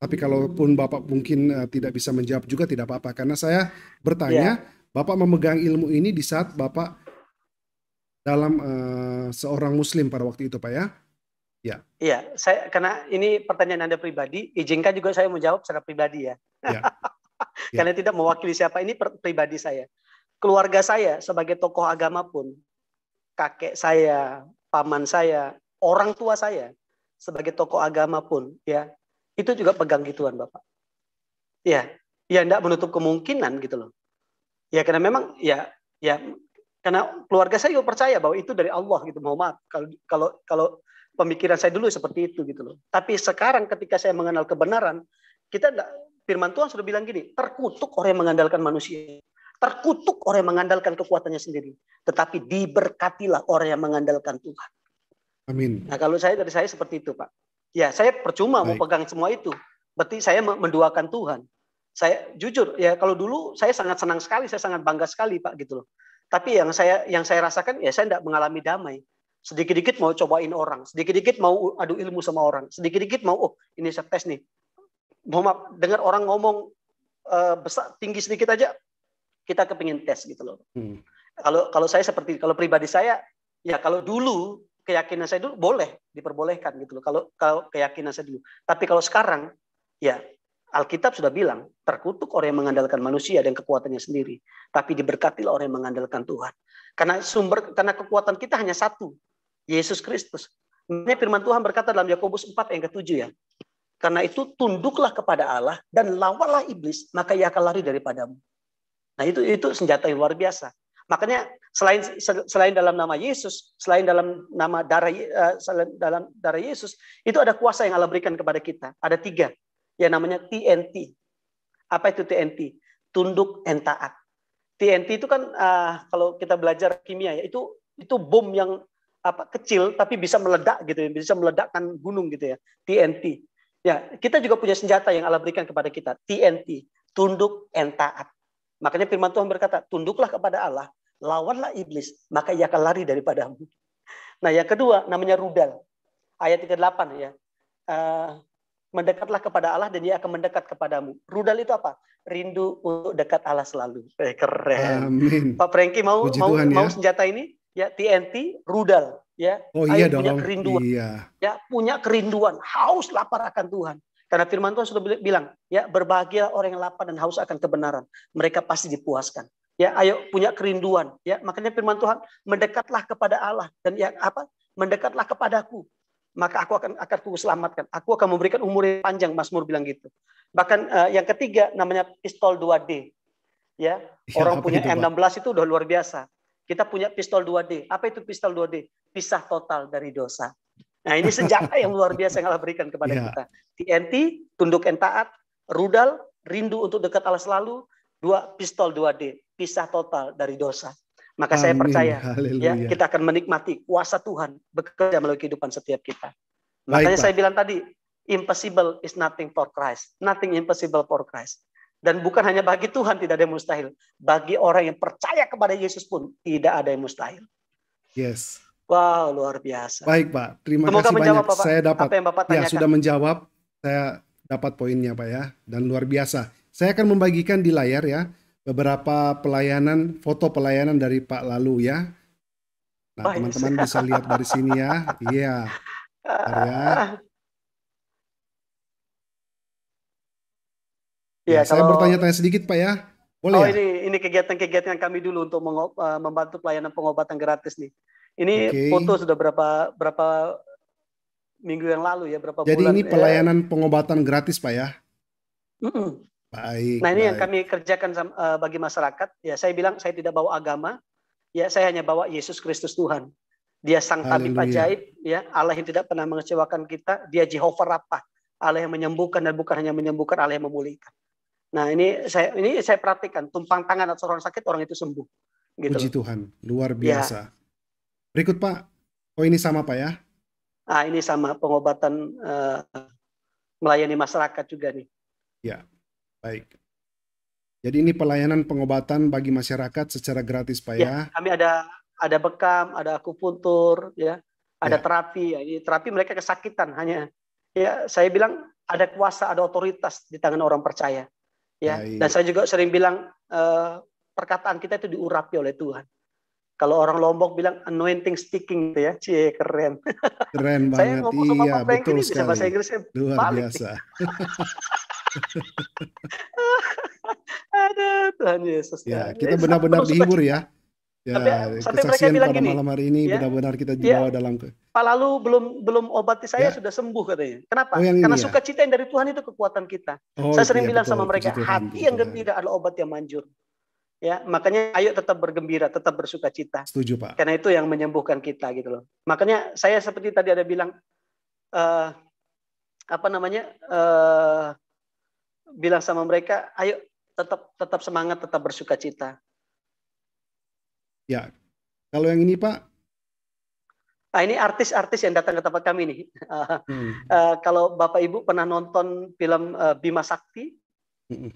tapi kalaupun Bapak mungkin uh, tidak bisa menjawab juga tidak apa-apa karena saya bertanya yeah. Bapak memegang ilmu ini di saat Bapak dalam uh, seorang muslim pada waktu itu Pak ya? Ya. Iya, saya karena ini pertanyaan Anda pribadi, izinkan juga saya menjawab secara pribadi ya. ya. ya. karena tidak mewakili siapa, ini pribadi saya. Keluarga saya sebagai tokoh agama pun kakek saya, paman saya, orang tua saya sebagai tokoh agama pun ya, itu juga pegang gituan Bapak. Ya, ya tidak menutup kemungkinan gitu loh. Ya karena memang ya ya karena keluarga saya juga percaya bahwa itu dari Allah gitu. Mohon maaf kalau kalau kalau pemikiran saya dulu seperti itu gitu loh. Tapi sekarang ketika saya mengenal kebenaran, kita enggak, firman Tuhan sudah bilang gini, terkutuk orang yang mengandalkan manusia. Terkutuk orang yang mengandalkan kekuatannya sendiri. Tetapi diberkatilah orang yang mengandalkan Tuhan. Amin. Nah kalau saya dari saya seperti itu Pak. Ya saya percuma Baik. mau pegang semua itu. Berarti saya menduakan Tuhan. Saya jujur ya kalau dulu saya sangat senang sekali, saya sangat bangga sekali Pak gitu loh. Tapi yang saya yang saya rasakan ya saya tidak mengalami damai. sedikit sedikit mau cobain orang, sedikit sedikit mau adu ilmu sama orang, sedikit sedikit mau oh ini saya tes nih. Mau maaf, dengar orang ngomong uh, besar tinggi sedikit aja kita kepingin tes gitu loh. Hmm. Kalau kalau saya seperti kalau pribadi saya ya kalau dulu keyakinan saya dulu boleh diperbolehkan gitu loh. Kalau kalau keyakinan saya dulu. Tapi kalau sekarang ya Alkitab sudah bilang, terkutuk orang yang mengandalkan manusia dan kekuatannya sendiri, tapi diberkatilah orang yang mengandalkan Tuhan. Karena sumber karena kekuatan kita hanya satu, Yesus Kristus. Ini firman Tuhan berkata dalam Yakobus 4 yang ke ya. Karena itu tunduklah kepada Allah dan lawalah iblis, maka ia akan lari daripadamu. Nah, itu itu senjata yang luar biasa. Makanya selain selain dalam nama Yesus, selain dalam nama darah eh, dalam darah Yesus, itu ada kuasa yang Allah berikan kepada kita. Ada tiga yang namanya TNT. Apa itu TNT? Tunduk dan taat. TNT itu kan uh, kalau kita belajar kimia ya itu itu bom yang apa kecil tapi bisa meledak gitu ya, bisa meledakkan gunung gitu ya. TNT. Ya, kita juga punya senjata yang Allah berikan kepada kita, TNT, tunduk dan taat. Makanya firman Tuhan berkata, tunduklah kepada Allah, lawanlah iblis, maka ia akan lari daripadamu. Nah yang kedua namanya rudal. Ayat 38 ya. Uh, mendekatlah kepada Allah dan dia akan mendekat kepadamu. Rudal itu apa? Rindu untuk dekat Allah selalu. Eh, keren. Amin. Pak Franky mau Puji mau, Tuhan, ya. mau ya. senjata ini? Ya TNT, rudal. Ya. Oh iya punya dong. Kerinduan. Iya. Ya punya kerinduan, haus lapar akan Tuhan. Karena firman Tuhan sudah bilang, ya berbahagialah orang yang lapar dan haus akan kebenaran. Mereka pasti dipuaskan. Ya, ayo punya kerinduan. Ya, makanya firman Tuhan, mendekatlah kepada Allah dan ya apa? Mendekatlah kepadaku maka aku akan akan ku selamatkan. Aku akan memberikan umur yang panjang, Mur bilang gitu. Bahkan uh, yang ketiga namanya pistol 2D. Ya, ya orang punya itu, M16 Pak? itu udah luar biasa. Kita punya pistol 2D. Apa itu pistol 2D? Pisah total dari dosa. Nah, ini senjata yang luar biasa yang Allah berikan kepada ya. kita. TNT, tunduk dan taat, rudal, rindu untuk dekat Allah selalu, dua pistol 2D, pisah total dari dosa. Maka Amin. saya percaya ya kita akan menikmati kuasa Tuhan bekerja melalui kehidupan setiap kita. Baik, Makanya Pak. saya bilang tadi, impossible is nothing for Christ. Nothing impossible for Christ. Dan bukan hanya bagi Tuhan tidak ada yang mustahil. Bagi orang yang percaya kepada Yesus pun tidak ada yang mustahil. Yes. Wow, luar biasa. Baik, Pak. Terima Semoga kasih menjawab, banyak. Bapak, saya dapat apa yang Bapak Ya, sudah menjawab. Saya dapat poinnya, Pak ya. Dan luar biasa. Saya akan membagikan di layar ya beberapa pelayanan foto pelayanan dari Pak Lalu ya. Nah, teman-teman bisa lihat dari sini ya. Iya. Yeah. Ya, iya, ya saya bertanya-tanya sedikit Pak ya. Boleh oh, ya? ini ini kegiatan-kegiatan kami dulu untuk eh, membantu pelayanan pengobatan gratis nih. Ini okay. foto sudah berapa berapa minggu yang lalu ya, berapa Jadi bulan. Jadi ini ya? pelayanan ya. pengobatan gratis Pak ya? Mm -mm. Baik, nah ini baik. yang kami kerjakan eh, bagi masyarakat. Ya saya bilang saya tidak bawa agama, ya saya hanya bawa Yesus Kristus Tuhan. Dia sang tabib ajaib, ya Allah yang tidak pernah mengecewakan kita. Dia Jehovah Rapa. Allah yang menyembuhkan dan bukan hanya menyembuhkan, Allah yang memulihkan. Nah ini saya ini saya perhatikan tumpang tangan atau orang sakit orang itu sembuh. Gitu Puji Tuhan, luar ya. biasa. Ya. Berikut Pak, oh ini sama Pak ya? Ah ini sama pengobatan uh, melayani masyarakat juga nih. Ya. Baik. Jadi ini pelayanan pengobatan bagi masyarakat secara gratis Pak ya. ya kami ada ada bekam, ada akupuntur ya, ada ya. terapi. Ya. Jadi terapi mereka kesakitan hanya ya saya bilang ada kuasa, ada otoritas di tangan orang percaya. Ya. Baik. Dan saya juga sering bilang eh, perkataan kita itu diurapi oleh Tuhan. Kalau orang Lombok bilang anointing sticking gitu ya. Cie, keren. Keren banget. saya ngomong sama iya, Pak betul ini sekali. bisa bahasa Inggrisnya Luar balik. biasa. Ada Tuhan Yesus. Ya, kita benar-benar dihibur ya. Ya, sampai, sampai mereka bilang pada gini, malam hari ini ya, benar-benar kita ya. dibawa ya, dalam ke. Pak Lalu belum belum obati saya ya. sudah sembuh katanya. Kenapa? Oh, yang Karena ya? sukacita yang dari Tuhan itu kekuatan kita. Oh, saya sering iya, bilang betul, sama mereka, hati yang gembira adalah obat yang manjur. Ya, makanya ayo tetap bergembira, tetap bersuka cita. Setuju, Pak. Karena itu yang menyembuhkan kita gitu loh. Makanya saya seperti tadi ada bilang uh, apa namanya? Uh, bilang sama mereka, ayo tetap tetap semangat, tetap bersuka cita. Ya. Kalau yang ini, Pak, Nah, ini artis-artis yang datang ke tempat kami nih. hmm. uh, kalau Bapak Ibu pernah nonton film uh, Bima Sakti, hmm.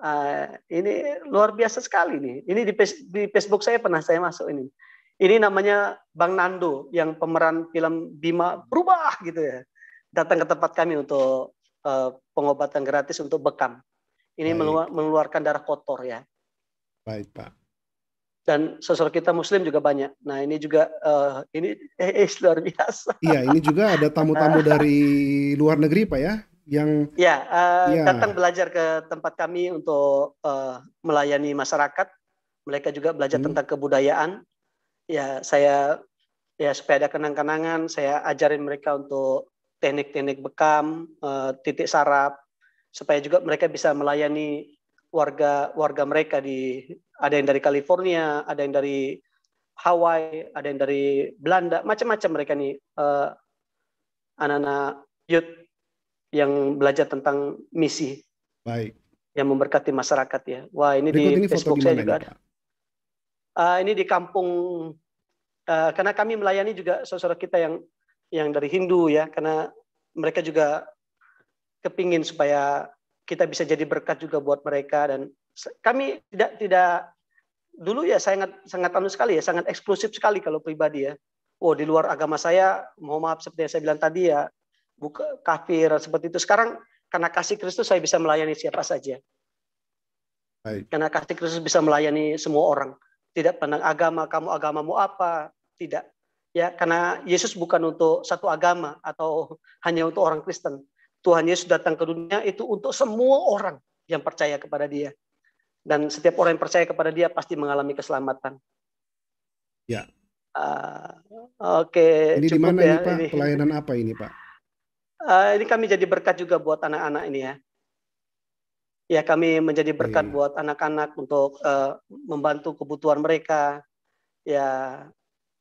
Uh, ini luar biasa sekali nih. Ini di, di Facebook saya pernah saya masuk ini. Ini namanya Bang Nando yang pemeran film Bima berubah gitu ya. Datang ke tempat kami untuk uh, pengobatan gratis untuk bekam. Ini Baik. mengeluarkan darah kotor ya. Baik Pak. Dan sosok kita Muslim juga banyak. Nah ini juga uh, ini eh, eh, luar biasa. Iya ini juga ada tamu-tamu dari luar negeri Pak ya yang ya, uh, ya datang belajar ke tempat kami untuk uh, melayani masyarakat. Mereka juga belajar hmm. tentang kebudayaan. Ya, saya ya supaya ada kenang-kenangan, saya ajarin mereka untuk teknik-teknik bekam, uh, titik sarap supaya juga mereka bisa melayani warga warga mereka di ada yang dari California, ada yang dari Hawaii, ada yang dari Belanda, macam-macam mereka nih uh, anak-anak youth yang belajar tentang misi. Baik. Yang memberkati masyarakat ya. Wah, ini Berikut di ini Facebook saya juga ini? ada. Uh, ini di kampung uh, karena kami melayani juga saudara kita yang yang dari Hindu ya, karena mereka juga kepingin supaya kita bisa jadi berkat juga buat mereka dan kami tidak tidak dulu ya saya sangat sangat anu sekali ya sangat eksklusif sekali kalau pribadi ya oh di luar agama saya mohon maaf seperti yang saya bilang tadi ya buka kafir seperti itu. Sekarang karena kasih Kristus saya bisa melayani siapa saja. Baik. Karena kasih Kristus bisa melayani semua orang. Tidak pandang agama, kamu agamamu apa, tidak. Ya, karena Yesus bukan untuk satu agama atau hanya untuk orang Kristen. Tuhan Yesus datang ke dunia itu untuk semua orang yang percaya kepada Dia. Dan setiap orang yang percaya kepada Dia pasti mengalami keselamatan. Ya. Uh, Oke. Okay, ini di mana ya, ini Pak? Ini. Pelayanan apa ini Pak? uh, ini kami jadi berkat juga buat anak-anak ini ya. Ya kami menjadi berkat hmm. buat anak-anak untuk uh, membantu kebutuhan mereka. Ya,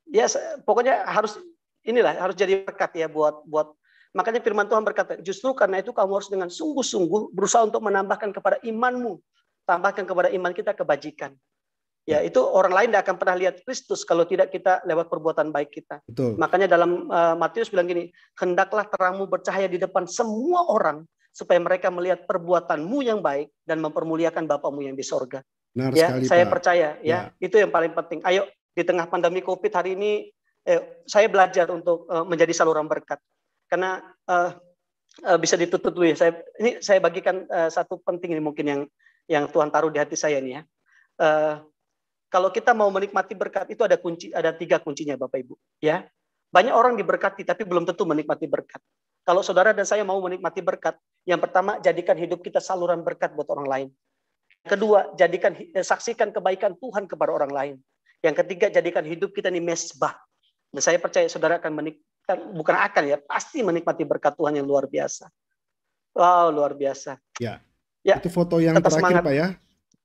ya pokoknya harus inilah harus jadi berkat ya buat buat Makanya firman Tuhan berkata, justru karena itu kamu harus dengan sungguh-sungguh berusaha untuk menambahkan kepada imanmu, tambahkan kepada iman kita kebajikan. Ya, ya, itu orang lain tidak akan pernah lihat Kristus kalau tidak kita lewat perbuatan baik kita. Betul. Makanya dalam uh, Matius bilang gini, hendaklah terangmu bercahaya di depan semua orang supaya mereka melihat perbuatanmu yang baik dan mempermuliakan Bapamu yang di sorga. Benar ya, sekali, saya Pak. percaya ya, ya, itu yang paling penting. Ayo di tengah pandemi Covid hari ini eh, saya belajar untuk eh, menjadi saluran berkat. Karena eh, eh, bisa ditutup dulu ya. Saya ini saya bagikan eh, satu penting ini mungkin yang yang Tuhan taruh di hati saya nih ya. Eh, kalau kita mau menikmati berkat itu ada kunci ada tiga kuncinya Bapak Ibu ya. Banyak orang diberkati tapi belum tentu menikmati berkat. Kalau saudara dan saya mau menikmati berkat, yang pertama jadikan hidup kita saluran berkat buat orang lain. Kedua, jadikan eh, saksikan kebaikan Tuhan kepada orang lain. Yang ketiga, jadikan hidup kita ini mesbah. Dan saya percaya saudara akan menikmati bukan akan ya, pasti menikmati berkat Tuhan yang luar biasa. Wow, luar biasa. Ya. ya. Itu foto yang Tetap terakhir semangat. Pak ya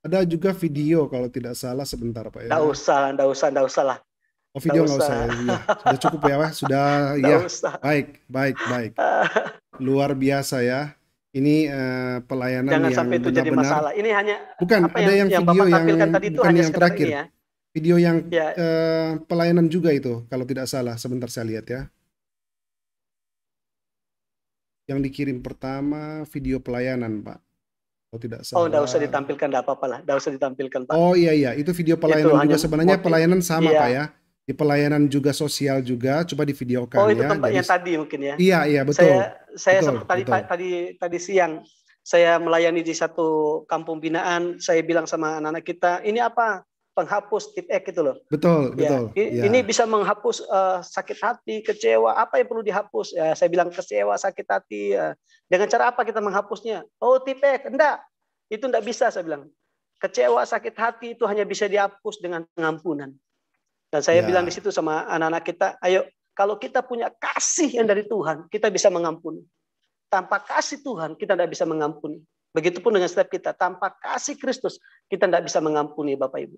ada juga video kalau tidak salah sebentar Pak ya. Tidak usah, tidak usah, tidak usah lah. Oh video nggak usah, usah ya. Sudah cukup ya Pak, sudah ya. Usah. Baik, baik, baik. Luar biasa ya. Ini uh, pelayanan Jangan yang sampai itu benar -benar... jadi masalah. Ini hanya bukan apa ada yang, yang video yang, yang tadi itu bukan yang terakhir. ya. Video yang ya. Uh, pelayanan juga itu kalau tidak salah. Sebentar saya lihat ya. Yang dikirim pertama video pelayanan Pak. Oh tidak salah. Oh, tidak usah ditampilkan, tidak apa-apa lah. Tidak usah ditampilkan, Pak. Oh iya iya, itu video pelayanan itu juga sebenarnya motif. pelayanan sama iya. Pak ya. Di pelayanan juga sosial juga, coba di divideokan ya. Oh itu ya. tempatnya Jadi, tadi mungkin ya. Iya iya betul. Saya saya betul, sempat, tadi betul. tadi tadi siang saya melayani di satu kampung binaan. Saya bilang sama anak-anak kita, ini apa? penghapus tip titik gitu loh. Betul, ya. betul. Ya. Ini, ya. bisa menghapus uh, sakit hati, kecewa, apa yang perlu dihapus? Ya, saya bilang kecewa, sakit hati. Ya. Dengan cara apa kita menghapusnya? Oh, tip titik, enggak. Itu enggak bisa saya bilang. Kecewa, sakit hati itu hanya bisa dihapus dengan pengampunan. Dan saya ya. bilang di situ sama anak-anak kita, ayo kalau kita punya kasih yang dari Tuhan, kita bisa mengampuni. Tanpa kasih Tuhan, kita tidak bisa mengampuni. Begitupun dengan setiap kita. Tanpa kasih Kristus, kita tidak bisa mengampuni Bapak Ibu.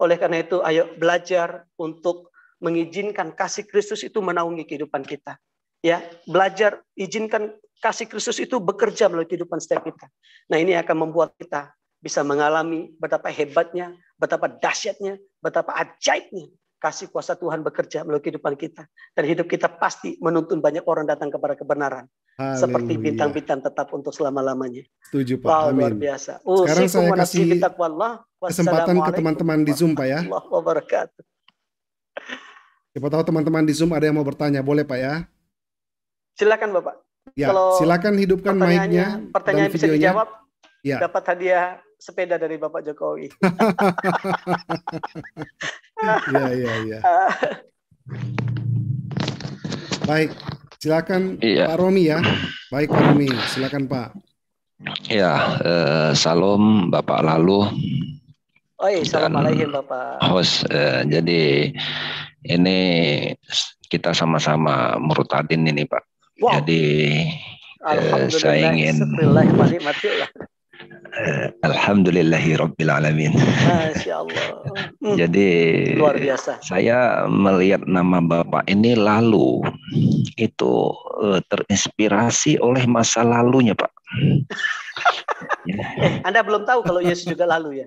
Oleh karena itu, ayo belajar untuk mengizinkan kasih Kristus itu menaungi kehidupan kita. Ya, belajar izinkan kasih Kristus itu bekerja melalui kehidupan setiap kita. Nah, ini akan membuat kita bisa mengalami betapa hebatnya, betapa dahsyatnya, betapa ajaibnya kasih kuasa Tuhan bekerja melalui kehidupan kita. Dan hidup kita pasti menuntun banyak orang datang kepada kebenaran. Haleluya. seperti bintang-bintang tetap untuk selama-lamanya. Setuju Pak. Wow, Amin. luar biasa. Sekarang saya kasih kesempatan ke teman-teman di Zoom Pak ya. wabarakatuh. Siapa tahu teman-teman di Zoom ada yang mau bertanya, boleh Pak ya? Silakan Bapak. Ya, Kalau silakan hidupkan mic-nya. Pertanyaan dan bisa videonya. dijawab. Ya. Dapat hadiah sepeda dari Bapak Jokowi. ya, ya, ya. Baik, Silakan iya. Pak Romi ya. Baik Pak Romi, silakan Pak. Ya, eh, salam Bapak Lalu. Oh, iya, salam alaikum Bapak. Host, eh, jadi ini kita sama-sama murtadin ini Pak. Wow. Jadi eh, saya ingin Alhamdulillahi Rabbil Alamin. Masya Allah. Hmm, Jadi Luar biasa. saya melihat nama Bapak ini lalu itu eh, terinspirasi oleh masa lalunya Pak. eh, Anda belum tahu kalau Yesus juga lalu ya.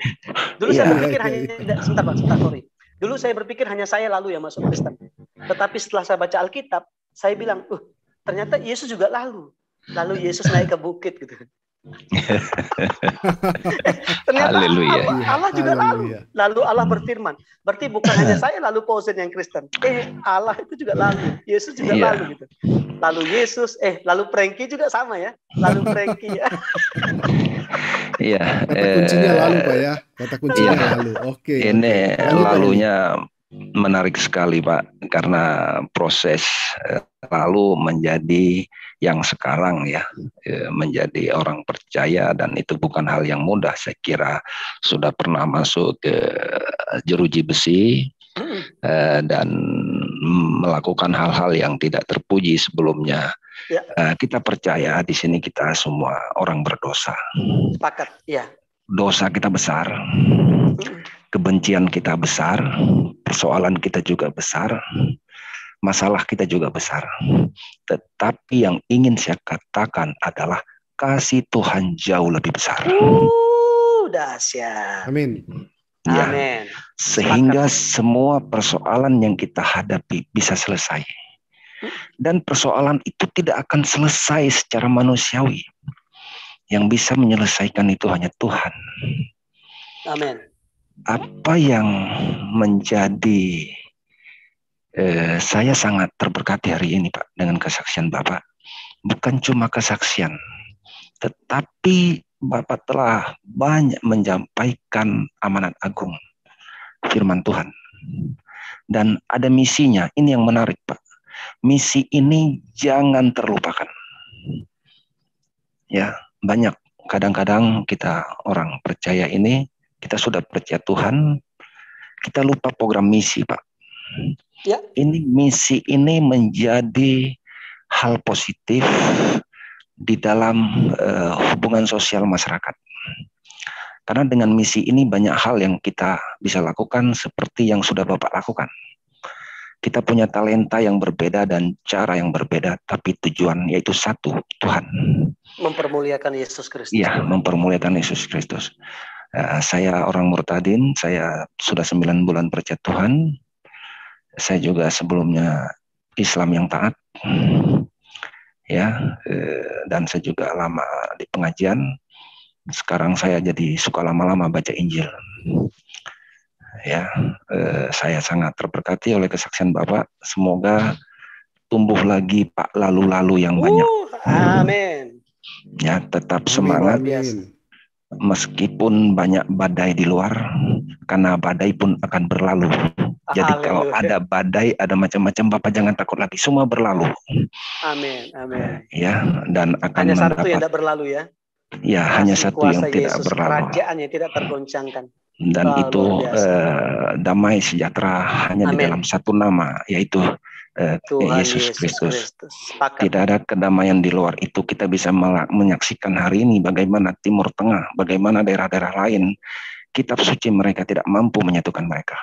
Dulu ya. saya berpikir hanya sebentar Pak, sebentar sorry. Dulu saya berpikir hanya saya lalu yang masuk Kristen. Tetapi setelah saya baca Alkitab, saya bilang, uh, ternyata Yesus juga lalu. Lalu Yesus naik ke bukit gitu. Ternyata Haleluya. Allah, iya, Allah juga lalu. Lalu Allah hmm. berfirman. Berarti bukan hanya hmm. saya lalu posen yang Kristen. Eh Allah itu juga lalu. Yesus juga yeah. lalu gitu. Lalu Yesus, eh lalu Franky juga sama ya. Lalu Franky ya. Iya. Kata kuncinya eh, lalu Pak ya. Kata kuncinya iya. lalu. Oke. Okay. Ini lalu, ya. lalunya menarik sekali Pak karena proses eh, lalu menjadi yang sekarang ya eh, menjadi orang percaya dan itu bukan hal yang mudah saya kira sudah pernah masuk ke jeruji besi hmm. eh, dan melakukan hal-hal yang tidak terpuji sebelumnya. Ya. Kita percaya di sini kita semua orang berdosa. Sepakat, ya. Dosa kita besar. Hmm kebencian kita besar, persoalan kita juga besar, masalah kita juga besar. Tetapi yang ingin saya katakan adalah kasih Tuhan jauh lebih besar. Uh, dahsyat. Amin. Ya. Amin. Sehingga semua persoalan yang kita hadapi bisa selesai. Dan persoalan itu tidak akan selesai secara manusiawi. Yang bisa menyelesaikan itu hanya Tuhan. Amin apa yang menjadi eh, saya sangat terberkati hari ini Pak dengan kesaksian Bapak bukan cuma kesaksian tetapi Bapak telah banyak menyampaikan amanat agung firman Tuhan dan ada misinya ini yang menarik Pak misi ini jangan terlupakan ya banyak kadang-kadang kita orang percaya ini kita sudah percaya Tuhan, kita lupa program misi, Pak. Ya. Ini misi ini menjadi hal positif di dalam uh, hubungan sosial masyarakat. Karena dengan misi ini banyak hal yang kita bisa lakukan seperti yang sudah Bapak lakukan. Kita punya talenta yang berbeda dan cara yang berbeda, tapi tujuan yaitu satu, Tuhan. Mempermuliakan Yesus Kristus. Iya, mempermuliakan Yesus Kristus. Eh, saya orang murtadin, saya sudah 9 bulan percaya Tuhan. Saya juga sebelumnya Islam yang taat. Ya, eh, dan saya juga lama di pengajian. Sekarang saya jadi suka lama-lama baca Injil. Ya, eh, saya sangat terberkati oleh kesaksian Bapak. Semoga tumbuh lagi Pak lalu-lalu yang banyak. Uh, amin. Ya, tetap semangat meskipun banyak badai di luar, karena badai pun akan berlalu. Jadi Haleluya. kalau ada badai, ada macam-macam, Bapak jangan takut lagi, semua berlalu. Amin, amin. Ya, dan akan hanya mendapat, satu yang tidak berlalu ya. Ya, Masih hanya satu yang Yesus, tidak berlalu. Kerajaan yang tidak tergoncangkan. Dan Lalu itu eh, damai sejahtera hanya amin. di dalam satu nama, yaitu Eh, Tuhan Yesus Kristus. Tidak ada kedamaian di luar itu. Kita bisa menyaksikan hari ini bagaimana Timur Tengah, bagaimana daerah-daerah lain, kitab suci mereka tidak mampu menyatukan mereka.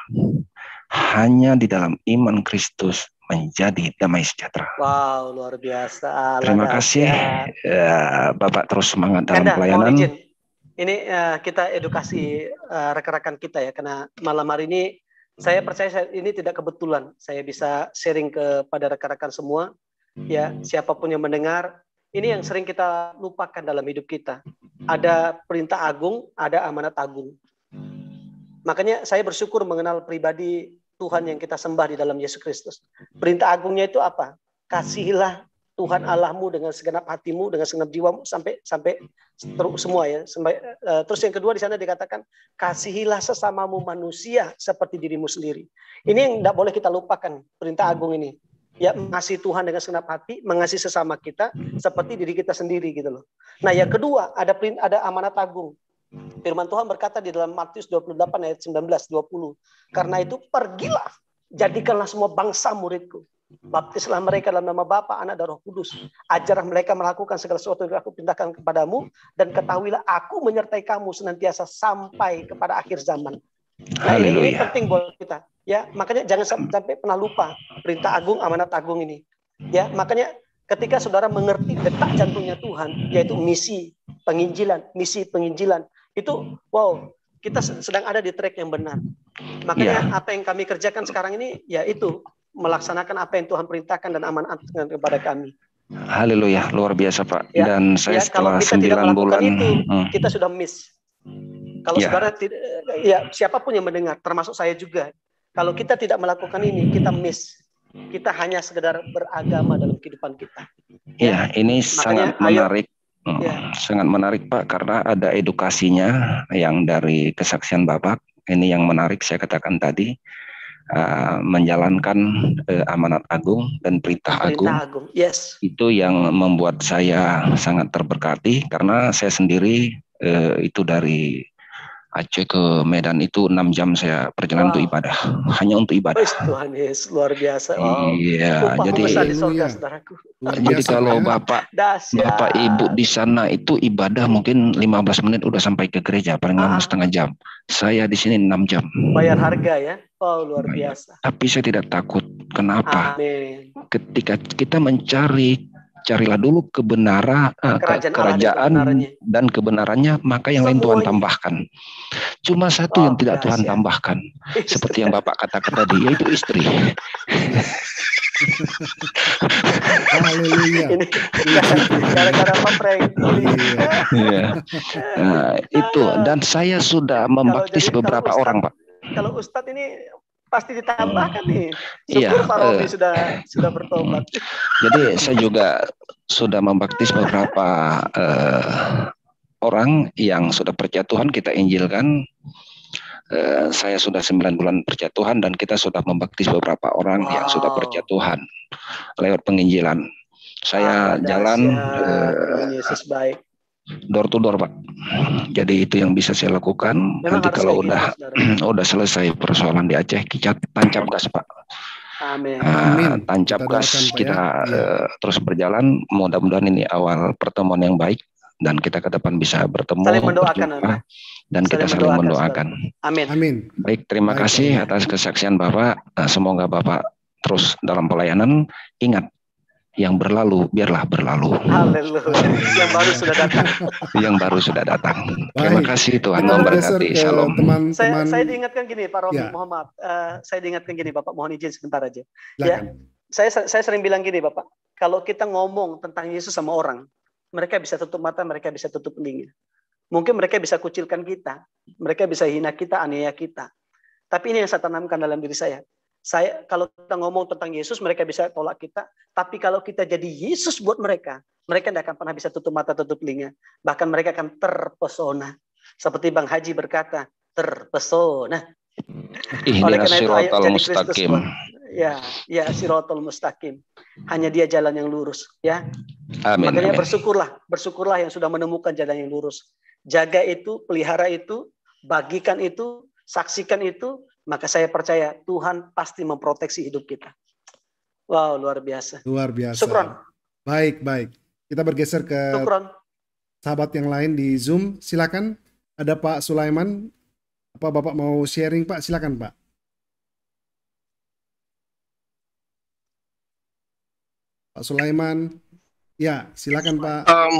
Hanya di dalam iman Kristus menjadi damai sejahtera. Wow, luar biasa. Terima kasih, ya. Bapak terus semangat dalam Anda, pelayanan. Ini uh, kita edukasi eh, rekan-rekan uh, kita ya, karena malam hari ini saya hmm. percaya ini tidak kebetulan. Saya bisa sharing kepada rekan-rekan semua, ya hmm. siapapun yang mendengar. Ini yang sering kita lupakan dalam hidup kita. Hmm. Ada perintah agung, ada amanat agung. Makanya saya bersyukur mengenal pribadi Tuhan yang kita sembah di dalam Yesus Kristus. Perintah agungnya itu apa? Kasihilah Tuhan Allahmu dengan segenap hatimu, dengan segenap jiwamu sampai sampai semua ya. Sampai, uh, terus yang kedua di sana dikatakan kasihilah sesamamu manusia seperti dirimu sendiri. Ini yang tidak boleh kita lupakan perintah hmm. agung ini. Ya mengasihi Tuhan dengan segenap hati, mengasihi sesama kita seperti diri kita sendiri gitu loh. Nah, yang kedua ada perintah ada amanat agung. Firman Tuhan berkata di dalam Matius 28 ayat 19 20. Karena hmm. itu pergilah jadikanlah semua bangsa muridku Hmm. Baptislah mereka dalam nama Bapa, Anak, dan Roh Kudus. Hmm. Ajarlah mereka melakukan segala sesuatu yang aku pindahkan kepadamu. Hmm. Dan ketahuilah aku menyertai kamu senantiasa sampai kepada akhir zaman. Nah, ini, ini penting buat kita. Ya, makanya jangan sampai pernah lupa perintah agung, amanat agung ini. Ya, makanya ketika saudara mengerti detak jantungnya Tuhan, yaitu misi penginjilan, misi penginjilan, itu wow, kita sedang ada di track yang benar. Makanya yeah. apa yang kami kerjakan sekarang ini, ya itu melaksanakan apa yang Tuhan perintahkan dan amanatkan kepada kami. Haleluya, luar biasa Pak. Ya, dan saya ya, setelah tidak bulan itu, hmm. kita sudah miss. Kalau ya. saudara ya siapapun yang mendengar, termasuk saya juga. Kalau kita tidak melakukan ini, kita miss. Kita hanya sekedar beragama dalam kehidupan kita. Ya, ya ini Makanya, sangat menarik. Ayo, hmm, Ya. Sangat menarik Pak karena ada edukasinya yang dari kesaksian Bapak. Ini yang menarik saya katakan tadi uh, menjalankan uh, amanat agung dan perintah, perintah agung. agung. Yes. Itu yang membuat saya sangat terberkati karena saya sendiri uh, itu dari Aceh ke Medan itu enam jam saya perjalanan wow. untuk ibadah, hanya untuk ibadah. Oh, Tuhan Yesus luar biasa. Wow. Iya, Lupa jadi sorga, jadi kalau bapak Dasyat. bapak ibu di sana itu ibadah mungkin 15 menit udah sampai ke gereja, paling lama ah. setengah jam. Saya di sini enam jam. Bayar harga ya. Oh, luar biasa. Tapi saya tidak takut. Kenapa? Amin. Ketika kita mencari carilah dulu kebenaran eh, kerajaan, kerajaan dan kebenarannya maka yang Semuanya. lain Tuhan tambahkan cuma satu oh, yang tidak Tuhan ya. tambahkan seperti yang Bapak katakan tadi yaitu istri Haleluya. Iya. Nah, itu dan saya sudah membaptis beberapa orang, Pak. Kalau Ustadz ini pasti ditambahkan hmm. nih. Iya, Syukur iya, Pak eh. Robi uh, sudah sudah bertobat. Hmm. Jadi saya juga sudah membaptis beberapa uh, orang yang sudah percaya Tuhan kita injilkan. Uh, saya sudah sembilan bulan percaya Tuhan dan kita sudah membaptis beberapa orang wow. yang sudah percaya Tuhan lewat penginjilan. Saya ah, jalan. Uh, Yesus baik door to door pak jadi itu yang bisa saya lakukan Memang nanti kalau udah ya, udah selesai persoalan di Aceh kita tancap gas pak Amin. Uh, tancap kita gas doakan, ya. kita ya. uh, terus berjalan mudah-mudahan ini awal pertemuan yang baik dan kita ke depan bisa bertemu saling mendoakan, dan saling kita saling mendoakan. Amin. Amin. Baik, terima Baik, kasih atas kesaksian Bapak. Nah, semoga Bapak terus dalam pelayanan. Ingat, yang berlalu biarlah berlalu. Haleluya. yang baru sudah datang. yang baru sudah datang. Baik. Terima kasih Tuhan memberkati. Shalom. Teman, teman, saya, saya diingatkan gini Pak Romi, ya. mohon maaf. Uh, eh, saya diingatkan gini Bapak, mohon izin sebentar aja. Lakan. Ya. Saya saya sering bilang gini Bapak, kalau kita ngomong tentang Yesus sama orang, mereka bisa tutup mata, mereka bisa tutup telinga. Mungkin mereka bisa kucilkan kita, mereka bisa hina kita, aniaya kita. Tapi ini yang saya tanamkan dalam diri saya. Saya kalau kita ngomong tentang Yesus, mereka bisa tolak kita. Tapi kalau kita jadi Yesus buat mereka, mereka tidak akan pernah bisa tutup mata, tutup telinga. Bahkan mereka akan terpesona. Seperti Bang Haji berkata, terpesona. Oleh karena itu, ayat jadi Kristus. Ya, ya sirotol mustaqim. Hanya dia jalan yang lurus. Ya. Amin, Makanya amin. bersyukurlah, bersyukurlah yang sudah menemukan jalan yang lurus. Jaga itu, pelihara itu, bagikan itu, saksikan itu, maka saya percaya Tuhan pasti memproteksi hidup kita. Wow, luar biasa. Luar biasa. Sukron. Baik, baik. Kita bergeser ke Sukron. sahabat yang lain di Zoom. Silakan. Ada Pak Sulaiman. Apa Bapak mau sharing, Pak? Silakan, Pak. Pak Sulaiman. Ya, silakan, Pak. Um,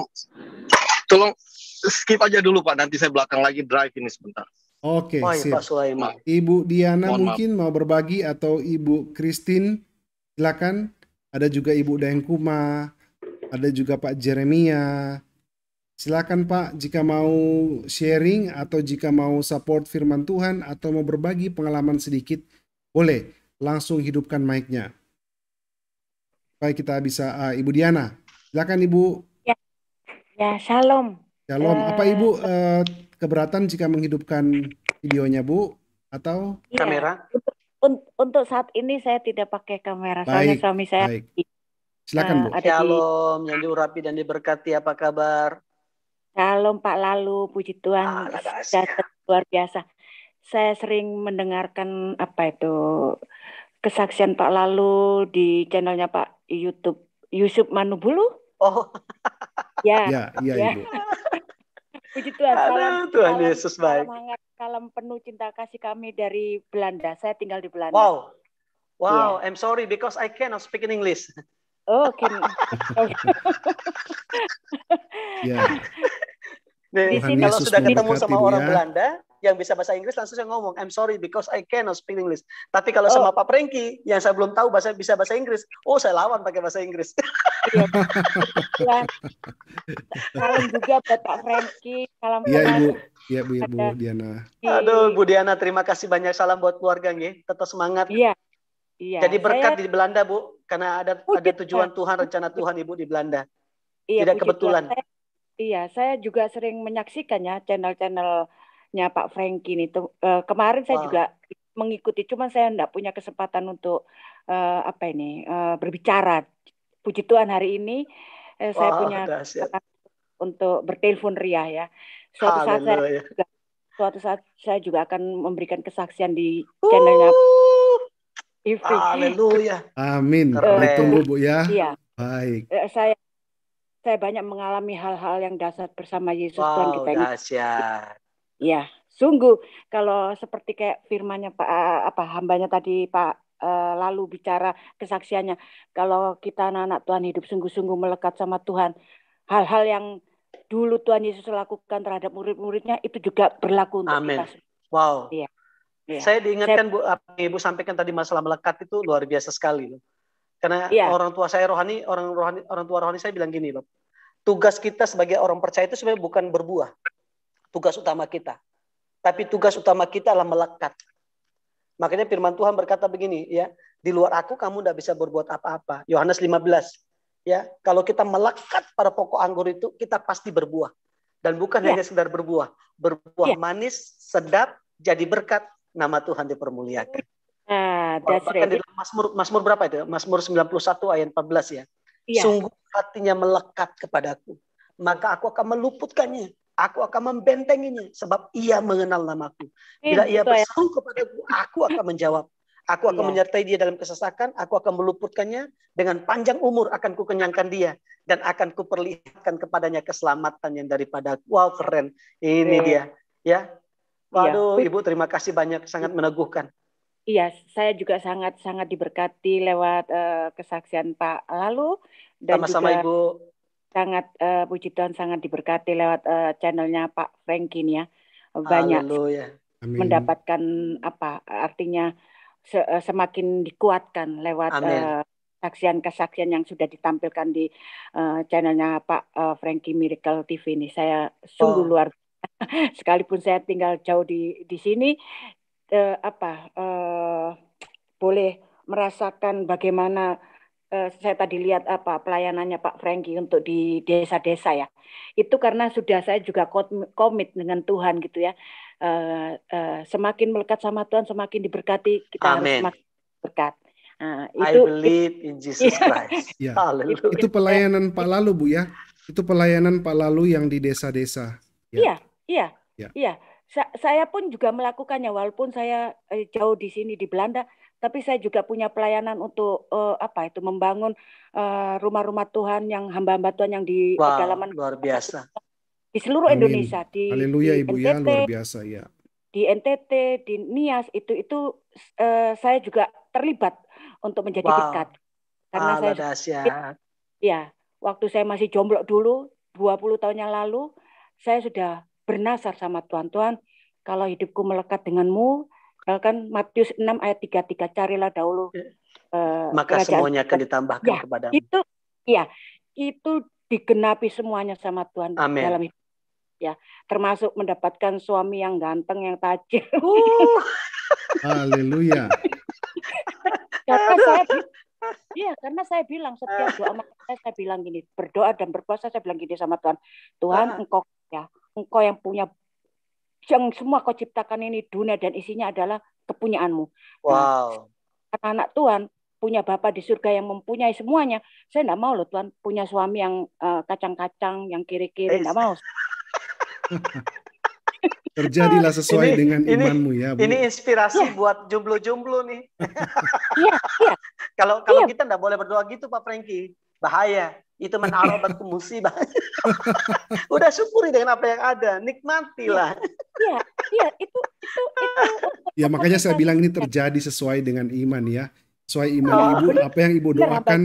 tolong skip aja dulu, Pak. Nanti saya belakang lagi drive ini sebentar. Oke, okay, Pak Sulaiman. Ibu Diana Mohon mungkin maaf. mau berbagi atau Ibu Kristin silakan. Ada juga Ibu Dengkuma, ada juga Pak Jeremia. Silakan Pak jika mau sharing atau jika mau support firman Tuhan atau mau berbagi pengalaman sedikit, boleh langsung hidupkan mic-nya. Baik, kita bisa uh, Ibu Diana. Silakan Ibu. Ya. Ya, Shalom. Shalom. Apa Ibu uh, keberatan jika menghidupkan videonya Bu atau ya, kamera? Untuk, untuk saat ini saya tidak pakai kamera baik, soalnya suami saya. Baik. Silakan eh, Bu. ada Shalom, yang diurapi dan diberkati apa kabar? Shalom Pak Lalu, puji Tuhan ah, luar biasa. Saya sering mendengarkan apa itu kesaksian Pak Lalu di channelnya Pak YouTube Yusuf Manubulu. Oh. Ya. Ya, iya ya. Ibu. Puji Tuhan. Aduh, salam, Tuhan salam, Yesus baik. Hangat, salam penuh cinta kasih kami dari Belanda. Saya tinggal di Belanda. Wow. Wow, yeah. I'm sorry because I cannot speak in English. Oh, oke Okay. yeah. Nih, kalau sudah ketemu sama orang ya. Belanda, yang bisa bahasa Inggris langsung saya ngomong I'm sorry because I cannot speak English. Tapi kalau oh. sama Pak Prengki yang saya belum tahu bahasa bisa bahasa Inggris, oh saya lawan pakai bahasa Inggris. Iya. salam juga buat Pak Prengki, salam Iya Ibu, iya Bu, ya, Bu Diana. Aduh Bu Diana terima kasih banyak salam buat keluarga nih. Tetap semangat. Iya. Iya. Jadi berkat saya... di Belanda Bu karena ada oh, ada gitu. tujuan Tuhan. rencana Tuhan Ibu di Belanda. Iya, Tidak kebetulan. saya, iya, saya juga sering menyaksikannya channel-channel Ya, Pak Franky nih. Uh, kemarin saya Wah. juga mengikuti, cuman saya tidak punya kesempatan untuk uh, apa ini uh, berbicara. Puji Tuhan hari ini uh, Wah, saya punya kesempatan untuk bertelepon Ria ya. Suatu ah, saat saya ya. juga, suatu saat saya juga akan memberikan kesaksian di channelnya. Uh, Haleluya. Amin. Keren. tunggu Bu ya. Iya. Baik. Saya saya banyak mengalami hal-hal yang dasar bersama Yesus wow, Tuhan kita. ini. dahsyat. Ya sungguh kalau seperti kayak firmanya Pak eh, apa hambanya tadi Pak eh, lalu bicara kesaksiannya kalau kita anak-anak Tuhan hidup sungguh-sungguh melekat sama Tuhan hal-hal yang dulu Tuhan Yesus lakukan terhadap murid-muridnya itu juga berlaku untuk Amen. kita. Wow. Iya. Ya. Saya diingatkan saya, Bu Ibu sampaikan tadi masalah melekat itu luar biasa sekali loh. Karena ya. orang tua saya rohani, orang rohani orang tua rohani saya bilang gini loh. Tugas kita sebagai orang percaya itu sebenarnya bukan berbuah, tugas utama kita. Tapi tugas utama kita adalah melekat. Makanya firman Tuhan berkata begini, ya, di luar aku kamu tidak bisa berbuat apa-apa. Yohanes 15. Ya, kalau kita melekat pada pokok anggur itu, kita pasti berbuah. Dan bukan ya. hanya sekedar berbuah, berbuah ya. manis, sedap, jadi berkat nama Tuhan dipermuliakan. Ah, that's right. di Masmur Mazmur, Mazmur berapa itu? Mazmur 91 ayat 14 ya. ya. Sungguh hatinya melekat kepadaku, maka aku akan meluputkannya aku akan membentenginya sebab ia mengenal namaku. Bila ia ya. berseru kepadaku, aku akan menjawab. Aku akan iya. menyertai dia dalam kesesakan, aku akan meluputkannya dengan panjang umur akan kukenyangkan dia dan akan kuperlihatkan kepadanya keselamatan yang daripada wow keren. Ini iya. dia, ya. Iya. Waduh, Ibu terima kasih banyak sangat meneguhkan. Iya, saya juga sangat sangat diberkati lewat uh, kesaksian Pak Lalu dan Sama-sama juga... Ibu sangat uh, puji Tuhan sangat diberkati lewat uh, channelnya Pak Franky ini ya banyak Haleluya. mendapatkan apa artinya se eh, semakin dikuatkan lewat kesaksian uh, kesaksian yang sudah ditampilkan di uh, channelnya Pak uh, Franky Miracle TV ini saya sungguh oh. luar sekalipun saya tinggal jauh di di sini uh, apa uh, boleh merasakan bagaimana uh, saya tadi lihat apa pelayanannya Pak Franky untuk di desa-desa ya. Itu karena sudah saya juga komit dengan Tuhan gitu ya. Uh, uh, semakin melekat sama Tuhan, semakin diberkati kita Amen. harus semakin berkat. Nah, itu, I believe in Jesus Christ. Yeah. Ya. Itu pelayanan Pak Lalu Bu ya. Itu pelayanan Pak Lalu yang di desa-desa. Ya. Iya, iya, ya. iya. saya pun juga melakukannya walaupun saya jauh di sini di Belanda tapi saya juga punya pelayanan untuk uh, apa itu membangun eh, rumah-rumah Tuhan yang hamba-hamba Tuhan yang di wow, pedalaman luar biasa di seluruh Amin. Indonesia di Haleluya Ibu NTT, ya luar biasa ya di NTT di Nias itu itu uh, saya juga terlibat untuk menjadi wow. dekat karena Allah saya dahsyat. ya waktu saya masih jomblo dulu 20 tahun yang lalu saya sudah bernasar sama Tuhan Tuhan kalau hidupku melekat denganmu Eh, kan Matius 6 ayat 33 carilah dahulu uh, maka semuanya akan ditambahkan ya, kepada itu ya itu digenapi semuanya sama Tuhan Amen. dalam hidup ya termasuk mendapatkan suami yang ganteng yang tajir uh. haleluya karena saya Iya, karena saya bilang setiap doa saya, saya bilang gini, berdoa dan berpuasa saya bilang gini sama Tuhan, Tuhan ah. engkau ya, engkau yang punya yang semua kau ciptakan ini dunia dan isinya adalah kepunyaanmu. Nah, wow. Nah, anak Tuhan punya Bapak di surga yang mempunyai semuanya. Saya tidak mau loh Tuhan punya suami yang kacang eh, kacang-kacang, yang kiri-kiri, Tidak mau. Terjadilah sesuai ini, dengan ini, imanmu ya. Bu. Ini inspirasi ya. buat jomblo-jomblo nih. Iya, iya. Kalau kalau iya. kita tidak boleh berdoa gitu Pak Franky bahaya itu menarobat ke musibah. Udah syukuri dengan apa yang ada, nikmatilah. Iya, iya, iya. itu itu itu. Ya makanya saya bilang ini ya. terjadi sesuai dengan iman ya. Sesuai iman oh, ibu, apa yang ibu doakan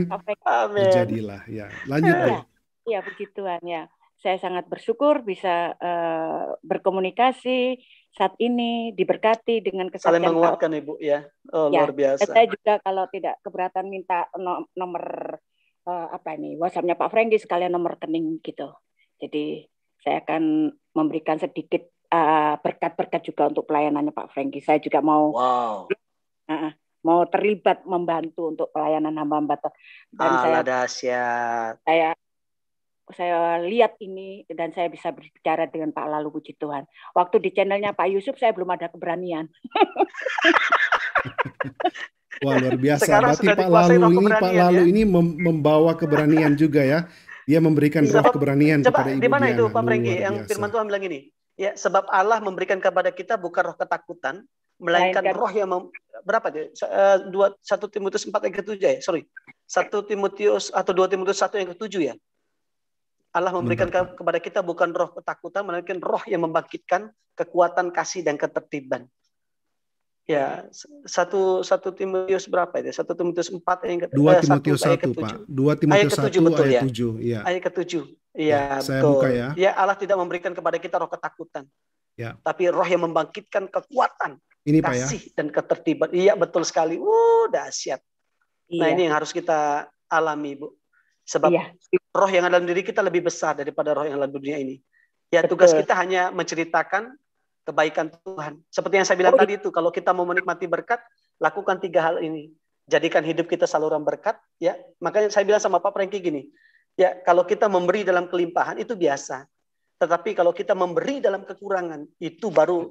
terjadilah ya. Lanjut ya Iya, begituan ya. Saya sangat bersyukur bisa uh, berkomunikasi saat ini diberkati dengan kesalahan Saling menguatkan ibu ya. Oh, ya. Luar biasa. Saya juga kalau tidak keberatan minta nomor uh, apa ini WhatsAppnya Pak Franky sekalian nomor rekening gitu. Jadi saya akan memberikan sedikit berkat eh, berkat-berkat juga untuk pelayanannya Pak Franky. Saya juga mau wow. uh, mau terlibat membantu untuk pelayanan hamba-hamba dan ah, saya dahsyat. Saya saya lihat ini dan saya bisa berbicara dengan Pak Lalu puji Tuhan. Waktu di channelnya Pak Yusuf saya belum ada keberanian. Wah luar biasa. Sekarang Berarti Pak Lalu ini Pak Lalu ya? ini membawa keberanian juga ya. Dia memberikan iya, sebab, roh keberanian coba, kepada Ibu Di mana itu Pak Prengi yang firman Tuhan bilang ini? Ya, sebab Allah memberikan kepada kita bukan roh ketakutan, melainkan Lain, roh yang berapa dia? Eh, dua satu Timotius empat yang ketujuh ya. Sorry, satu Timotius atau dua Timotius satu yang ketujuh ya. Allah memberikan ke kepada kita bukan roh ketakutan, melainkan roh yang membangkitkan kekuatan kasih dan ketertiban. Ya, satu satu Timotius berapa itu? Satu Timotius empat yang kedua. Dua eh, Timotius satu, Pak. Dua Timotius ayat 7, satu betul, ayat ya? tujuh, ya. Ayat ketujuh. Ya, iya, ya, betul. Saya buka ya. Ya, Allah tidak memberikan kepada kita roh ketakutan. Ya. Tapi roh yang membangkitkan kekuatan, ini, kasih Pak, ya? dan ketertiban. Iya, betul sekali. Uh, dahsyat. Nah, iya. Nah, ini yang harus kita alami, Bu. Sebab iya. roh yang ada dalam diri kita lebih besar daripada roh yang ada dalam dunia ini. Ya, Betul. tugas kita hanya menceritakan kebaikan Tuhan. Seperti yang saya bilang oh, tadi itu, kalau kita mau menikmati berkat, lakukan tiga hal ini. Jadikan hidup kita saluran berkat, ya. Makanya saya bilang sama Pak Franky gini, ya kalau kita memberi dalam kelimpahan itu biasa. Tetapi kalau kita memberi dalam kekurangan, itu baru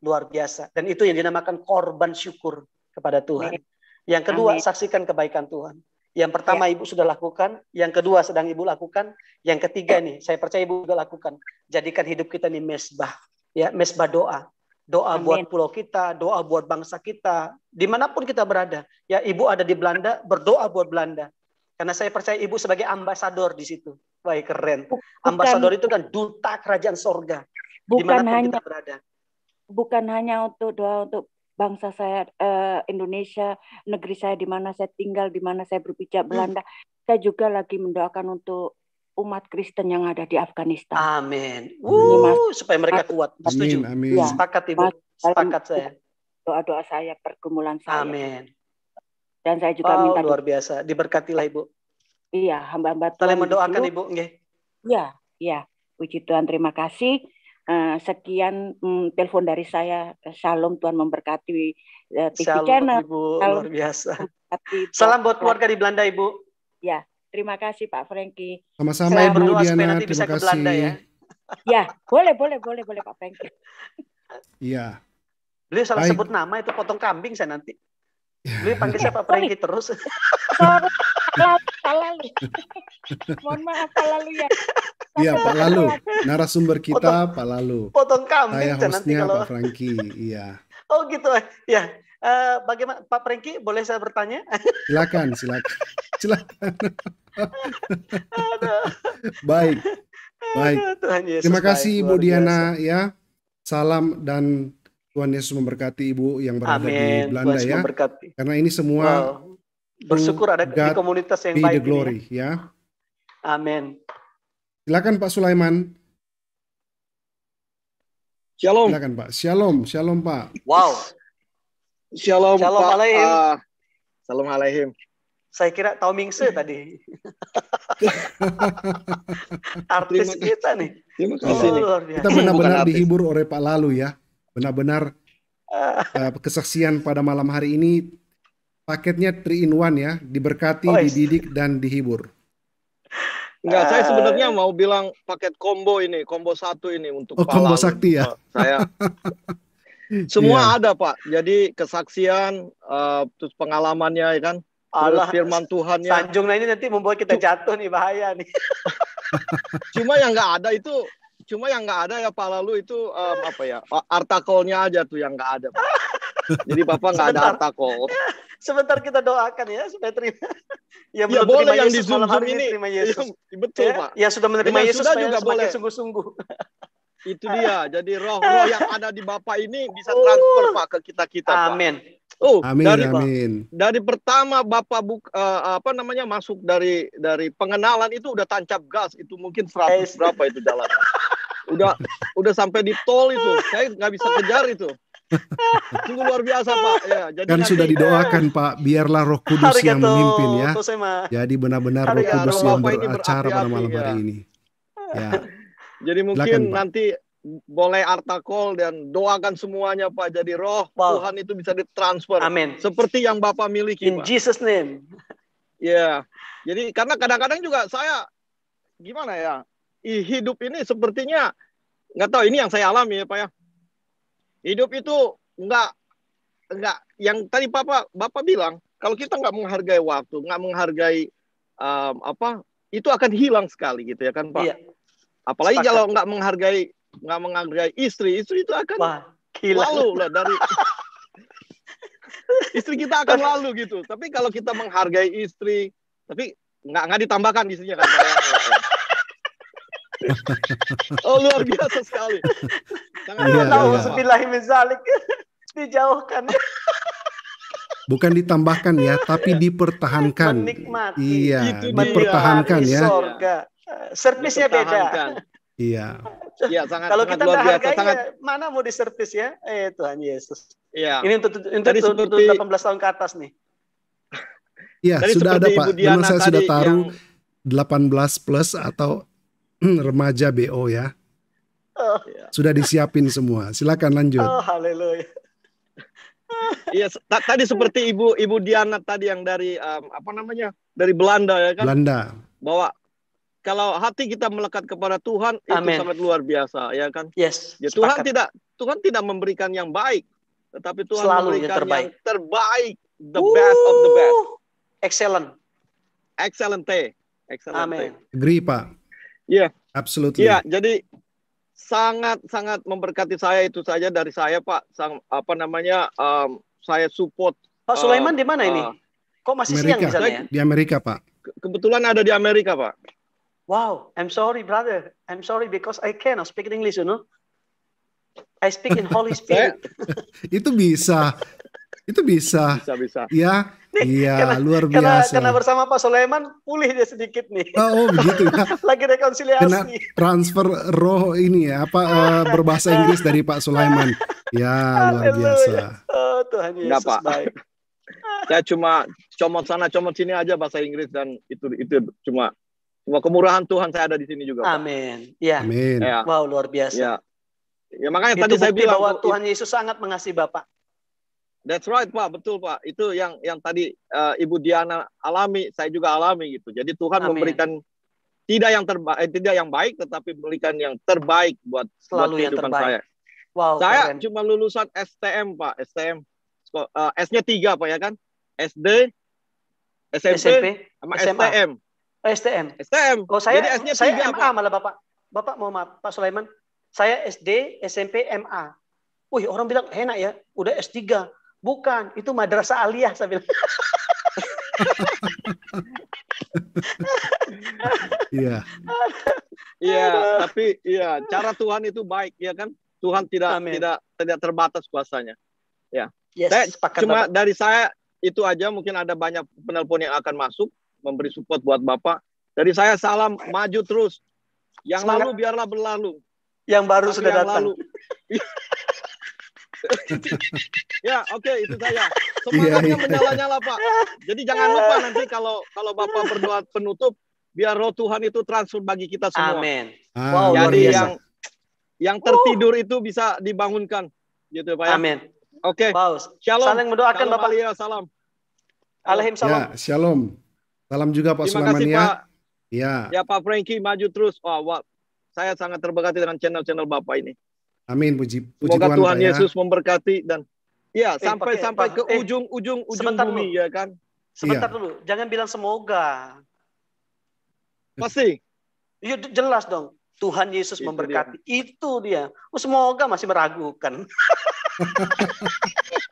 luar biasa. Dan itu yang dinamakan korban syukur kepada Tuhan. Yang kedua, Amin. saksikan kebaikan Tuhan. Yang pertama ya. ibu sudah lakukan, yang kedua sedang ibu lakukan, yang ketiga ya. nih saya percaya ibu juga lakukan. Jadikan hidup kita ini mesbah ya mesbah doa doa Amin. buat pulau kita, doa buat bangsa kita, dimanapun kita berada. Ya, ibu ada di Belanda, berdoa buat Belanda. Karena saya percaya ibu sebagai ambasador di situ. Wah, keren. Bukan, ambasador itu kan duta kerajaan sorga. Bukan dimanapun hanya, kita berada. Bukan hanya untuk doa untuk bangsa saya eh, Indonesia, negeri saya di mana saya tinggal, di mana saya berbicara hmm. Belanda. Hmm. Saya juga lagi mendoakan untuk umat Kristen yang ada di Afghanistan. Amin. Wuh, supaya mereka kuat. Setuju. Amin, amin. Iya. Sepakat Ibu. Sepakat saya. Doa-doa saya, pergumulan saya. Amin. Dan saya juga oh, minta luar biasa. Diberkatilah Ibu. Iya, hamba-hamba Tuhan. Saya mendoakan Ibu, nggih. Iya, iya. Puji Tuhan, terima kasih. Uh, sekian um, telepon dari saya. Shalom Tuhan memberkati uh, eh, TV Shalom, Channel. Ibu, Shalom, luar biasa. Salam buat keluarga di Belanda, Ibu. Ya, Terima kasih Pak Franky. Sama-sama Ibu Diana, nanti terima bisa kasih. Ke Belanda, ya? ya, boleh, boleh, boleh, boleh Pak Franky. Iya. Beliau salah Baik. sebut nama itu potong kambing saya nanti. Beliau panggil saya Pak Franky terus. Pak Lalu. Mohon maaf Pak Lalu ya. Iya Pak Lalu, narasumber kita Pak Lalu. Potong kambing saya hostnya nanti kalau... Pak Franky, iya. Oh gitu ya. Eh, bagaimana Pak Prengki boleh saya bertanya? Silakan, silakan. Silakan. baik. Baik. Terima kasih Ibu Diana ya. Salam dan Tuhan Yesus memberkati Ibu yang berada Amin. di Belanda ya. Memberkati. Karena ini semua wow. bersyukur ada di komunitas yang baik the glory ini. ya. Amin. Silakan Pak Sulaiman. Shalom. Silakan Pak. Shalom, shalom Pak. Wow. Shalom. Shalom Pak, alaihim. Uh, shalom alaihim. Saya kira Tao Mingse tadi. Artis terima, kita nih. Terima kasih. Oh, kita benar-benar dihibur oleh Pak Lalu ya. Benar-benar uh, kesaksian pada malam hari ini paketnya 3 in 1 ya, diberkati, oh, iya. dididik dan dihibur. Enggak, saya eh. sebenarnya mau bilang paket combo ini, combo satu ini untuk oh, Pak combo Lalu. sakti ya. Saya Semua yeah. ada Pak. Jadi kesaksian, uh, terus pengalamannya ya kan. Allah, firman Tuhan ya. Sanjung nah ini nanti membuat kita jatuh nih bahaya nih. cuma yang nggak ada itu, cuma yang nggak ada ya Pak Lalu itu um, apa ya? Artakolnya aja tuh yang nggak ada. Pak. Jadi Bapak nggak ada artakol. Sebentar kita doakan ya supaya terima. Ya, ya boleh terima yang Yesus, di Zoom, Zoom ini. Terima Yesus. Ya, betul ya, Pak. Ya sudah menerima Dengan Yesus sudah juga boleh sungguh-sungguh. Itu dia. Jadi roh-roh yang ada di Bapak ini bisa transfer Pak ke kita-kita Pak. Amin. Oh, amin, dari amin. dari pertama Bapak buk, uh, apa namanya masuk dari dari pengenalan itu udah tancap gas itu mungkin 100 eh. berapa itu jalan. udah udah sampai di tol itu. Saya nggak bisa kejar itu. Sungguh luar biasa Pak. Ya, jadi kan sudah didoakan Pak, biarlah Roh Kudus yang memimpin ya. Jadi benar-benar Roh Kudus yang beracara pada malam hari ya. ini. Ya. Jadi mungkin Silakan, nanti boleh artakol dan doakan semuanya Pak. Jadi roh Tuhan itu bisa ditransfer. Amin. Seperti yang Bapak miliki. In Pak. Jesus name. Ya. Yeah. Jadi karena kadang-kadang juga saya gimana ya? Hidup ini sepertinya nggak tahu ini yang saya alami ya Pak ya. Hidup itu nggak nggak yang tadi Bapak Bapak bilang kalau kita nggak menghargai waktu, nggak menghargai um, apa itu akan hilang sekali gitu ya kan Pak. Iya. Apalagi kalau nggak menghargai nggak menghargai istri, istri itu akan Wah, lalu lah dari istri kita akan lalu gitu. Tapi kalau kita menghargai istri, tapi nggak nggak ditambahkan istrinya kan. oh luar biasa sekali. Tahu ya, ya, dijauhkan. Bukan ditambahkan ya, tapi dipertahankan. Menikmati. Iya, itu dipertahankan ya. Sorga servisnya beda. Iya. Iya, sangat Kalau kita luar biasa, sangat mana mau diservis ya? Eh Tuhan Yesus. Iya. Ini untuk untuk, tadi untuk, seperti... 18 tahun ke atas nih. Iya, sudah ada Pak. Diana Memang saya sudah taruh yang... 18 plus atau remaja BO ya. Oh. Sudah disiapin semua. Silakan lanjut. Oh, haleluya. Iya, tadi seperti Ibu Ibu Diana tadi yang dari um, apa namanya? dari Belanda ya kan? Belanda. Bawa kalau hati kita melekat kepada Tuhan Amen. itu sangat luar biasa ya kan? Yes. Ya, Tuhan tidak Tuhan tidak memberikan yang baik, tetapi Tuhan Selalu memberikan terbaik. yang terbaik, the Woo! best of the best. Excellent. Excellent. Excellent. Amen. Agree, Pak. Ya, Yeah. Absolutely. Iya, yeah, jadi sangat sangat memberkati saya itu saja dari saya, Pak. Sang apa namanya? Um, saya support Pak Sulaiman uh, di mana eh, ini? Kok masih Amerika. siang di sana ya? Di Amerika, Pak. Kebetulan ada di Amerika, Pak wow, I'm sorry, brother. I'm sorry because I cannot speak English, you know. I speak in Holy eh, Spirit. itu bisa. Itu bisa. Bisa, bisa. Ya. Iya, iya luar biasa. Karena, karena bersama Pak Soleman pulih dia sedikit nih. Oh, oh begitu ya. Lagi rekonsiliasi. Kena transfer roh ini ya, apa uh, berbahasa Inggris dari Pak Sulaiman? Ya, luar biasa. Oh, Tuhan Yesus Nggak, baik. Saya cuma comot sana comot sini aja bahasa Inggris dan itu itu cuma semua kemurahan Tuhan saya ada di sini juga. Amin. Ya. Amin. Ya. Wow, luar biasa. Ya, ya makanya Itu tadi saya bilang bahwa Tuhan Yesus sangat mengasihi Bapak. That's right, Pak. Betul, Pak. Itu yang yang tadi uh, Ibu Diana alami, saya juga alami gitu. Jadi Tuhan Amin. memberikan tidak yang terbaik, eh, tidak yang baik, tetapi memberikan yang terbaik buat selalu buat kehidupan yang terbaik. saya. Wow, saya keren. cuma lulusan STM, Pak. STM. Uh, eh, S-nya tiga, Pak ya kan? SD, SMP, SMP sama SMA. STM. STM. STM. Oh, saya Jadi s saya 3, MA malah Bapak. Bapak mau maaf, Pak Sulaiman. Saya SD, SMP, MA. Wih, orang bilang enak ya, udah S3. Bukan, itu madrasah aliyah saya bilang. Iya. Iya, tapi iya, cara Tuhan itu baik ya kan? Tuhan tidak Amen. tidak tidak terbatas kuasanya. Ya. Yes, saya, cuma Bapak. dari saya itu aja mungkin ada banyak penelpon yang akan masuk memberi support buat Bapak. Dari saya salam maju terus. Yang Semangat. lalu biarlah berlalu. Yang baru Tapi sudah yang datang. Lalu. ya, oke okay, itu saya. Iya, Semangatnya yeah, menyala-nyala, Pak. Jadi jangan iya. lupa nanti kalau kalau Bapak berdoa penutup, biar roh Tuhan itu transfer bagi kita semua. Amin. Ah, wow, Jadi yang yang tertidur uh. itu bisa dibangunkan gitu Pak. Ya? Amin. Oke. Okay. Wow. Shalom. Saling mendoakan Bapak. Lia, salam. alhamdulillah salam. Ya, shalom. Salam juga Pak Terima Kasih, ya. Pak. Ya. Ya Pak Franky maju terus. Wah, wah, saya sangat terberkati dengan channel-channel Bapak ini. Amin puji puji Semoga Tuhan, Tuhan Yesus ya. Yesus memberkati dan ya eh, sampai pakai, sampai ke eh, ujung ujung ujung bumi dulu. ya kan. Sebentar iya. dulu, jangan bilang semoga. Pasti. Ya jelas dong. Tuhan Yesus Itu memberkati. Dia. Itu dia. Oh, semoga masih meragukan.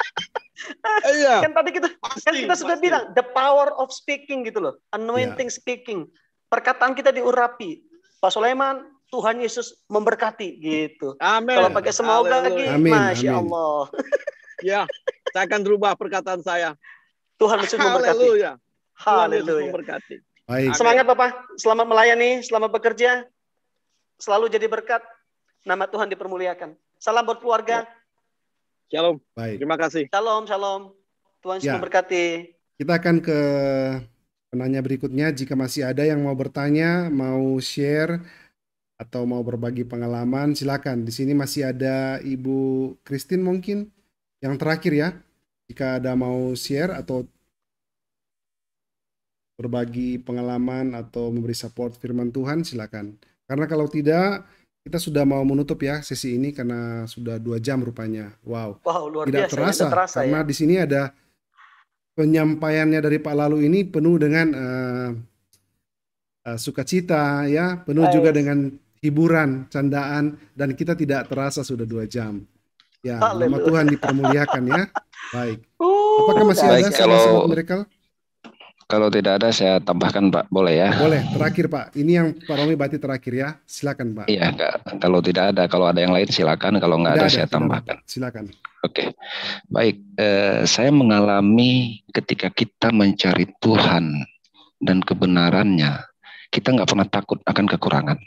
Iya. Kan tadi kita kan pasti, kan kita sudah pasti. bilang the power of speaking gitu loh. Anointing yeah. speaking. Perkataan kita diurapi. Pak Sulaiman, Tuhan Yesus memberkati gitu. Amin. Kalau pakai semoga lagi, amin, Masya amin. Allah. ya, saya akan berubah perkataan saya. Tuhan Yesus memberkati. Haleluya. Haleluya. memberkati. Baik. Semangat Bapak, selamat melayani, selamat bekerja, selalu jadi berkat, nama Tuhan dipermuliakan. Salam buat keluarga, ya. Shalom. Baik. Terima kasih. Shalom, shalom. Tuhan ya. memberkati. Kita akan ke penanya berikutnya. Jika masih ada yang mau bertanya, mau share, atau mau berbagi pengalaman, silakan. Di sini masih ada Ibu Christine mungkin yang terakhir ya. Jika ada mau share atau berbagi pengalaman atau memberi support firman Tuhan, silakan. Karena kalau tidak, kita sudah mau menutup ya sesi ini karena sudah dua jam rupanya. Wow. Wow, luar tidak Terasa, tidak terasa karena ya? di sini ada penyampaiannya dari Pak Lalu ini penuh dengan uh, uh, sukacita ya, penuh juga dengan hiburan, candaan dan kita tidak terasa sudah dua jam. Ya, Haleluya. nama Tuhan dipermuliakan ya. Baik. Uh, Apakah masih Baik, ada kalau... mereka? Kalau tidak ada saya tambahkan Pak, boleh ya? Boleh, terakhir Pak. Ini yang Pak Romi berarti terakhir ya. Silakan Pak. Iya, Kak. kalau tidak ada, kalau ada yang lain silakan. Kalau nggak ada, ada saya tambahkan. Silakan. Oke, baik. Eh, saya mengalami ketika kita mencari Tuhan dan kebenarannya, kita nggak pernah takut akan kekurangan.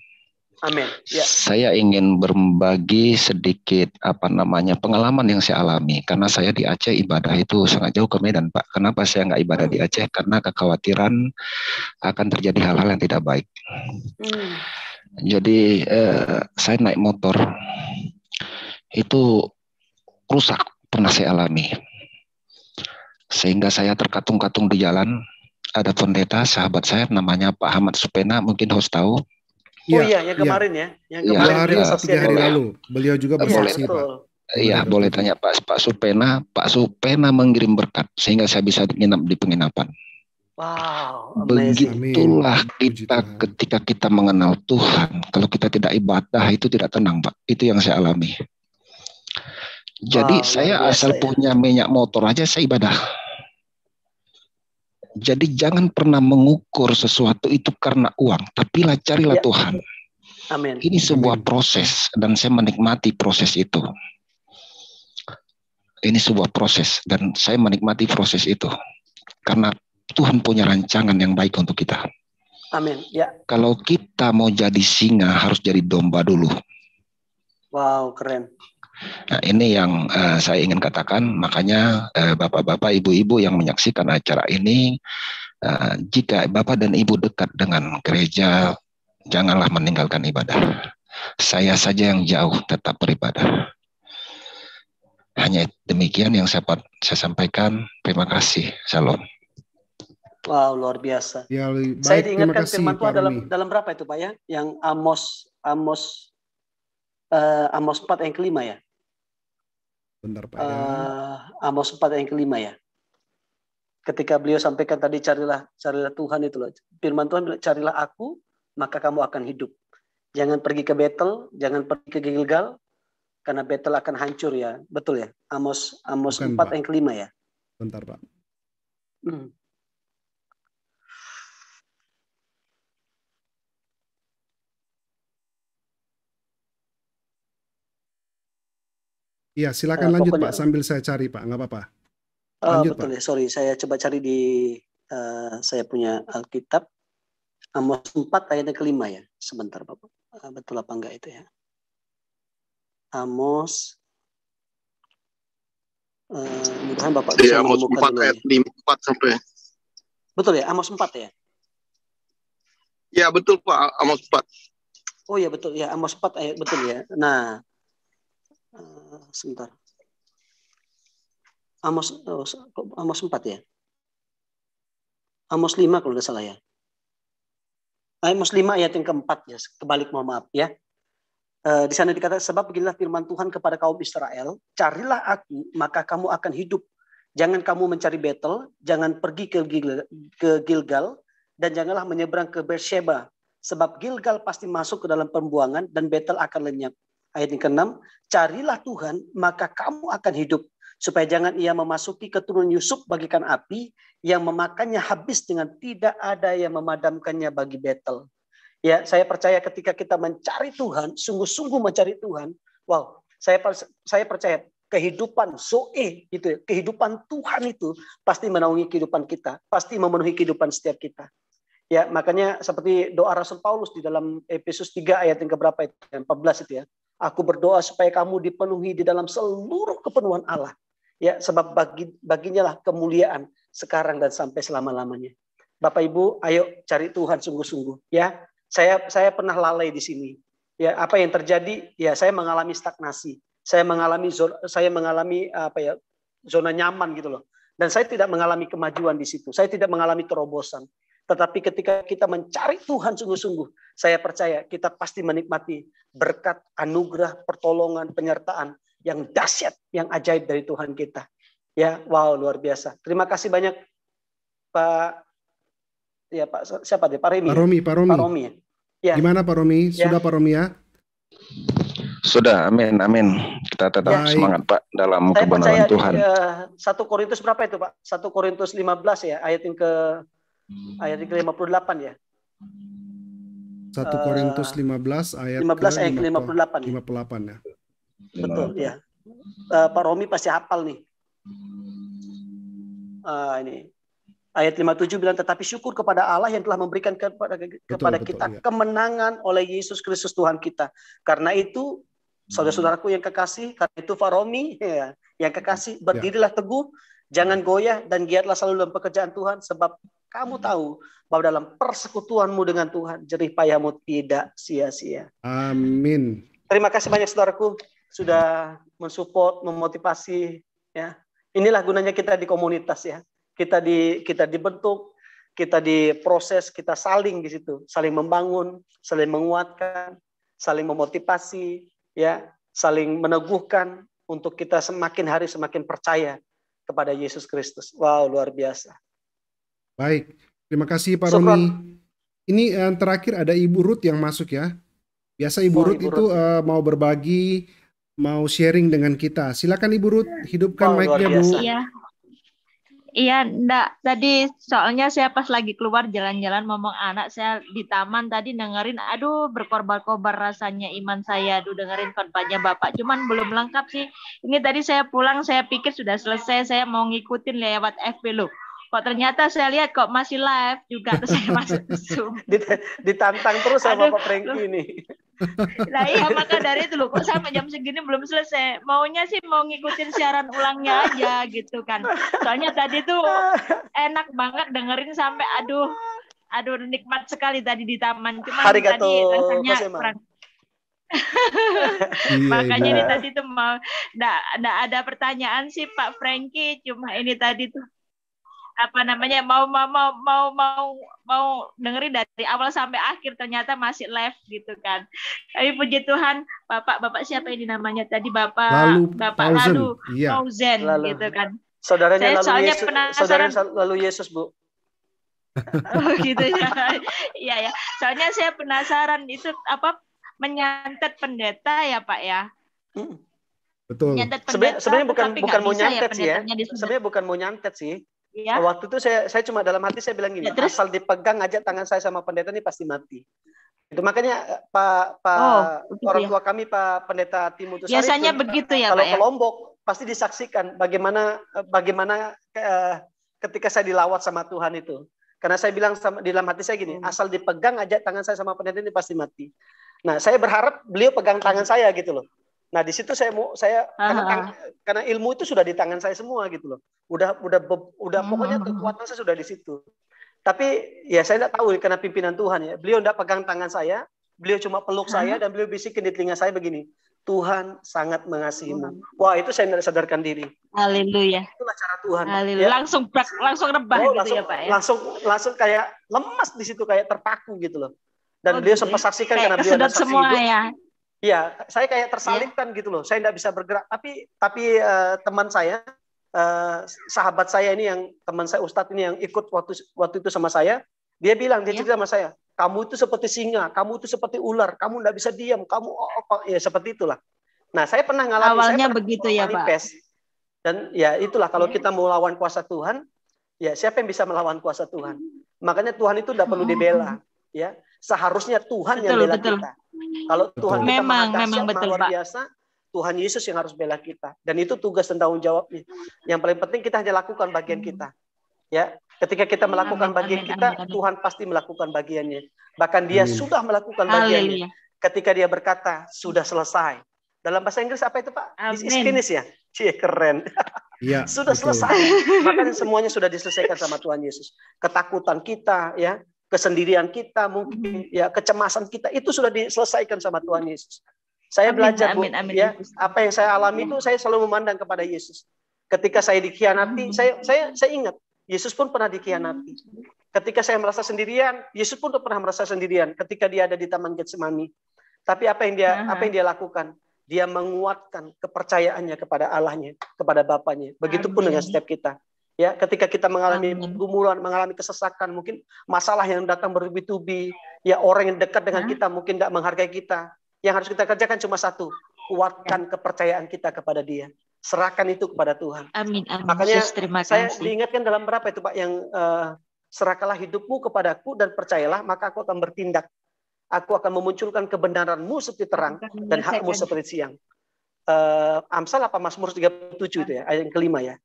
Amin. Ya. Saya ingin berbagi sedikit apa namanya pengalaman yang saya alami karena saya di Aceh ibadah itu sangat jauh ke Medan, Pak. Kenapa saya nggak ibadah di Aceh? Karena kekhawatiran akan terjadi hal-hal yang tidak baik. Hmm. Jadi eh, saya naik motor itu rusak pernah saya alami sehingga saya terkatung-katung di jalan. Ada pendeta sahabat saya namanya Pak Ahmad Supena mungkin host tahu Iya, oh iya, yang iya. kemarin ya. Yang iya, kemarin ya, hari, ya, tiga hari lalu. Beliau juga bersaksi, ya, Pak. Iya, boleh tanya Pak Pak Supena. Pak Supena mengirim berkat sehingga saya bisa menginap di penginapan. Wow, amazing. begitulah Amin. kita ketika kita mengenal Tuhan. Kalau kita tidak ibadah itu tidak tenang, Pak. Itu yang saya alami. Jadi wow, saya asal ya. punya minyak motor aja saya ibadah. Jadi jangan pernah mengukur sesuatu itu karena uang, tapi carilah ya. Tuhan. Amin. Ini sebuah proses dan saya menikmati proses itu. Ini sebuah proses dan saya menikmati proses itu karena Tuhan punya rancangan yang baik untuk kita. Amin. Ya. Kalau kita mau jadi singa harus jadi domba dulu. Wow, keren. Nah, ini yang uh, saya ingin katakan. Makanya, bapak eh, bapak-bapak, ibu-ibu yang menyaksikan acara ini, uh, jika bapak dan ibu dekat dengan gereja, janganlah meninggalkan ibadah. Saya saja yang jauh tetap beribadah. Hanya demikian yang saya, saya sampaikan. Terima kasih. Shalom. Wow, luar biasa. Ya, baik, saya diingatkan kasih, firman Tuhan dalam dalam berapa itu, Pak ya? Yang Amos Amos uh, Amos 4 yang kelima ya. Bentar Pak. Uh, Amos 4 yang kelima ya. Ketika beliau sampaikan tadi carilah carilah Tuhan itu loh. Firman Tuhan bilang carilah aku maka kamu akan hidup. Jangan pergi ke Betel, jangan pergi ke Gilgal karena Betel akan hancur ya. Betul ya? Amos Amos Bukan, 4 Pak. yang kelima ya. Bentar Pak. Hmm. Iya, silakan uh, lanjut pokoknya, Pak sambil saya cari Pak, nggak apa-apa. Eh, lanjut, uh, betul Pak. ya, sorry saya coba cari di uh, saya punya Alkitab Amos 4 ayat yang kelima ya. Sebentar Bapak. Uh, betul apa enggak itu ya? Amos uh, Bapak bisa iya, ya, Amos 4 ayat 5, 4 sampai Betul ya, Amos 4 ya? Ya, betul Pak, Amos 4. Oh ya betul ya, Amos 4 ayat betul ya. Nah, Eh, sebentar. Amos oh, Amos 4 ya. Amos 5 kalau tidak salah ya. Eh, Amos 5 ayat yang keempat ya, kebalik mohon maaf ya. E, di sana dikatakan sebab beginilah firman Tuhan kepada kaum Israel, carilah aku maka kamu akan hidup. Jangan kamu mencari Betel, jangan pergi ke, Gil ke Gilgal dan janganlah menyeberang ke Beersheba sebab Gilgal pasti masuk ke dalam pembuangan dan Betel akan lenyap ayat yang ke-6, carilah Tuhan maka kamu akan hidup supaya jangan ia memasuki keturunan Yusuf bagikan api yang memakannya habis dengan tidak ada yang memadamkannya bagi Betel. Ya, saya percaya ketika kita mencari Tuhan, sungguh-sungguh mencari Tuhan, wow, saya saya percaya kehidupan soe gitu ya, kehidupan Tuhan itu pasti menaungi kehidupan kita, pasti memenuhi kehidupan setiap kita. Ya, makanya seperti doa Rasul Paulus di dalam Efesus 3 ayat yang keberapa itu, 14 itu ya. Aku berdoa supaya kamu dipenuhi di dalam seluruh kepenuhan Allah. Ya, sebab bagi, baginya lah kemuliaan sekarang dan sampai selama-lamanya. Bapak Ibu, ayo cari Tuhan sungguh-sungguh ya. Saya saya pernah lalai di sini. Ya, apa yang terjadi? Ya, saya mengalami stagnasi. Saya mengalami saya mengalami apa ya? zona nyaman gitu loh. Dan saya tidak mengalami kemajuan di situ. Saya tidak mengalami terobosan. Tetapi ketika kita mencari Tuhan sungguh-sungguh, saya percaya kita pasti menikmati berkat, anugerah, pertolongan, penyertaan yang dahsyat, yang ajaib dari Tuhan kita. Ya, wow, luar biasa. Terima kasih banyak Pak ya Pak siapa deh Pak Remi. Pak ya? Romi, Pak Romi. Pak Romi. Ya. ya. Gimana Pak Romi? Ya. Sudah ya. Pak Romi ya? Sudah, amin, amin. Kita tetap Baik. semangat Pak dalam kebenaran Tuhan. Eh, satu Korintus berapa itu Pak? Satu Korintus 15 ya, ayat yang ke ayat ke 58 ya. 1 Korintus 15 ayat 15 ayat 58. 58 ya. Betul ya. Uh, Pak Romi pasti hafal nih. Uh, ini ayat 57 bilang tetapi syukur kepada Allah yang telah memberikan kepada kepada betul, kita betul, ya. kemenangan oleh Yesus Kristus Tuhan kita. Karena itu saudara-saudaraku yang kekasih, karena itu Faromi ya, yang kekasih ya. berdirilah teguh, jangan goyah dan giatlah selalu dalam pekerjaan Tuhan sebab kamu tahu bahwa dalam persekutuanmu dengan Tuhan, jerih payahmu tidak sia-sia. Amin. Terima kasih banyak saudaraku sudah mensupport, memotivasi ya. Inilah gunanya kita di komunitas ya. Kita di kita dibentuk, kita diproses, kita saling di situ, saling membangun, saling menguatkan, saling memotivasi ya, saling meneguhkan untuk kita semakin hari semakin percaya kepada Yesus Kristus. Wow, luar biasa. Baik, terima kasih Pak Romi. Roni. Ini yang eh, terakhir ada Ibu Ruth yang masuk ya. Biasa Ibu Ruth itu Uh, mau berbagi, mau sharing dengan kita. Silakan Ibu Ruth, hidupkan oh, mic-nya Bu. Iya. Iya, ndak. Tadi soalnya saya pas lagi keluar jalan-jalan ngomong anak saya di taman tadi dengerin, aduh berkorbar-korbar rasanya iman saya, aduh dengerin khotbahnya Bapak. Cuman belum lengkap sih. Ini tadi saya pulang, saya pikir sudah selesai, saya mau ngikutin lewat FB loh kok ternyata saya lihat kok masih live juga terus saya masuk Zoom. Ditantang terus sama Aduh, Pak Franky ini. Nah iya maka dari itu loh kok sampai jam segini belum selesai. Maunya sih mau ngikutin siaran ulangnya aja gitu kan. Soalnya tadi tuh enak banget dengerin sampai aduh aduh nikmat sekali tadi di taman. cuma tadi rasanya kurang iya, Makanya ini iya. tadi tuh mau ndak ada pertanyaan sih Pak Franky cuma ini tadi tuh apa namanya mau mau mau mau mau, mau dengerin dari awal sampai akhir ternyata masih live gitu kan. Tapi puji Tuhan Bapak Bapak siapa ini namanya tadi Bapak lalu, Bapak thousand. lalu iya. gitu kan. Saudaranya Saya lalu Yesus saudara lalu Yesus Bu. oh gitu ya. Iya ya. Soalnya saya penasaran itu apa menyantet pendeta ya Pak ya. Betul. sebenarnya bukan bukan mau ya nyantet ya sih ya. Sebenarnya bukan mau nyantet sih. Ya. Waktu itu saya saya cuma dalam hati saya bilang gini, ya, terus? asal dipegang aja tangan saya sama pendeta ini pasti mati. Itu makanya eh, Pak Pak oh, ya. orang ya. tua kami Pak Pendeta Timotus Biasanya itu, begitu ya kalau ya? ke Lombok ya? pasti disaksikan bagaimana eh, bagaimana eh, ketika saya dilawat sama Tuhan itu. Karena saya bilang sama, di dalam hati saya gini, hmm. asal dipegang aja tangan saya sama pendeta ini pasti mati. Nah, saya berharap beliau pegang tangan saya gitu loh. Nah di situ saya mau saya karena, tang, karena ilmu itu sudah di tangan saya semua gitu loh. Udah udah udah hmm. pokoknya kekuatan saya sudah di situ. Tapi ya saya tidak tahu karena pimpinan Tuhan ya. Beliau tidak pegang tangan saya, beliau cuma peluk hmm. saya dan beliau bisikin di telinga saya begini. Tuhan sangat mengasihimu. Wah itu saya tidak sadarkan diri. Haleluya. Itulah cara Tuhan. Ya. Langsung bak, langsung rebah oh, gitu ya, langsung, ya Pak. Ya? Langsung langsung kayak lemas di situ kayak terpaku gitu loh. Dan oh, beliau gitu sempat ya? saksikan kayak karena beliau sudah semua hidup. ya Iya, saya kayak iya. tersalibkan yeah. gitu loh. Saya nggak bisa bergerak. Tapi tapi uh, teman saya, uh, sahabat saya ini yang teman saya Ustadz ini yang ikut waktu waktu itu sama saya, dia bilang dia yeah. cerita sama saya, kamu itu seperti singa, kamu itu seperti ular, kamu nggak bisa diam, kamu oh, oh, ya seperti itulah. Nah, saya pernah ngalamin. Awalnya saya pernah begitu ya Pak. Pes. Dan ya itulah kalau iya. kita mau lawan kuasa Tuhan, ya siapa yang bisa melawan kuasa Tuhan? Makanya Tuhan itu tidak perlu dibela, oh. ya. Seharusnya Tuhan betul, yang bela betul. kita kalau Tuhan kita memang, memang betul, luar Pak. biasa, Tuhan Yesus yang harus bela kita. Dan itu tugas dan tanggung jawabnya. Yang paling penting kita hanya lakukan bagian kita. Ya, ketika kita melakukan bagian kita, Tuhan pasti melakukan bagiannya. Bahkan Dia hmm. sudah melakukan bagiannya. Haleluya. Ketika Dia berkata sudah selesai. Dalam bahasa Inggris apa itu Pak? Amin. This ya. Cie keren. Ya, sudah betul. selesai. Makanya semuanya sudah diselesaikan sama Tuhan Yesus. Ketakutan kita ya, kesendirian kita, mungkin mhm. ya kecemasan kita itu sudah diselesaikan sama Tuhan Yesus. Saya amin, belajar amin, amin, ya, apa yang saya alami itu iya. saya selalu memandang kepada Yesus. Ketika saya dikhianati, -hmm. saya saya saya ingat Yesus pun pernah dikhianati. Mhm. Ketika saya merasa sendirian, Yesus pun pernah merasa sendirian ketika dia ada di Taman Getsemani. Tapi apa yang dia -huh. apa yang dia lakukan? Dia menguatkan kepercayaannya kepada Allahnya, kepada Bapaknya. Begitupun dengan setiap kita ya ketika kita mengalami gumulan mengalami kesesakan mungkin masalah yang datang bertubi-tubi ya orang yang dekat dengan ya. kita mungkin tidak menghargai kita yang harus kita kerjakan cuma satu kuatkan ya. kepercayaan kita kepada Dia serahkan itu kepada Tuhan amin amin makanya terima kasih. saya diingatkan dalam berapa itu Pak yang uh, serahkanlah hidupmu kepadaku dan percayalah maka aku akan bertindak aku akan memunculkan kebenaranmu seperti terang dan hakmu seperti siang uh, Amsal apa Mazmur 37 itu ya ayat yang kelima ya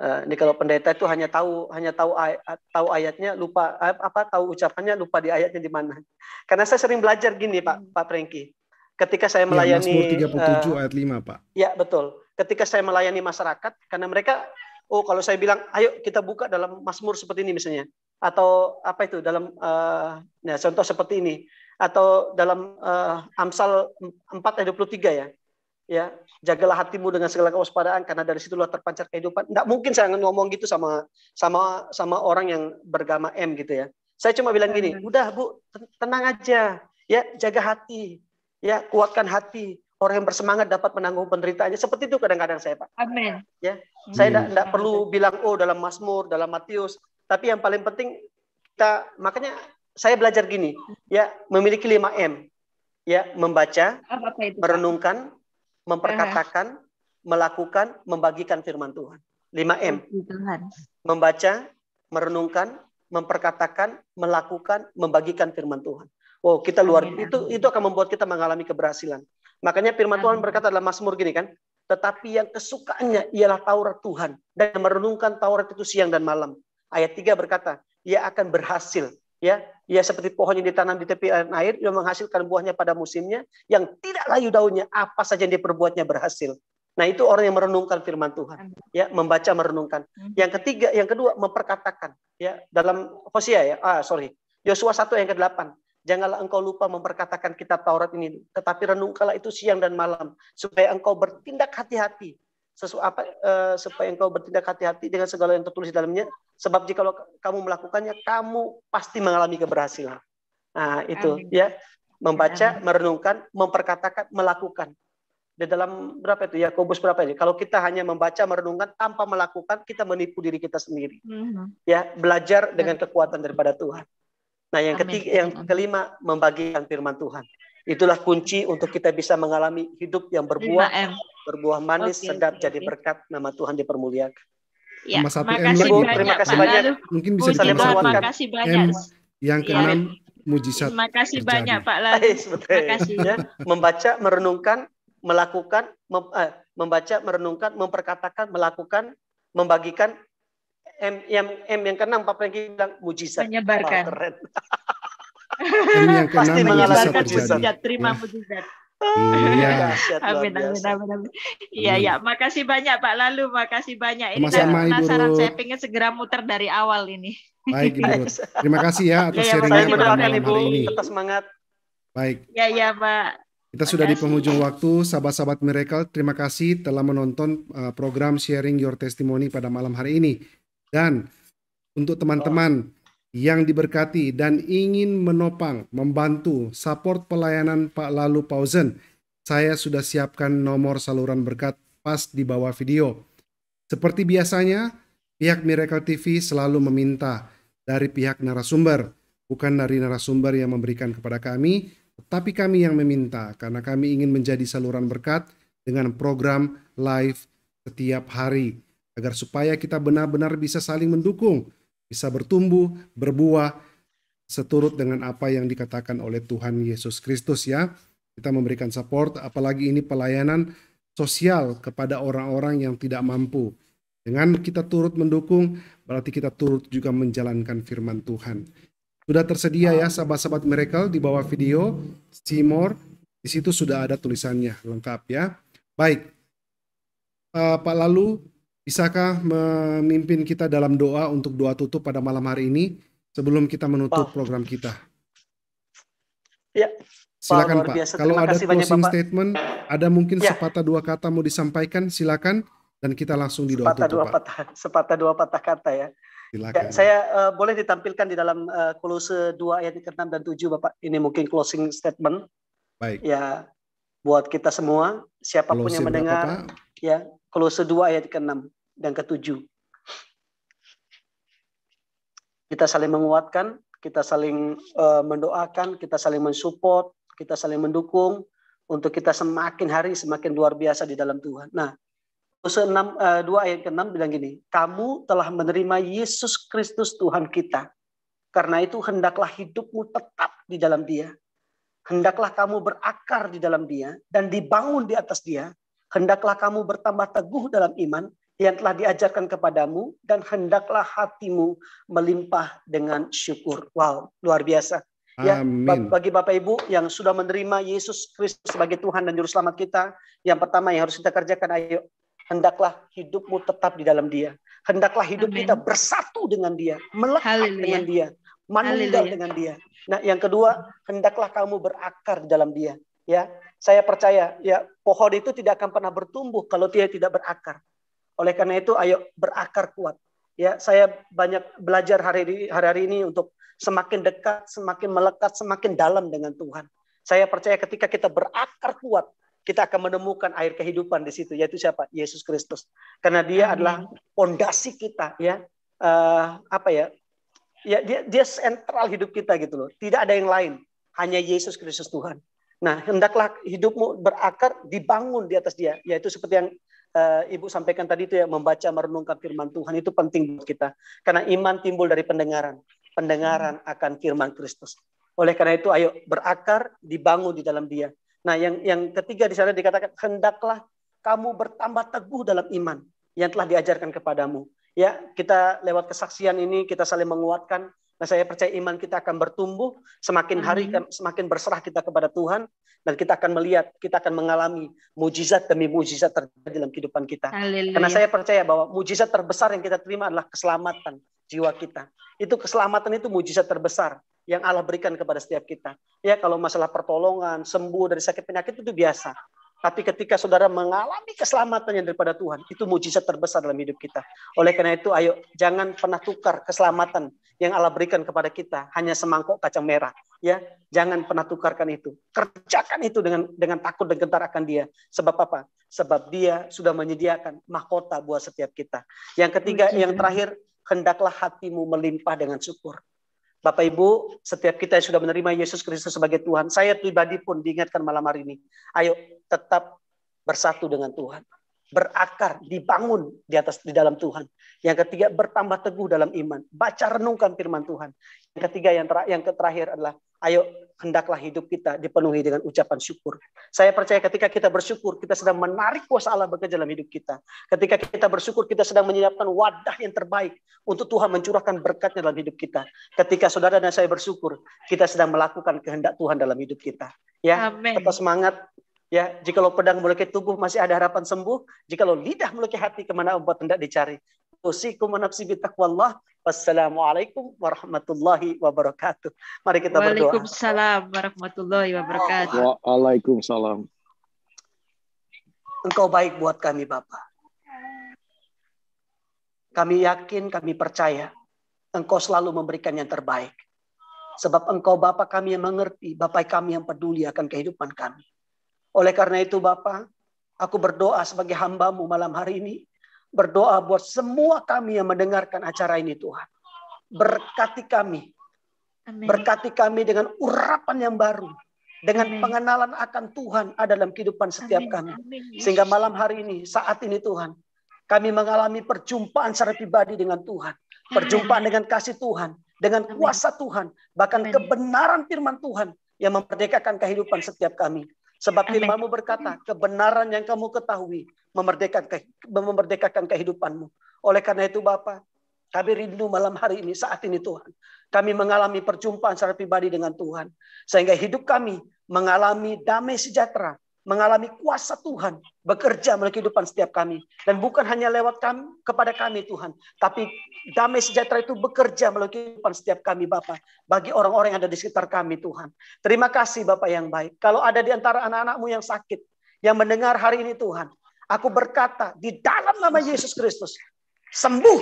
Eh, ini kalau pendeta itu hanya tahu hanya tahu ay, tahu ayatnya lupa apa tahu ucapannya lupa di ayatnya di mana. Karena saya sering belajar gini Pak hmm. Pak Prengki. Ketika saya iya, melayani ya, Mazmur 37 uh, eh, ayat 5 Pak. Ya betul. Ketika saya melayani masyarakat karena mereka oh kalau saya bilang ayo kita buka dalam Mazmur seperti ini misalnya atau apa itu dalam uh, nah contoh seperti ini atau dalam uh, Amsal 4 ayat 23 ya ya jagalah hatimu dengan segala kewaspadaan karena dari situlah terpancar kehidupan Tidak mungkin saya ngomong gitu sama sama sama orang yang bergama M gitu ya saya cuma bilang gini udah bu tenang aja ya jaga hati ya kuatkan hati orang yang bersemangat dapat menanggung penderitaannya seperti itu kadang-kadang saya pak amin ya saya tidak iya. perlu bilang oh dalam Mazmur dalam Matius tapi yang paling penting kita makanya saya belajar gini ya memiliki 5 M ya membaca merenungkan memperkatakan, melakukan, membagikan firman Tuhan. 5M. Tuhan. Membaca, merenungkan, memperkatakan, melakukan, membagikan firman Tuhan. Wow, kita luar amin, itu itu akan membuat kita mengalami keberhasilan. Makanya firman amin. Tuhan berkata dalam Mazmur gini kan, tetapi yang kesukaannya ialah Taurat Tuhan dan merenungkan Taurat itu siang dan malam. Ayat 3 berkata, ia akan berhasil ya ya seperti pohon yang ditanam di tepi air yang menghasilkan buahnya pada musimnya yang tidak layu daunnya apa saja yang diperbuatnya berhasil nah itu orang yang merenungkan firman Tuhan ya membaca merenungkan hmm. yang ketiga yang kedua memperkatakan ya dalam Hosea ya ah sorry Yosua satu yang ke delapan, Janganlah engkau lupa memperkatakan kitab Taurat ini, tetapi renungkanlah itu siang dan malam, supaya engkau bertindak hati-hati sesu, apa, eh, supaya engkau bertindak hati-hati dengan segala yang tertulis di dalamnya. Sebab jika kamu melakukannya, kamu pasti mengalami keberhasilan. Nah, itu Amin. ya membaca, Amin. merenungkan, memperkatakan, melakukan. Di dalam berapa itu ya Yakobus berapa ini? Kalau kita hanya membaca, merenungkan tanpa melakukan, kita menipu diri kita sendiri. Hmm. Ya, belajar dengan mm-hmm. kekuatan daripada Tuhan. Nah, yang ketiga, yang kelima membagikan firman Tuhan. Itulah kunci untuk kita bisa mengalami hidup yang berbuah, m berbuah manis, okay, sedap, okay. jadi berkat. Nama Tuhan dipermuliakan. Ya, Nama satu makasih M banyak, terima kasih banyak. banyak. Mungkin bisa saling menguatkan. banyak. M yang ya. keenam ya. mujizat. Terima kasih terjadi. banyak Pak Lalu. Terima kasih. Ya. Membaca, merenungkan, melakukan, mem, eh, membaca, merenungkan, memperkatakan, melakukan, membagikan. M, M, M yang keenam Pak Pengki bilang mujizat. Menyebarkan. Oh, keren. Ini yang keenam bisa terjadi. Mujizat, ya, terima ya. mujizat. Iya. Amin, amin, amin, amin. Iya, hmm. ya. Makasih banyak Pak Lalu, makasih banyak. Ini Sama -sama, Ibu saya pengen segera muter dari awal ini. Baik, Ibu Ruth. Terima kasih ya atas ya, sharingnya pada malam Ibu. hari ini. Tetap semangat. Baik. Iya. Iya Pak. Kita sudah di penghujung waktu, sahabat-sahabat Miracle. Terima kasih telah menonton eh, program Sharing Your Testimony pada malam hari ini. Dan untuk teman-teman yang diberkati dan ingin menopang, membantu, support pelayanan Pak Lalu Pausen, saya sudah siapkan nomor saluran berkat pas di bawah video. Seperti biasanya, pihak Miracle TV selalu meminta dari pihak narasumber, bukan dari narasumber yang memberikan kepada kami, tetapi kami yang meminta karena kami ingin menjadi saluran berkat dengan program live setiap hari agar supaya kita benar-benar bisa saling mendukung bisa bertumbuh, berbuah seturut dengan apa yang dikatakan oleh Tuhan Yesus Kristus ya. Kita memberikan support apalagi ini pelayanan sosial kepada orang-orang yang tidak mampu. Dengan kita turut mendukung berarti kita turut juga menjalankan firman Tuhan. Sudah tersedia ya sahabat-sahabat miracle di bawah video Simor di situ sudah ada tulisannya lengkap ya. Baik. Uh, Pak Lalu Bisakah memimpin kita dalam doa untuk doa tutup pada malam hari ini sebelum kita menutup Pak. program kita? Ya. Silakan Pak. Biasa. Kalau ada closing banyak, Bapak. statement, ada mungkin ya. sepatah dua kata mau disampaikan, silakan dan kita langsung di doa sepatah tutup. Dua Pak. Patah, sepatah dua patah kata ya. Silakan. Ya, saya uh, boleh ditampilkan di dalam uh, eh, Kolose 2 ayat ke-6 dan 7 Bapak. Ini mungkin closing statement. Baik. Ya, buat kita semua, siapapun Kolose yang mendengar, berapa, ya Kolose 2 ayat ke-6 dan ke-7. Kita saling menguatkan, kita saling eh, mendoakan, kita saling mensupport, kita saling mendukung untuk kita semakin hari semakin luar biasa di dalam Tuhan. Nah, Kolose 6 2 eh, ayat ke-6 bilang gini, kamu telah menerima Yesus Kristus Tuhan kita. Karena itu hendaklah hidupmu tetap di dalam Dia. Hendaklah kamu berakar di dalam Dia dan dibangun di atas Dia Hendaklah kamu bertambah teguh dalam iman yang telah diajarkan kepadamu dan hendaklah hatimu melimpah dengan syukur. Wow, luar biasa. Ya, bagi Bapak Ibu yang sudah menerima Yesus Kristus sebagai Tuhan dan juru selamat kita, yang pertama yang harus kita kerjakan ayo hendaklah hidupmu tetap di dalam Dia. Hendaklah hidup Amin. kita bersatu dengan Dia, melekat dengan Dia, manunggal dengan Dia. Nah, yang kedua, hendaklah kamu berakar di dalam Dia, ya. Saya percaya ya pohon itu tidak akan pernah bertumbuh kalau dia tidak berakar. Oleh karena itu ayo berakar kuat. Ya, saya banyak belajar hari ini, hari, hari ini untuk semakin dekat, semakin melekat, semakin dalam dengan Tuhan. Saya percaya ketika kita berakar kuat, kita akan menemukan air kehidupan di situ yaitu siapa Yesus Kristus karena dia Amin. adalah pondasi kita ya uh, apa ya ya dia dia sentral hidup kita gitu loh tidak ada yang lain hanya Yesus Kristus Tuhan Nah, hendaklah hidupmu berakar dibangun di atas dia, yaitu seperti yang uh, Ibu sampaikan tadi itu ya membaca merenungkan firman Tuhan itu penting buat kita. Karena iman timbul dari pendengaran, pendengaran akan firman Kristus. Oleh karena itu ayo berakar dibangun di dalam dia. Nah, yang yang ketiga di sana dikatakan hendaklah kamu bertambah teguh dalam iman yang telah diajarkan kepadamu. Ya, kita lewat kesaksian ini kita saling menguatkan Nah, saya percaya iman kita akan bertumbuh semakin hari semakin berserah kita kepada Tuhan dan kita akan melihat, kita akan mengalami mujizat demi mujizat terjadi dalam kehidupan kita. Haleluya. Karena saya percaya bahwa mujizat terbesar yang kita terima adalah keselamatan jiwa kita. Itu keselamatan itu mujizat terbesar yang Allah berikan kepada setiap kita. Ya, kalau masalah pertolongan, sembuh dari sakit penyakit itu biasa. Tapi ketika saudara mengalami keselamatan yang daripada Tuhan, itu mujizat terbesar dalam hidup kita. Oleh karena itu, ayo jangan pernah tukar keselamatan yang Allah berikan kepada kita hanya semangkuk kacang merah. Ya, jangan pernah tukarkan itu. Kerjakan itu dengan dengan takut dan gentar akan Dia. Sebab apa? Sebab Dia sudah menyediakan mahkota buat setiap kita. Yang ketiga, yang terakhir, hendaklah hatimu melimpah dengan syukur. Bapak Ibu, setiap kita yang sudah menerima Yesus Kristus sebagai Tuhan, saya pribadi pun diingatkan malam hari ini. Ayo tetap bersatu dengan Tuhan berakar, dibangun di atas di dalam Tuhan. Yang ketiga bertambah teguh dalam iman, baca renungkan firman Tuhan. Yang ketiga yang ter, yang terakhir adalah ayo hendaklah hidup kita dipenuhi dengan ucapan syukur. Saya percaya ketika kita bersyukur, kita sedang menarik kuasa Allah bekerja dalam hidup kita. Ketika kita bersyukur, kita sedang menyiapkan wadah yang terbaik untuk Tuhan mencurahkan berkatnya dalam hidup kita. Ketika saudara dan saya bersyukur, kita sedang melakukan kehendak Tuhan dalam hidup kita. Ya, Amen. tetap semangat, Ya, jika lo pedang melukai tubuh masih ada harapan sembuh. Jika lo lidah melukai hati kemana obat hendak dicari. Usikum nafsi bitaqwallah. Wassalamualaikum warahmatullahi wabarakatuh. Mari kita berdoa. Waalaikumsalam warahmatullahi wabarakatuh. Waalaikumsalam. Engkau baik buat kami Bapak. Kami yakin, kami percaya. Engkau selalu memberikan yang terbaik. Sebab engkau Bapak kami yang mengerti, Bapak kami yang peduli akan kehidupan kami. Oleh karena itu Bapak, aku berdoa sebagai hambamu malam hari ini. Berdoa buat semua kami yang mendengarkan acara ini Tuhan. Berkati kami. Amen. Berkati kami dengan urapan yang baru. Dengan Amen. pengenalan akan Tuhan ada dalam kehidupan setiap Amen. kami. Sehingga malam hari ini, saat ini Tuhan, kami mengalami perjumpaan secara pribadi dengan Tuhan. Perjumpaan dengan kasih Tuhan, dengan kuasa Tuhan, bahkan kebenaran firman Tuhan yang memerdekakan kehidupan setiap kami. Sebab firmanmu berkata, kebenaran yang kamu ketahui memerdekakan, kehidupanmu. Oleh karena itu Bapak, kami rindu malam hari ini, saat ini Tuhan. Kami mengalami perjumpaan secara pribadi dengan Tuhan. Sehingga hidup kami mengalami damai sejahtera mengalami kuasa Tuhan bekerja melalui kehidupan setiap kami dan bukan hanya lewat kami kepada kami Tuhan tapi damai sejahtera itu bekerja melalui kehidupan setiap kami Bapak bagi orang-orang yang ada di sekitar kami Tuhan terima kasih Bapak yang baik kalau ada di antara anak-anakmu yang sakit yang mendengar hari ini Tuhan aku berkata di dalam nama Yesus Kristus sembuh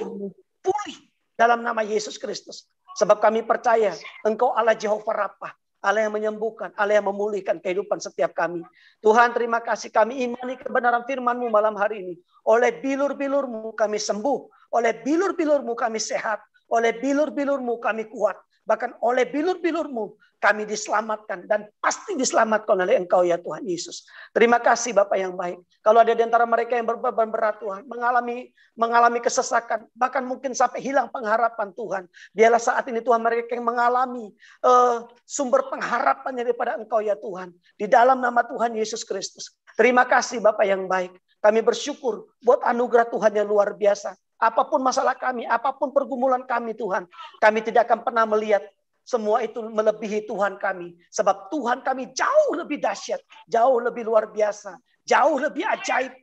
pulih dalam nama Yesus Kristus sebab kami percaya engkau Allah Jehovah Rapa Allah yang menyembuhkan, Allah yang memulihkan kehidupan setiap kami. Tuhan terima kasih kami imani kebenaran firman-Mu malam hari ini. Oleh bilur-bilur-Mu kami sembuh, oleh bilur-bilur-Mu kami sehat, oleh bilur-bilur-Mu kami kuat bahkan oleh bilur-bilurmu kami diselamatkan dan pasti diselamatkan oleh Engkau ya Tuhan Yesus. Terima kasih Bapak yang baik. Kalau ada di antara mereka yang berbeban berat Tuhan, mengalami mengalami kesesakan, bahkan mungkin sampai hilang pengharapan Tuhan, biarlah saat ini Tuhan mereka yang mengalami uh, sumber pengharapan daripada Engkau ya Tuhan, di dalam nama Tuhan Yesus Kristus. Terima kasih Bapak yang baik. Kami bersyukur buat anugerah Tuhan yang luar biasa. Apapun masalah kami, apapun pergumulan kami Tuhan, kami tidak akan pernah melihat semua itu melebihi Tuhan kami. Sebab Tuhan kami jauh lebih dahsyat, jauh lebih luar biasa, jauh lebih ajaib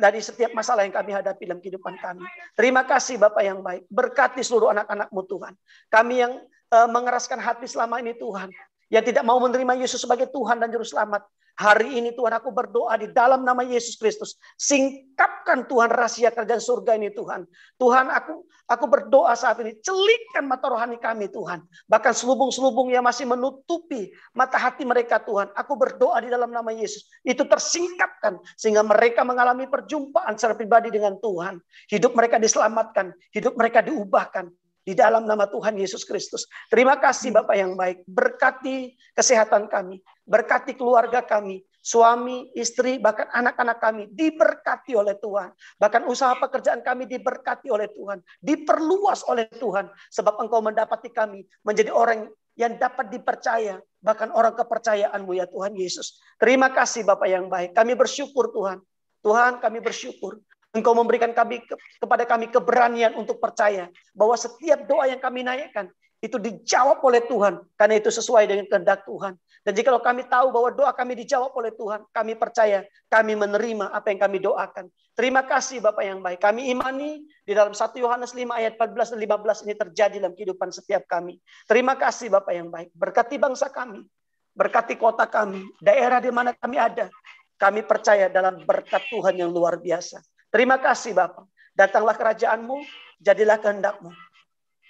dari setiap masalah yang kami hadapi dalam kehidupan kami. Terima kasih Bapak yang baik. Berkati seluruh anak-anakmu Tuhan. Kami yang eh, mengeraskan hati selama ini Tuhan. Yang tidak mau menerima Yesus sebagai Tuhan dan Juru Selamat. Hari ini Tuhan aku berdoa di dalam nama Yesus Kristus. Singkapkan Tuhan rahasia kerajaan surga ini Tuhan. Tuhan aku aku berdoa saat ini. Celikkan mata rohani kami Tuhan. Bahkan selubung-selubung yang masih menutupi mata hati mereka Tuhan. Aku berdoa di dalam nama Yesus. Itu tersingkapkan. Sehingga mereka mengalami perjumpaan secara pribadi dengan Tuhan. Hidup mereka diselamatkan. Hidup mereka diubahkan di dalam nama Tuhan Yesus Kristus. Terima kasih Bapak yang baik. Berkati kesehatan kami. Berkati keluarga kami, suami, istri, bahkan anak-anak kami diberkati oleh Tuhan. Bahkan usaha pekerjaan kami diberkati oleh Tuhan. Diperluas oleh Tuhan. Sebab engkau mendapati kami menjadi orang yang dapat dipercaya. Bahkan orang kepercayaanmu ya Tuhan Yesus. Terima kasih Bapak yang baik. Kami bersyukur Tuhan. Tuhan kami bersyukur. Engkau memberikan kami kepada kami keberanian untuk percaya bahwa setiap doa yang kami naikkan itu dijawab oleh Tuhan karena itu sesuai dengan kehendak Tuhan. Dan jikalau kami tahu bahwa doa kami dijawab oleh Tuhan, kami percaya, kami menerima apa yang kami doakan. Terima kasih Bapak yang baik. Kami imani di dalam 1 Yohanes 5 ayat 14 dan 15 ini terjadi dalam kehidupan setiap kami. Terima kasih Bapak yang baik. Berkati bangsa kami, berkati kota kami, daerah di mana kami ada. Kami percaya dalam berkat Tuhan yang luar biasa. Terima kasih Bapak. Datanglah kerajaanmu, jadilah kehendakmu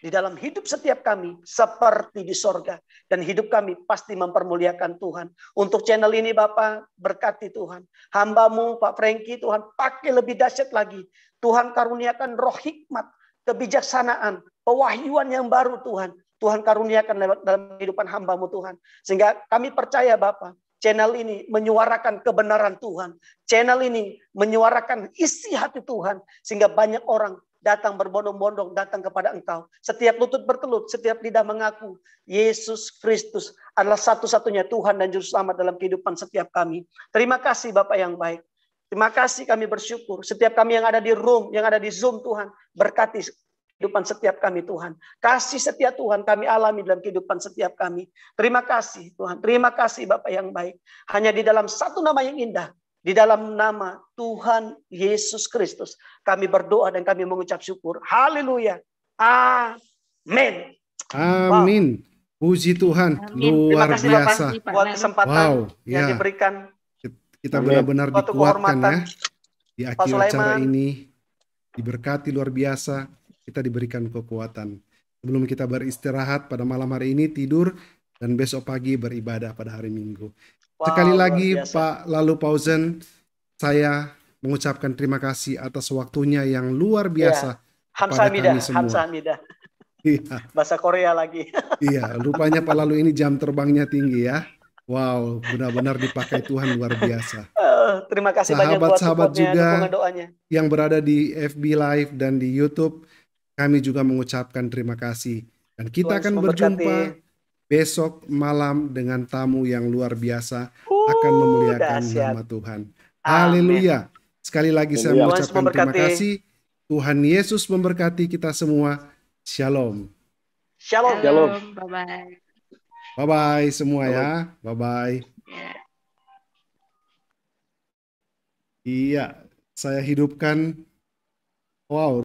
di dalam hidup setiap kami seperti di sorga. Dan hidup kami pasti mempermuliakan Tuhan. Untuk channel ini Bapak berkati Tuhan. Hambamu Pak Franky Tuhan pakai lebih dahsyat lagi. Tuhan karuniakan roh hikmat, kebijaksanaan, pewahyuan yang baru Tuhan. Tuhan karuniakan lewat dalam kehidupan hambamu Tuhan. Sehingga kami percaya Bapak, channel ini menyuarakan kebenaran Tuhan. Channel ini menyuarakan isi hati Tuhan. Sehingga banyak orang datang berbondong-bondong datang kepada engkau. Setiap lutut bertelut, setiap lidah mengaku Yesus Kristus adalah satu-satunya Tuhan dan juru selamat dalam kehidupan setiap kami. Terima kasih Bapak yang baik. Terima kasih kami bersyukur setiap kami yang ada di room, yang ada di Zoom Tuhan, berkati kehidupan setiap kami Tuhan. Kasih setia Tuhan kami alami dalam kehidupan setiap kami. Terima kasih Tuhan. Terima kasih Bapak yang baik. Hanya di dalam satu nama yang indah di dalam nama Tuhan Yesus Kristus, kami berdoa dan kami mengucap syukur. Haleluya. Amin. Amin. Puji Tuhan, Amin. luar Terima kasih, biasa. buat kesempatan wow, ya. diberikan. Kita benar-benar dikuatkan ya di akhir acara ini. Diberkati luar biasa, kita diberikan kekuatan. Sebelum kita beristirahat pada malam hari ini, tidur, dan besok pagi beribadah pada hari Minggu. Wow, Sekali lagi Pak Lalu Pausen, saya mengucapkan terima kasih atas waktunya yang luar iya, biasa. Ya. Hamsamida, kami semua. Hamsamida. Iya. Bahasa Korea lagi. iya, rupanya Pak Lalu ini jam terbangnya tinggi ya. Wow, benar-benar dipakai Tuhan luar biasa. Uh, terima kasih sahabat, banyak buat sahabat juga doanya. yang berada di FB Live dan di YouTube. Kami juga mengucapkan terima kasih. Dan kita Tuhan akan berjumpa besok malam dengan tamu yang luar biasa uh, akan memuliakan dahsyat. nama Tuhan. Haleluya. Sekali lagi saya mengucapkan terima kasih. Tuhan Yesus memberkati kita semua. Shalom. Shalom. Shalom. Bye-bye. Bye-bye semua ya. Bye-bye. Ya. Iya, saya hidupkan. Wow.